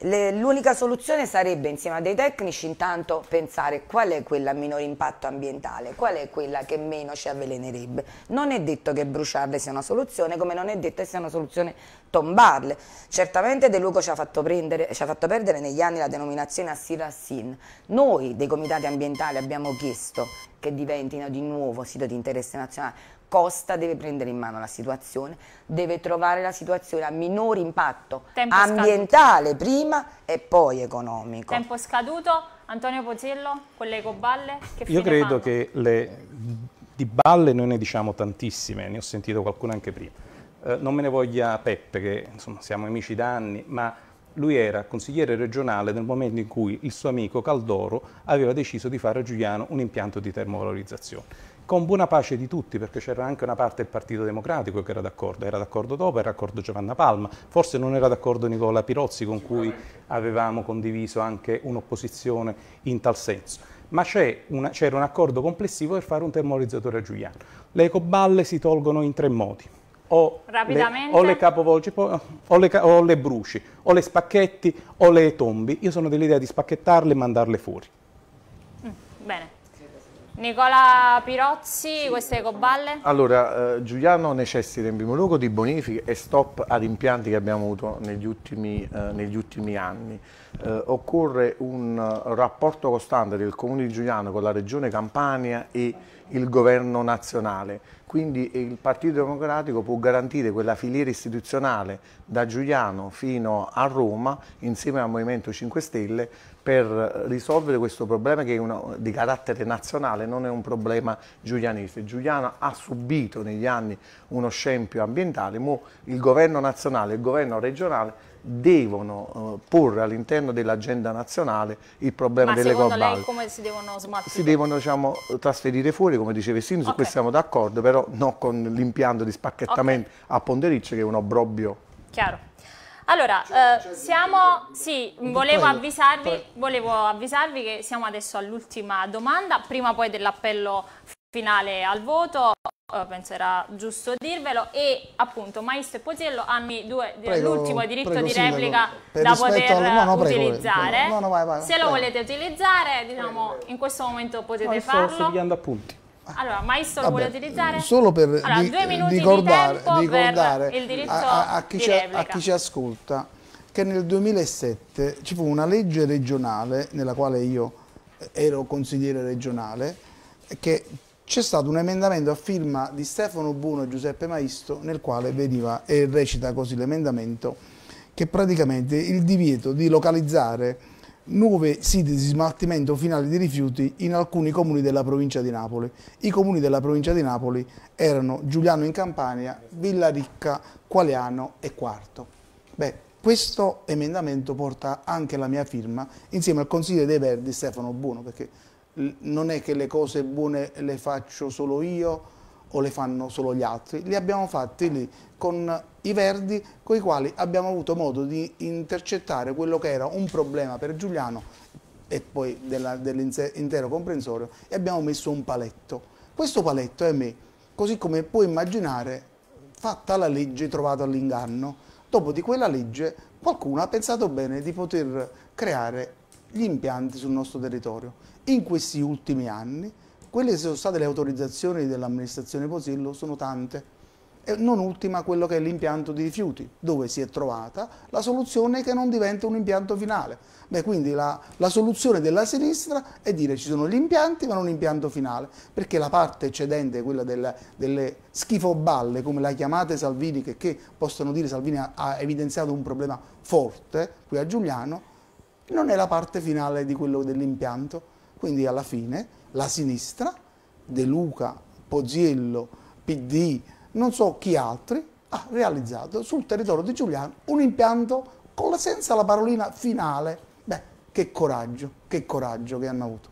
L'unica soluzione sarebbe insieme a dei tecnici intanto pensare qual è quella a minore impatto ambientale, qual è quella che meno ci avvelenerebbe. Non è detto che bruciarle sia una soluzione, come non è detto che sia una soluzione tombarle. Certamente De Luco ci ha fatto, prendere, ci ha fatto perdere negli anni la denominazione Assirassin. Noi dei comitati ambientali abbiamo chiesto che diventino di nuovo sito di interesse nazionale Costa deve prendere in mano la situazione, deve trovare la situazione a minore impatto Tempo ambientale scaduto. prima e poi economico. Tempo scaduto, Antonio Pozzello, collego Balle. ecoballe? Io credo fanno? che le, di balle noi ne diciamo tantissime, ne ho sentito qualcuna anche prima. Eh, non me ne voglia Peppe, che insomma siamo amici da anni, ma lui era consigliere regionale nel momento in cui il suo amico Caldoro aveva deciso di fare a Giuliano un impianto di termovalorizzazione con buona pace di tutti, perché c'era anche una parte del Partito Democratico che era d'accordo, era d'accordo dopo, era d'accordo Giovanna Palma, forse non era d'accordo Nicola Pirozzi con cui avevamo condiviso anche un'opposizione in tal senso. Ma c'era un accordo complessivo per fare un termorizzatore a Giuliano. Le ecoballe si tolgono in tre modi. O le, o le capovolgi, o le, o le bruci, o le spacchetti, o le tombi. Io sono dell'idea di spacchettarle e mandarle fuori. Mm, bene. Nicola Pirozzi, sì, queste ecoballe? Allora, eh, Giuliano necessita in primo luogo di bonifiche e stop ad impianti che abbiamo avuto negli ultimi, eh, negli ultimi anni. Eh, occorre un rapporto costante del Comune di Giuliano con la Regione Campania e il Governo nazionale. Quindi eh, il Partito Democratico può garantire quella filiera istituzionale da Giuliano fino a Roma, insieme al Movimento 5 Stelle, per risolvere questo problema che è una, di carattere nazionale, non è un problema giulianese. Giuliano ha subito negli anni uno scempio ambientale, ma il governo nazionale e il governo regionale devono eh, porre all'interno dell'agenda nazionale il problema Ma delle globali. Lei come si devono smaltire? Si devono diciamo, trasferire fuori, come diceva Sino, su okay. questo siamo d'accordo, però non con l'impianto di spacchettamento okay. a Pondericcio che è un obbrobio. Chiaro. Allora, cioè, eh, cioè, siamo, eh, sì, volevo avvisarvi, volevo avvisarvi che siamo adesso all'ultima domanda, prima poi dell'appello finale al voto, eh, penserà giusto dirvelo, e appunto Maestro e Poziello hanno l'ultimo diritto prego, di replica da poter al... no, no, prego, utilizzare. Prego, no, vai, vai, Se lo volete utilizzare, diciamo, in questo momento potete farlo. Sto studiando appunti. Allora, maestro Vabbè, vuole utilizzare? Solo per allora, di, ricordare, di ricordare per a, a, chi a, chi ci ascolta che nel 2007 ci fu una legge regionale nella quale io eh, ero consigliere regionale che c'è stato un emendamento a firma di Stefano Buono e Giuseppe Maisto nel quale veniva e recita così l'emendamento che praticamente il divieto di localizzare nuove siti di smaltimento finale di rifiuti in alcuni comuni della provincia di Napoli. I comuni della provincia di Napoli erano Giuliano in Campania, Villaricca, Qualiano e Quarto. Beh, questo emendamento porta anche la mia firma insieme al consigliere dei Verdi Stefano Buono, perché non è che le cose buone le faccio solo io, o le fanno solo gli altri, li abbiamo fatti lì con i verdi con i quali abbiamo avuto modo di intercettare quello che era un problema per Giuliano e poi dell'intero comprensorio e abbiamo messo un paletto. Questo paletto, ahimè, così come puoi immaginare, fatta la legge trovata all'inganno, dopo di quella legge qualcuno ha pensato bene di poter creare gli impianti sul nostro territorio. In questi ultimi anni quelle che sono state le autorizzazioni dell'amministrazione Posillo sono tante, e non ultima quello che è l'impianto di rifiuti, dove si è trovata la soluzione che non diventa un impianto finale. Beh, quindi la, la soluzione della sinistra è dire ci sono gli impianti ma non l'impianto finale, perché la parte eccedente, quella del, delle schifoballe, come la chiamate Salvini, che, che possono dire Salvini ha, ha evidenziato un problema forte qui a Giuliano, non è la parte finale di quello dell'impianto. Quindi alla fine la sinistra, De Luca, Poziello, PD, non so chi altri, ha realizzato sul territorio di Giuliano un impianto la, senza la parolina finale. Beh, che coraggio, che coraggio che hanno avuto.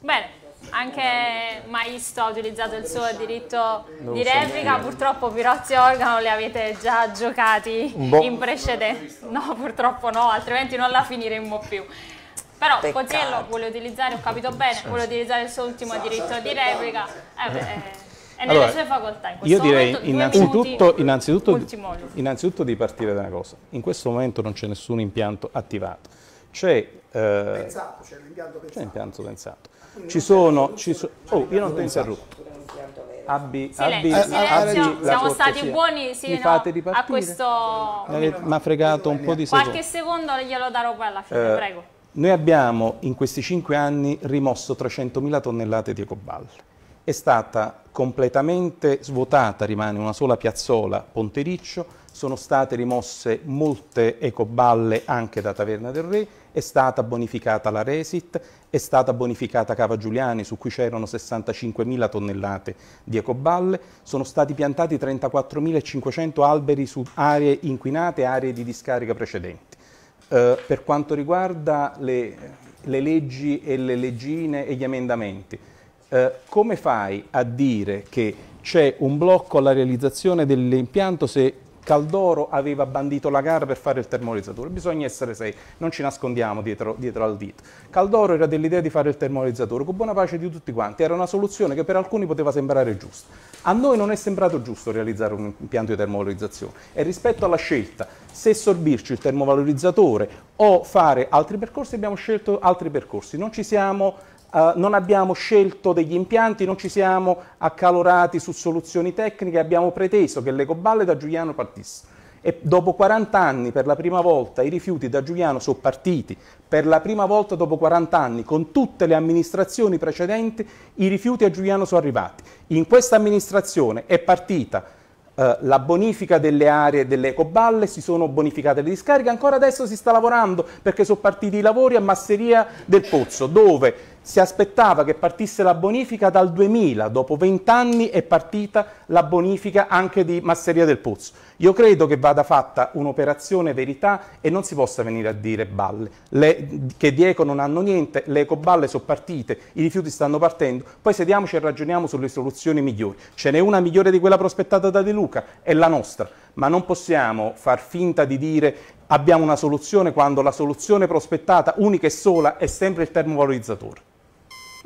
Bene. Anche Maisto ha utilizzato il suo diritto di replica, purtroppo Pirozzi e Organo li avete già giocati in precedenza. No, purtroppo no, altrimenti non la finiremmo più. Però Peccato. Potiello vuole utilizzare, ho capito bene, vuole utilizzare il suo ultimo diritto di replica. Eh, beh, eh, è nelle allora, sue facoltà in questo Io direi momento, innanzitutto, innanzitutto, innanzitutto, di partire da una cosa. In questo momento non c'è nessun impianto attivato. C'è eh, pensato, c'è l'impianto pensato. L'impianto pensato. Ah, ci sono, ci so, oh, io non ti interrompo. Abbi, abbi, abbi siamo stati buoni sì, no, a questo... Ma fregato un po' di secondi. Qualche secondo glielo darò poi alla fine, eh, prego. Noi abbiamo in questi cinque anni rimosso 300.000 tonnellate di ecoballe. È stata completamente svuotata, rimane una sola piazzola, Pontericcio, sono state rimosse molte ecoballe anche da Taverna del Re, è stata bonificata la Resit, è stata bonificata Cava Giuliani su cui c'erano 65.000 tonnellate di ecoballe, sono stati piantati 34.500 alberi su aree inquinate e aree di discarica precedenti eh, per quanto riguarda le, le, leggi e le leggine e gli emendamenti, eh, come fai a dire che c'è un blocco alla realizzazione dell'impianto se Caldoro aveva bandito la gara per fare il termolizzatore, bisogna essere sei, non ci nascondiamo dietro, dietro al dito. Caldoro era dell'idea di fare il termolizzatore, con buona pace di tutti quanti, era una soluzione che per alcuni poteva sembrare giusta. A noi non è sembrato giusto realizzare un impianto di termovalorizzazione e rispetto alla scelta se sorbirci il termovalorizzatore o fare altri percorsi abbiamo scelto altri percorsi, non ci siamo eh, non abbiamo scelto degli impianti, non ci siamo accalorati su soluzioni tecniche, abbiamo preteso che l'ecoballe da Giuliano partisse. E dopo 40 anni, per la prima volta, i rifiuti da Giuliano sono partiti. Per la prima volta dopo 40 anni, con tutte le amministrazioni precedenti, i rifiuti a Giuliano sono arrivati. In questa amministrazione è partita eh, la bonifica delle aree delle ecoballe, si sono bonificate le discariche, ancora adesso si sta lavorando perché sono partiti i lavori a Masseria del Pozzo, dove si aspettava che partisse la bonifica dal 2000, dopo 20 anni è partita la bonifica anche di Masseria del Pozzo. Io credo che vada fatta un'operazione verità e non si possa venire a dire balle, le, che di eco non hanno niente, le ecoballe sono partite, i rifiuti stanno partendo, poi sediamoci e ragioniamo sulle soluzioni migliori. Ce n'è una migliore di quella prospettata da De Luca, è la nostra, ma non possiamo far finta di dire abbiamo una soluzione quando la soluzione prospettata unica e sola è sempre il termovalorizzatore.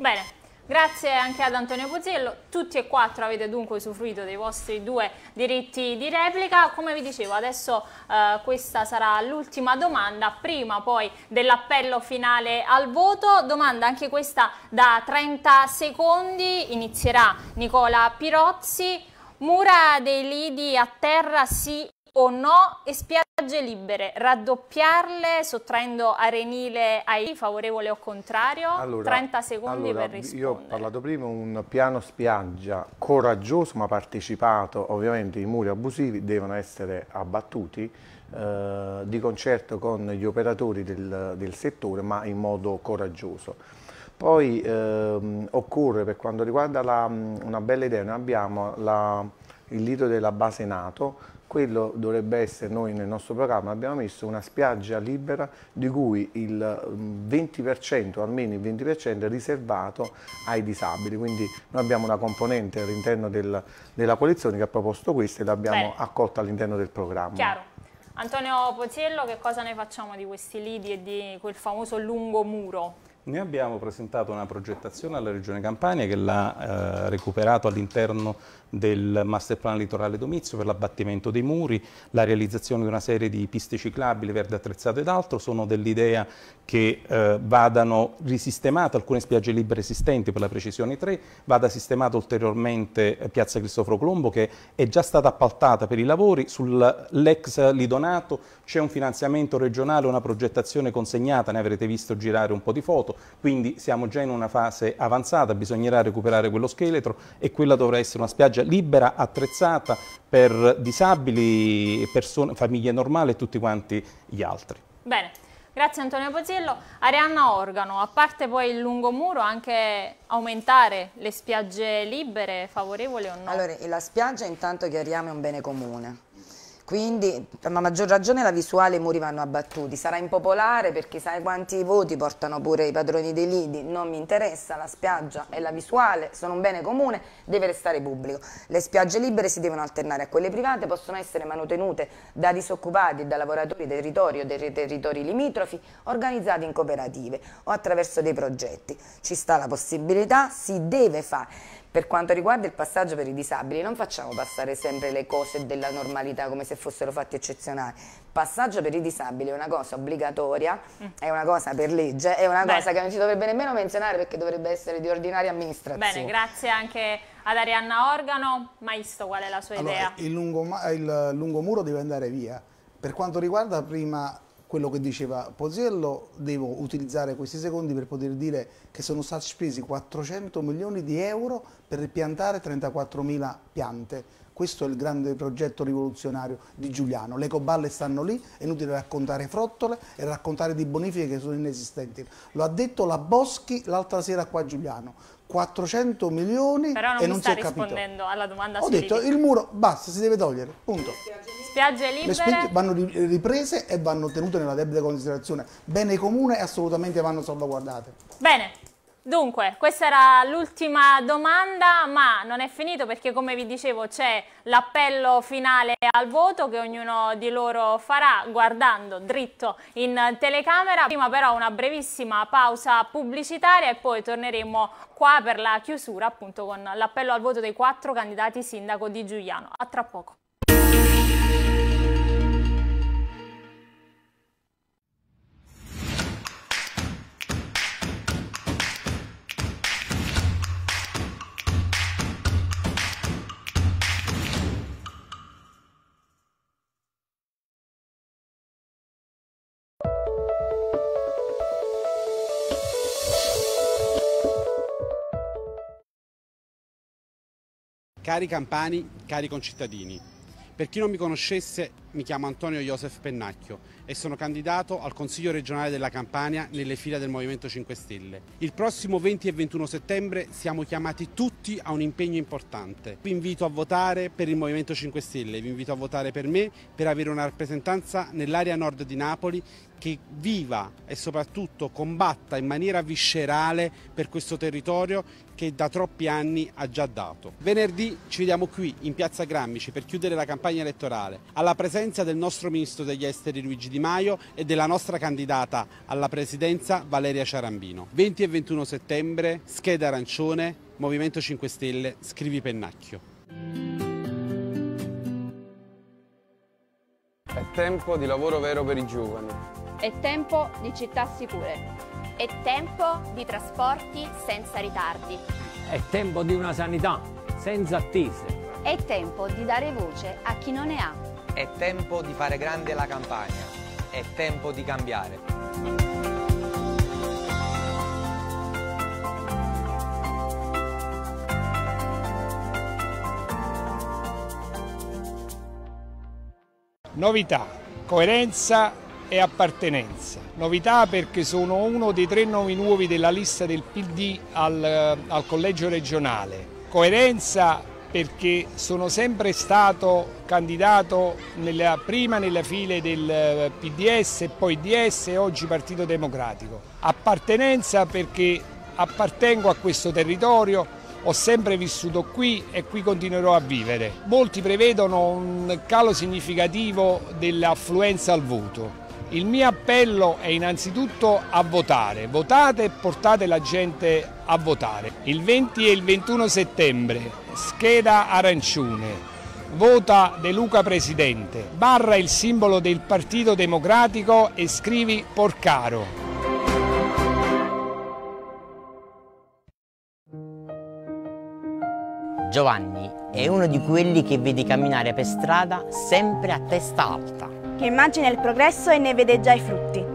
Bene. Grazie anche ad Antonio Pozzello, tutti e quattro avete dunque usufruito dei vostri due diritti di replica, come vi dicevo adesso eh, questa sarà l'ultima domanda, prima poi dell'appello finale al voto, domanda anche questa da 30 secondi, inizierà Nicola Pirozzi, mura dei lidi a terra sì o no e spiagge libere, raddoppiarle sottraendo arenile ai favorevole o contrario? Allora, 30 secondi allora, per rispondere. Io ho parlato prima di un piano spiaggia coraggioso ma partecipato, ovviamente i muri abusivi devono essere abbattuti eh, di concerto con gli operatori del, del settore ma in modo coraggioso. Poi ehm, occorre per quanto riguarda la, una bella idea, noi abbiamo la, il lido della base Nato quello dovrebbe essere, noi nel nostro programma abbiamo messo una spiaggia libera di cui il 20%, mm, almeno il 20% è riservato ai disabili, quindi noi abbiamo una componente all'interno del, della coalizione che ha proposto questa e l'abbiamo accolta all'interno del programma. Chiaro. Antonio Poziello, che cosa ne facciamo di questi lidi e di quel famoso lungo muro? Noi abbiamo presentato una progettazione alla Regione Campania che l'ha eh, recuperato all'interno del master plan litorale Domizio per l'abbattimento dei muri, la realizzazione di una serie di piste ciclabili verde attrezzate ed altro, sono dell'idea che eh, vadano risistemate alcune spiagge libere esistenti per la precisione 3, vada sistemata ulteriormente eh, Piazza Cristoforo Colombo che è già stata appaltata per i lavori, sull'ex Lidonato c'è un finanziamento regionale, una progettazione consegnata, ne avrete visto girare un po' di foto, quindi siamo già in una fase avanzata, bisognerà recuperare quello scheletro e quella dovrà essere una spiaggia spiaggia cioè, libera, attrezzata per disabili, persone, famiglie normali e tutti quanti gli altri. Bene. Grazie Antonio Pozzillo. Arianna Organo, a parte poi il lungomuro, anche aumentare le spiagge libere, favorevole o no? Allora, la spiaggia intanto chiariamo è un bene comune quindi a maggior ragione la visuale i muri vanno abbattuti, sarà impopolare perché sai quanti voti portano pure i padroni dei lidi, non mi interessa, la spiaggia e la visuale sono un bene comune, deve restare pubblico, le spiagge libere si devono alternare a quelle private, possono essere manutenute da disoccupati e da lavoratori dei territori o dei territori limitrofi, organizzati in cooperative o attraverso dei progetti, ci sta la possibilità, si deve fare. Per quanto riguarda il passaggio per i disabili, non facciamo passare sempre le cose della normalità come se fossero fatti eccezionali. Passaggio per i disabili è una cosa obbligatoria, è una cosa per legge, è una Bene. cosa che non si dovrebbe nemmeno menzionare perché dovrebbe essere di ordinaria amministrazione. Bene, grazie anche ad Arianna Organo. Maisto, qual è la sua allora, idea? Il, lungo, il lungomuro deve andare via. Per quanto riguarda prima quello che diceva Poziello, devo utilizzare questi secondi per poter dire che sono stati spesi 400 milioni di euro per ripiantare 34 mila piante. Questo è il grande progetto rivoluzionario di Giuliano. Le coballe stanno lì, è inutile raccontare frottole e raccontare di bonifiche che sono inesistenti. Lo ha detto la Boschi l'altra sera qua a Giuliano. 400 milioni Però non e non si è capito. Però non rispondendo alla domanda Ho detto il muro basta, si deve togliere, punto. Spiagge libere. Le spiagge vanno riprese e vanno tenute nella debita considerazione. Bene comune e assolutamente vanno salvaguardate. Bene. Dunque, questa era l'ultima domanda, ma non è finito perché come vi dicevo c'è l'appello finale al voto che ognuno di loro farà guardando dritto in telecamera. Prima però una brevissima pausa pubblicitaria e poi torneremo qua per la chiusura appunto con l'appello al voto dei quattro candidati sindaco di Giuliano. A tra poco. Cari campani, cari concittadini, per chi non mi conoscesse mi chiamo Antonio Iosef Pennacchio e sono candidato al Consiglio regionale della Campania nelle fila del Movimento 5 Stelle. Il prossimo 20 e 21 settembre siamo chiamati tutti a un impegno importante. Vi invito a votare per il Movimento 5 Stelle, vi invito a votare per me per avere una rappresentanza nell'area nord di Napoli che viva e soprattutto combatta in maniera viscerale per questo territorio che da troppi anni ha già dato. Venerdì ci vediamo qui in Piazza Grammici per chiudere la campagna elettorale. Alla presenza l'assenza del nostro ministro degli esteri Luigi Di Maio e della nostra candidata alla presidenza Valeria Ciarambino. 20 e 21 settembre, scheda arancione, Movimento 5 Stelle, scrivi Pennacchio. È tempo di lavoro vero per i giovani. È tempo di città sicure. È tempo di trasporti senza ritardi. È tempo di una sanità senza attese. È tempo di dare voce a chi non ne ha. È tempo di fare grande la campagna, è tempo di cambiare. Novità, coerenza e appartenenza. Novità perché sono uno dei tre nomi nuovi della lista del PD al, eh, al collegio regionale. Coerenza perché sono sempre stato candidato nella, prima nelle file del eh, PDS, poi DS e oggi Partito Democratico. Appartenenza perché appartengo a questo territorio, ho sempre vissuto qui e qui continuerò a vivere. Molti prevedono un calo significativo dell'affluenza al voto. Il mio appello è innanzitutto a votare, votate e portate la gente a votare. Il 20 e il 21 settembre, scheda arancione, vota De Luca Presidente, barra il simbolo del Partito Democratico e scrivi Porcaro. Giovanni è uno di quelli che vedi camminare per strada sempre a testa alta che immagina il progresso e ne vede già i frutti.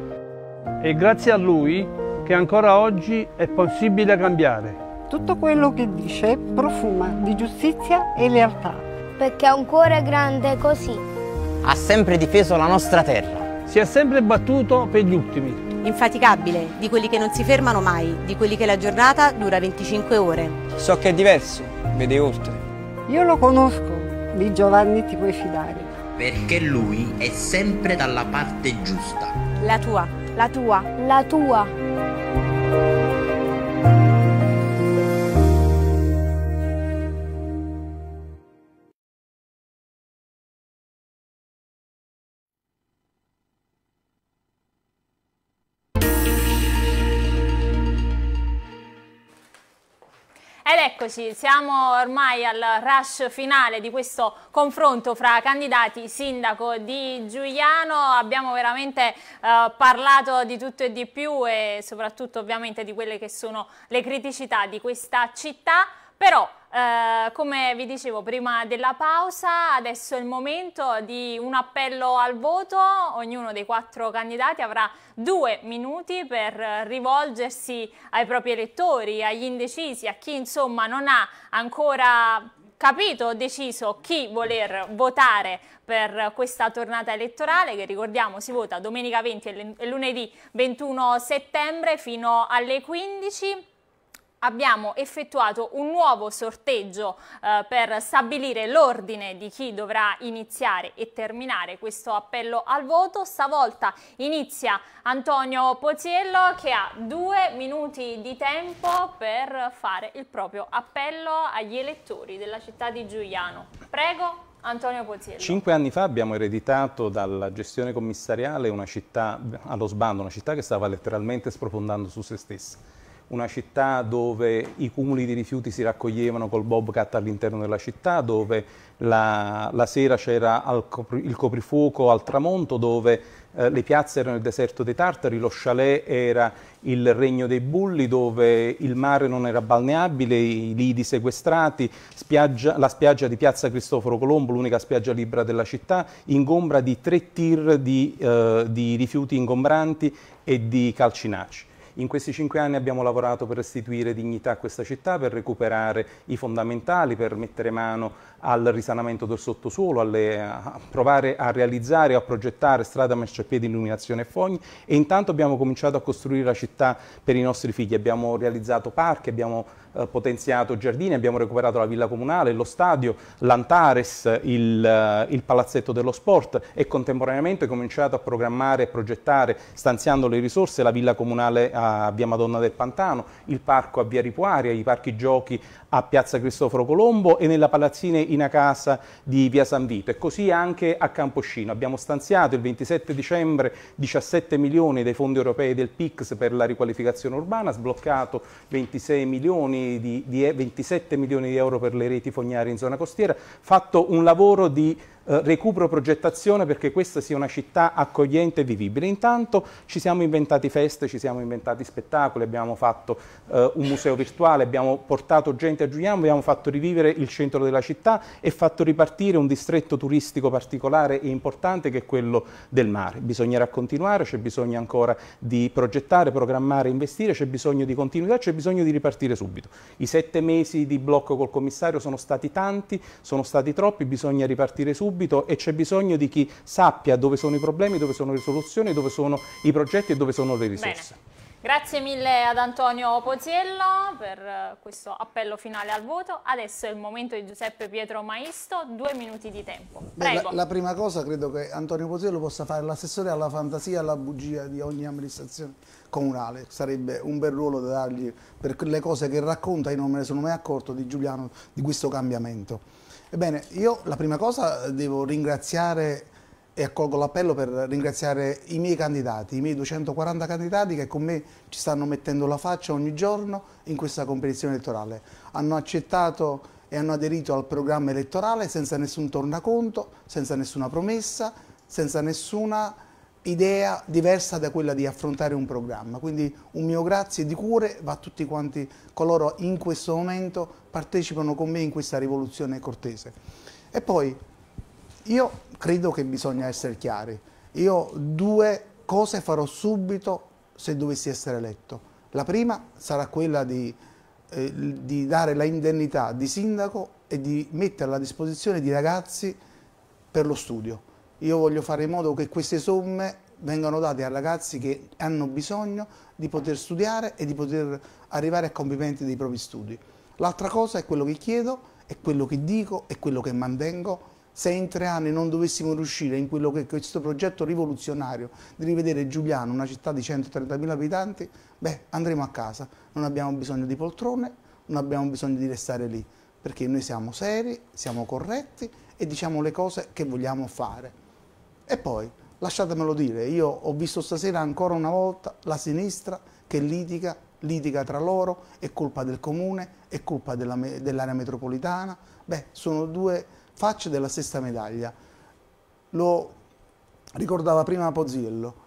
È grazie a lui che ancora oggi è possibile cambiare. Tutto quello che dice profuma di giustizia e lealtà. Perché ha un cuore grande così. Ha sempre difeso la nostra terra. Si è sempre battuto per gli ultimi. Infaticabile, di quelli che non si fermano mai, di quelli che la giornata dura 25 ore. So che è diverso, vede oltre. Io lo conosco, di Giovanni ti puoi fidare. Perché lui è sempre dalla parte giusta. La tua, la tua, la tua. Eccoci, siamo ormai al rush finale di questo confronto fra candidati sindaco di Giuliano, abbiamo veramente eh, parlato di tutto e di più e soprattutto ovviamente di quelle che sono le criticità di questa città, però eh, come vi dicevo prima della pausa, adesso è il momento di un appello al voto. Ognuno dei quattro candidati avrà due minuti per rivolgersi ai propri elettori, agli indecisi, a chi insomma non ha ancora capito, o deciso chi voler votare per questa tornata elettorale che ricordiamo si vota domenica 20 e lunedì 21 settembre fino alle 15 abbiamo effettuato un nuovo sorteggio eh, per stabilire l'ordine di chi dovrà iniziare e terminare questo appello al voto. Stavolta inizia Antonio Poziello che ha due minuti di tempo per fare il proprio appello agli elettori della città di Giuliano. Prego. Antonio Poziello. Cinque anni fa abbiamo ereditato dalla gestione commissariale una città allo sbando, una città che stava letteralmente sprofondando su se stessa una città dove i cumuli di rifiuti si raccoglievano col bobcat all'interno della città, dove la, la sera c'era il coprifuoco al tramonto, dove eh, le piazze erano il deserto dei tartari, lo chalet era il regno dei bulli, dove il mare non era balneabile, i lidi sequestrati, spiaggia, la spiaggia di Piazza Cristoforo Colombo, l'unica spiaggia libera della città, ingombra di tre tir di, eh, di rifiuti ingombranti e di calcinaci. In questi cinque anni abbiamo lavorato per restituire dignità a questa città, per recuperare i fondamentali, per mettere mano al risanamento del sottosuolo, alle, a provare a realizzare o a progettare strada, marciapiedi, illuminazione e fogni e intanto abbiamo cominciato a costruire la città per i nostri figli. Abbiamo realizzato parchi, abbiamo eh, potenziato giardini, abbiamo recuperato la villa comunale, lo stadio, l'Antares, il, eh, il palazzetto dello sport e contemporaneamente cominciato a programmare e progettare stanziando le risorse la villa comunale a Via Madonna del Pantano, il parco a Via Ripuaria, i parchi giochi a Piazza Cristoforo Colombo e nella palazzina Inacasa di Via San Vito e così anche a Camposcino. Abbiamo stanziato il 27 dicembre 17 milioni dei fondi europei del PIX per la riqualificazione urbana, sbloccato 26 milioni di, di, 27 eh, milioni di euro per le reti fognarie in zona costiera, fatto un lavoro di eh, recupero progettazione perché questa sia una città accogliente e vivibile. Intanto ci siamo inventati feste, ci siamo inventati spettacoli, abbiamo fatto eh, un museo virtuale, abbiamo portato gente a Giuliano, abbiamo fatto rivivere il centro della città e fatto ripartire un distretto turistico particolare e importante che è quello del mare. Bisognerà continuare, c'è bisogno ancora di progettare, programmare, investire, c'è bisogno di continuità, c'è bisogno di ripartire subito. I sette mesi di blocco col commissario sono stati tanti, sono stati troppi, bisogna ripartire subito subito e c'è bisogno di chi sappia dove sono i problemi, dove sono le soluzioni, dove sono i progetti e dove sono le risorse. Bene. Grazie mille ad Antonio Poziello per eh, questo appello finale al voto. Adesso è il momento di Giuseppe Pietro Maisto, due minuti di tempo. Beh, la, la, prima cosa credo che Antonio Poziello possa fare l'assessore alla fantasia e alla bugia di ogni amministrazione comunale. Sarebbe un bel ruolo da dargli per le cose che racconta, io non me ne sono mai accorto di Giuliano, di questo cambiamento. Ebbene, io la prima cosa devo ringraziare e accolgo l'appello per ringraziare i miei candidati, i miei 240 candidati che con me ci stanno mettendo la faccia ogni giorno in questa competizione elettorale. Hanno accettato e hanno aderito al programma elettorale senza nessun tornaconto, senza nessuna promessa, senza nessuna idea diversa da quella di affrontare un programma. Quindi un mio grazie di cuore va a tutti quanti coloro in questo momento partecipano con me in questa rivoluzione cortese. E poi io credo che bisogna essere chiari. Io due cose farò subito se dovessi essere eletto. La prima sarà quella di, eh, di dare la indennità di sindaco e di metterla a disposizione di ragazzi per lo studio io voglio fare in modo che queste somme vengano date a ragazzi che hanno bisogno di poter studiare e di poter arrivare a compimenti dei propri studi. L'altra cosa è quello che chiedo, è quello che dico, è quello che mantengo. Se in tre anni non dovessimo riuscire in quello che è questo progetto rivoluzionario di rivedere Giuliano, una città di 130.000 abitanti, beh, andremo a casa. Non abbiamo bisogno di poltrone, non abbiamo bisogno di restare lì, perché noi siamo seri, siamo corretti e diciamo le cose che vogliamo fare. E poi, lasciatemelo dire, io ho visto stasera ancora una volta la sinistra che litiga, litiga tra loro, è colpa del comune, è colpa dell'area dell metropolitana. Beh, sono due facce della stessa medaglia. Lo ricordava prima Pozziello,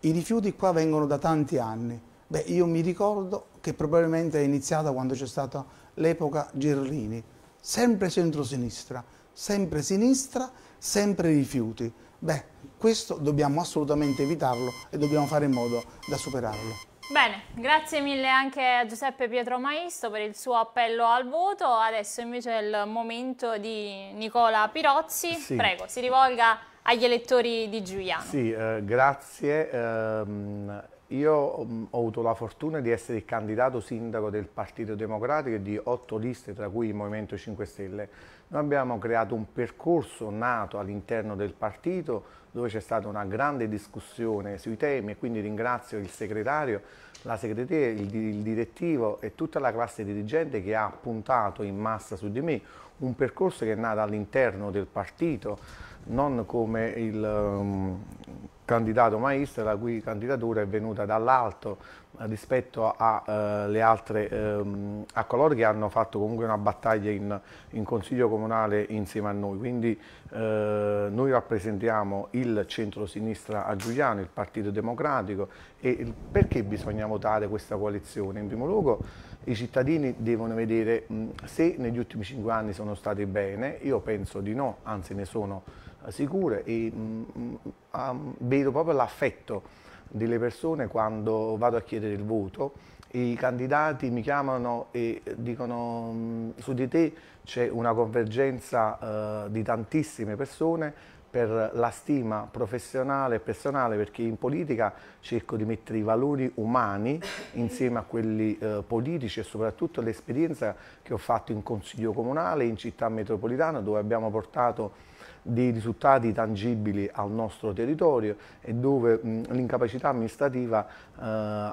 i rifiuti qua vengono da tanti anni. Beh, io mi ricordo che probabilmente è iniziata quando c'è stata l'epoca Gerlini. sempre centrosinistra, sempre sinistra, sempre rifiuti. Beh, questo dobbiamo assolutamente evitarlo e dobbiamo fare in modo da superarlo. Bene, grazie mille anche a Giuseppe Pietro Maisto per il suo appello al voto. Adesso invece è il momento di Nicola Pirozzi. Sì. Prego, si rivolga agli elettori di Giuliano. Sì, eh, grazie. Um, io mm, ho avuto la fortuna di essere il candidato sindaco del Partito Democratico e di otto liste, tra cui il Movimento 5 Stelle. Noi abbiamo creato un percorso nato all'interno del partito dove c'è stata una grande discussione sui temi e quindi ringrazio il segretario, la segreteria, il, il direttivo e tutta la classe dirigente che ha puntato in massa su di me un percorso che è nato all'interno del partito, non come il... Um, candidato maestro, la cui candidatura è venuta dall'alto eh, rispetto alle eh, altre, ehm, a coloro che hanno fatto comunque una battaglia in, in Consiglio Comunale insieme a noi. Quindi eh, noi rappresentiamo il centro-sinistra a Giuliano, il Partito Democratico e il, perché bisogna votare questa coalizione? In primo luogo i cittadini devono vedere mh, se negli ultimi cinque anni sono stati bene, io penso di no, anzi ne sono sicure e mh, mm, mm, mm, ah, mh, vedo proprio l'affetto delle persone quando vado a chiedere il voto. I candidati mi chiamano e dicono su di te c'è una convergenza eh, di tantissime persone per la stima professionale e personale perché in politica cerco di mettere i valori umani insieme a quelli eh, politici e soprattutto l'esperienza che ho fatto in consiglio comunale, in città metropolitana dove abbiamo portato di risultati tangibili al nostro territorio e dove l'incapacità amministrativa eh,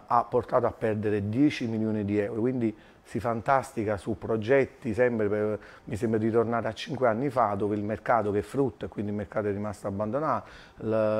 ha portato a perdere 10 milioni di euro. Quindi si fantastica su progetti, per, mi sembra di tornare a 5 anni fa, dove il mercato che frutta, quindi il mercato è rimasto abbandonato,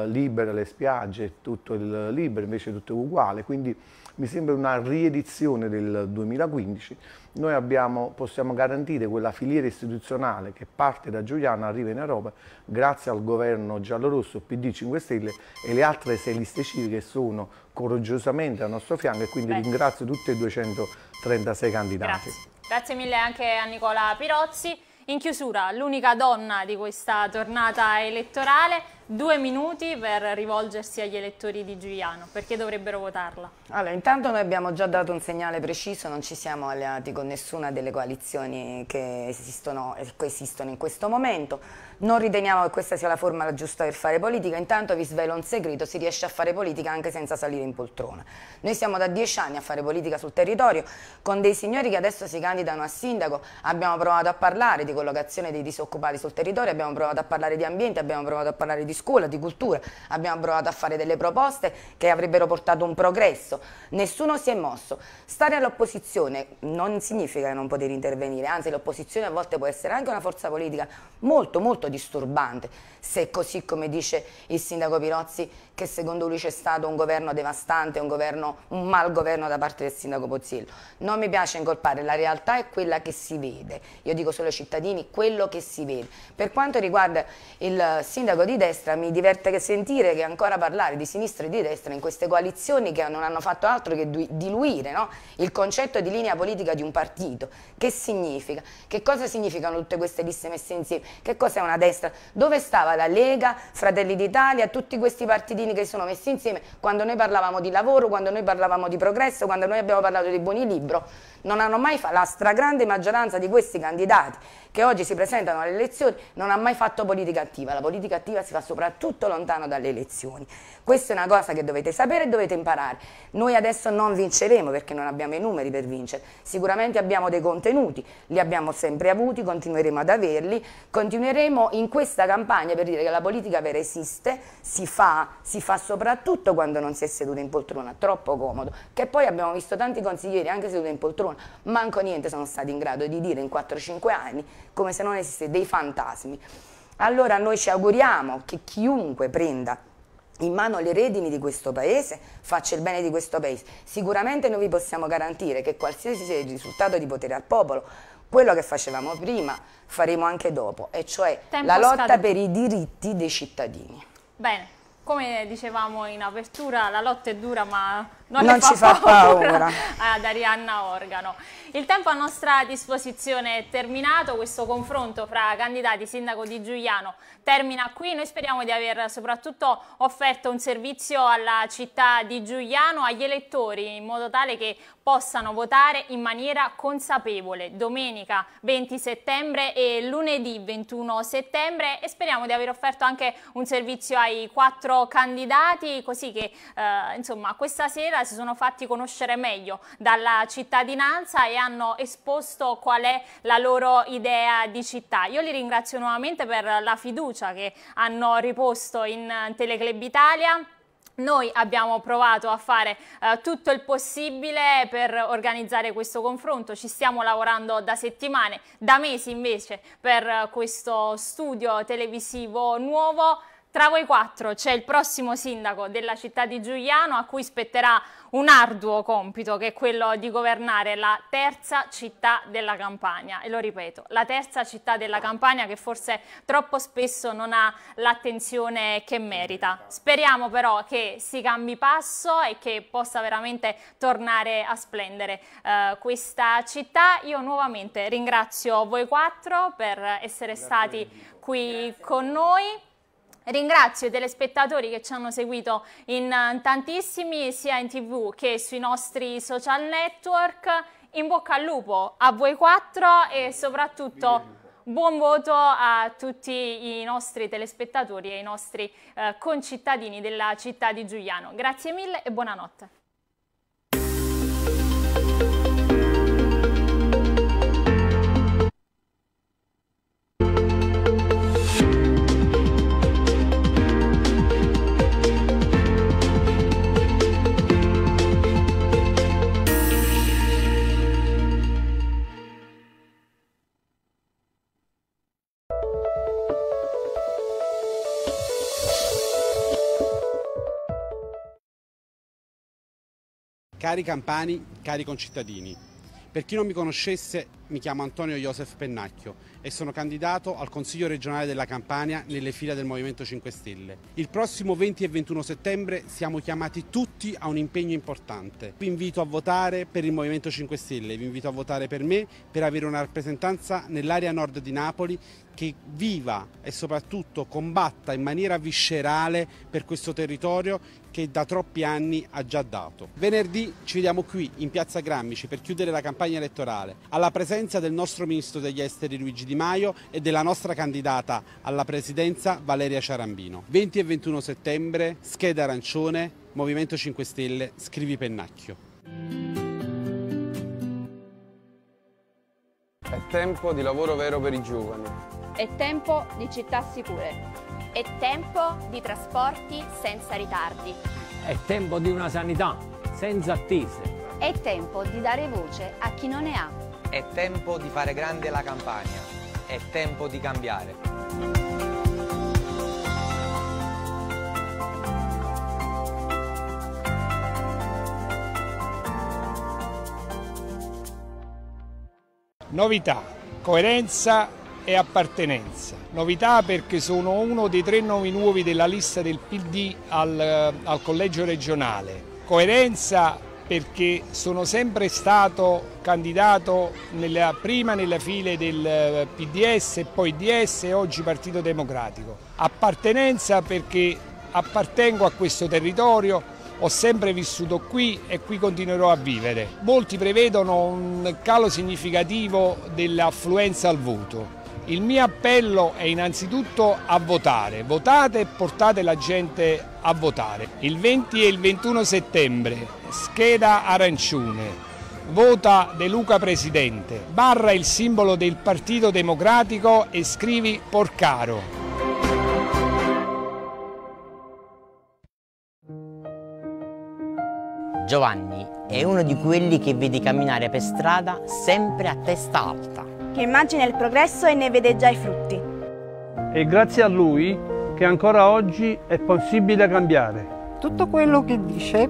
libera le spiagge, tutto il libero, invece tutto è uguale. Quindi mi sembra una riedizione del 2015, noi abbiamo, possiamo garantire quella filiera istituzionale che parte da Giuliano arriva in Europa grazie al governo giallorosso PD 5 Stelle e le altre sei liste civiche sono coraggiosamente al nostro fianco e quindi Beh. ringrazio tutti e 236 candidati. Grazie. Grazie mille anche a Nicola Pirozzi. In chiusura, l'unica donna di questa tornata elettorale, due minuti per rivolgersi agli elettori di Giuliano, perché dovrebbero votarla? Allora, intanto noi abbiamo già dato un segnale preciso, non ci siamo alleati con nessuna delle coalizioni che esistono, che esistono in questo momento, non riteniamo che questa sia la forma giusta per fare politica, intanto vi svelo un segreto, si riesce a fare politica anche senza salire in poltrona. Noi siamo da dieci anni a fare politica sul territorio con dei signori che adesso si candidano a sindaco, abbiamo provato a parlare di collocazione dei disoccupati sul territorio, abbiamo provato a parlare di ambiente, abbiamo provato a parlare di scuola, di cultura, abbiamo provato a fare delle proposte che avrebbero portato un progresso, nessuno si è mosso. Stare all'opposizione non significa non poter intervenire, anzi l'opposizione a volte può essere anche una forza politica molto molto molto disturbante, se è così come dice il sindaco Pirozzi che secondo lui c'è stato un governo devastante, un, governo, un mal governo da parte del sindaco Pozzillo. Non mi piace incolpare, la realtà è quella che si vede, io dico solo ai cittadini quello che si vede. Per quanto riguarda il sindaco di destra mi diverte sentire che ancora parlare di sinistra e di destra in queste coalizioni che non hanno fatto altro che diluire no? il concetto di linea politica di un partito. Che significa? Che cosa significano tutte queste liste messe insieme? Che cosa è una la destra, dove stava la Lega, Fratelli d'Italia, tutti questi partitini che si sono messi insieme, quando noi parlavamo di lavoro, quando noi parlavamo di progresso, quando noi abbiamo parlato di buoni libro, non hanno mai fatto la stragrande maggioranza di questi candidati che oggi si presentano alle elezioni, non ha mai fatto politica attiva. La politica attiva si fa soprattutto lontano dalle elezioni. Questa è una cosa che dovete sapere e dovete imparare. Noi adesso non vinceremo perché non abbiamo i numeri per vincere. Sicuramente abbiamo dei contenuti, li abbiamo sempre avuti, continueremo ad averli, continueremo in questa campagna per dire che la politica vera esiste, si fa, si fa soprattutto quando non si è seduto in poltrona, troppo comodo, che poi abbiamo visto tanti consiglieri anche seduti in poltrona, manco niente sono stati in grado di dire in 4-5 anni come se non esiste dei fantasmi. Allora noi ci auguriamo che chiunque prenda in mano le redini di questo paese, faccia il bene di questo paese. Sicuramente noi vi possiamo garantire che qualsiasi sia il risultato di potere al popolo, quello che facevamo prima faremo anche dopo, e cioè Tempo la lotta scaduto. per i diritti dei cittadini. Bene, come dicevamo in apertura, la lotta è dura ma non, non ci fa paura, paura. (laughs) ad Arianna Organo. Il tempo a nostra disposizione è terminato, questo confronto fra candidati sindaco di Giuliano termina qui, noi speriamo di aver soprattutto offerto un servizio alla città di Giuliano, agli elettori, in modo tale che possano votare in maniera consapevole domenica 20 settembre e lunedì 21 settembre e speriamo di aver offerto anche un servizio ai quattro candidati così che eh, insomma questa sera sera si sono fatti conoscere meglio dalla cittadinanza e hanno esposto qual è la loro idea di città. Io li ringrazio nuovamente per la fiducia che hanno riposto in Teleclub Italia. Noi abbiamo provato a fare eh, tutto il possibile per organizzare questo confronto, ci stiamo lavorando da settimane, da mesi invece per eh, questo studio televisivo nuovo. Tra voi quattro c'è il prossimo sindaco della città di Giuliano a cui spetterà un arduo compito che è quello di governare la terza città della Campania e lo ripeto, la terza città della Campania che forse troppo spesso non ha l'attenzione che merita. Speriamo però che si cambi passo e che possa veramente tornare a splendere eh, questa città. Io nuovamente ringrazio voi quattro per essere stati qui con noi. Ringrazio i telespettatori che ci hanno seguito in eh, tantissimi sia in tv che sui nostri social network. In bocca al lupo a voi quattro e soprattutto buon voto a tutti i nostri telespettatori e i nostri eh, concittadini della città di Giuliano. Grazie mille e buonanotte. Cari campani, cari concittadini, per chi non mi conoscesse mi chiamo Antonio Iosef Pennacchio e sono candidato al Consiglio regionale della Campania nelle file del Movimento 5 Stelle. Il prossimo 20 e 21 settembre siamo chiamati tutti a un impegno importante. Vi invito a votare per il Movimento 5 Stelle, vi invito a votare per me per avere una rappresentanza nell'area nord di Napoli che viva e soprattutto combatta in maniera viscerale per questo territorio che da troppi anni ha già dato. Venerdì ci vediamo qui in Piazza Grammici per chiudere la campagna elettorale. Alla presenza presenza del nostro ministro degli esteri Luigi Di Maio e della nostra candidata alla presidenza Valeria Ciarambino. 20 e 21 settembre, scheda arancione, Movimento 5 Stelle, scrivi pennacchio. È tempo di lavoro vero per i giovani. È tempo di città sicure. È tempo di trasporti senza ritardi. È tempo di una sanità senza attese. È tempo di dare voce a chi non ne ha. È tempo di fare grande la campagna, è tempo di cambiare. Novità, coerenza e appartenenza. Novità perché sono uno dei tre nomi nuovi della lista del PD al, eh, al collegio regionale. Coerenza perché sono sempre stato candidato nella, prima nella file del eh, PDS, poi DS e oggi Partito Democratico. Appartenenza perché appartengo a questo territorio, ho sempre vissuto qui e qui continuerò a vivere. Molti prevedono un calo significativo dell'affluenza al voto. Il mio appello è innanzitutto a votare, votate e portate la gente a votare. Il 20 e il 21 settembre scheda arancione. Vota De Luca Presidente. Barra il simbolo del Partito Democratico e scrivi Porcaro. Giovanni è uno di quelli che vedi camminare per strada sempre a testa alta. Che immagina il progresso e ne vede già i frutti. E grazie a lui che ancora oggi è possibile cambiare. Tutto quello che dice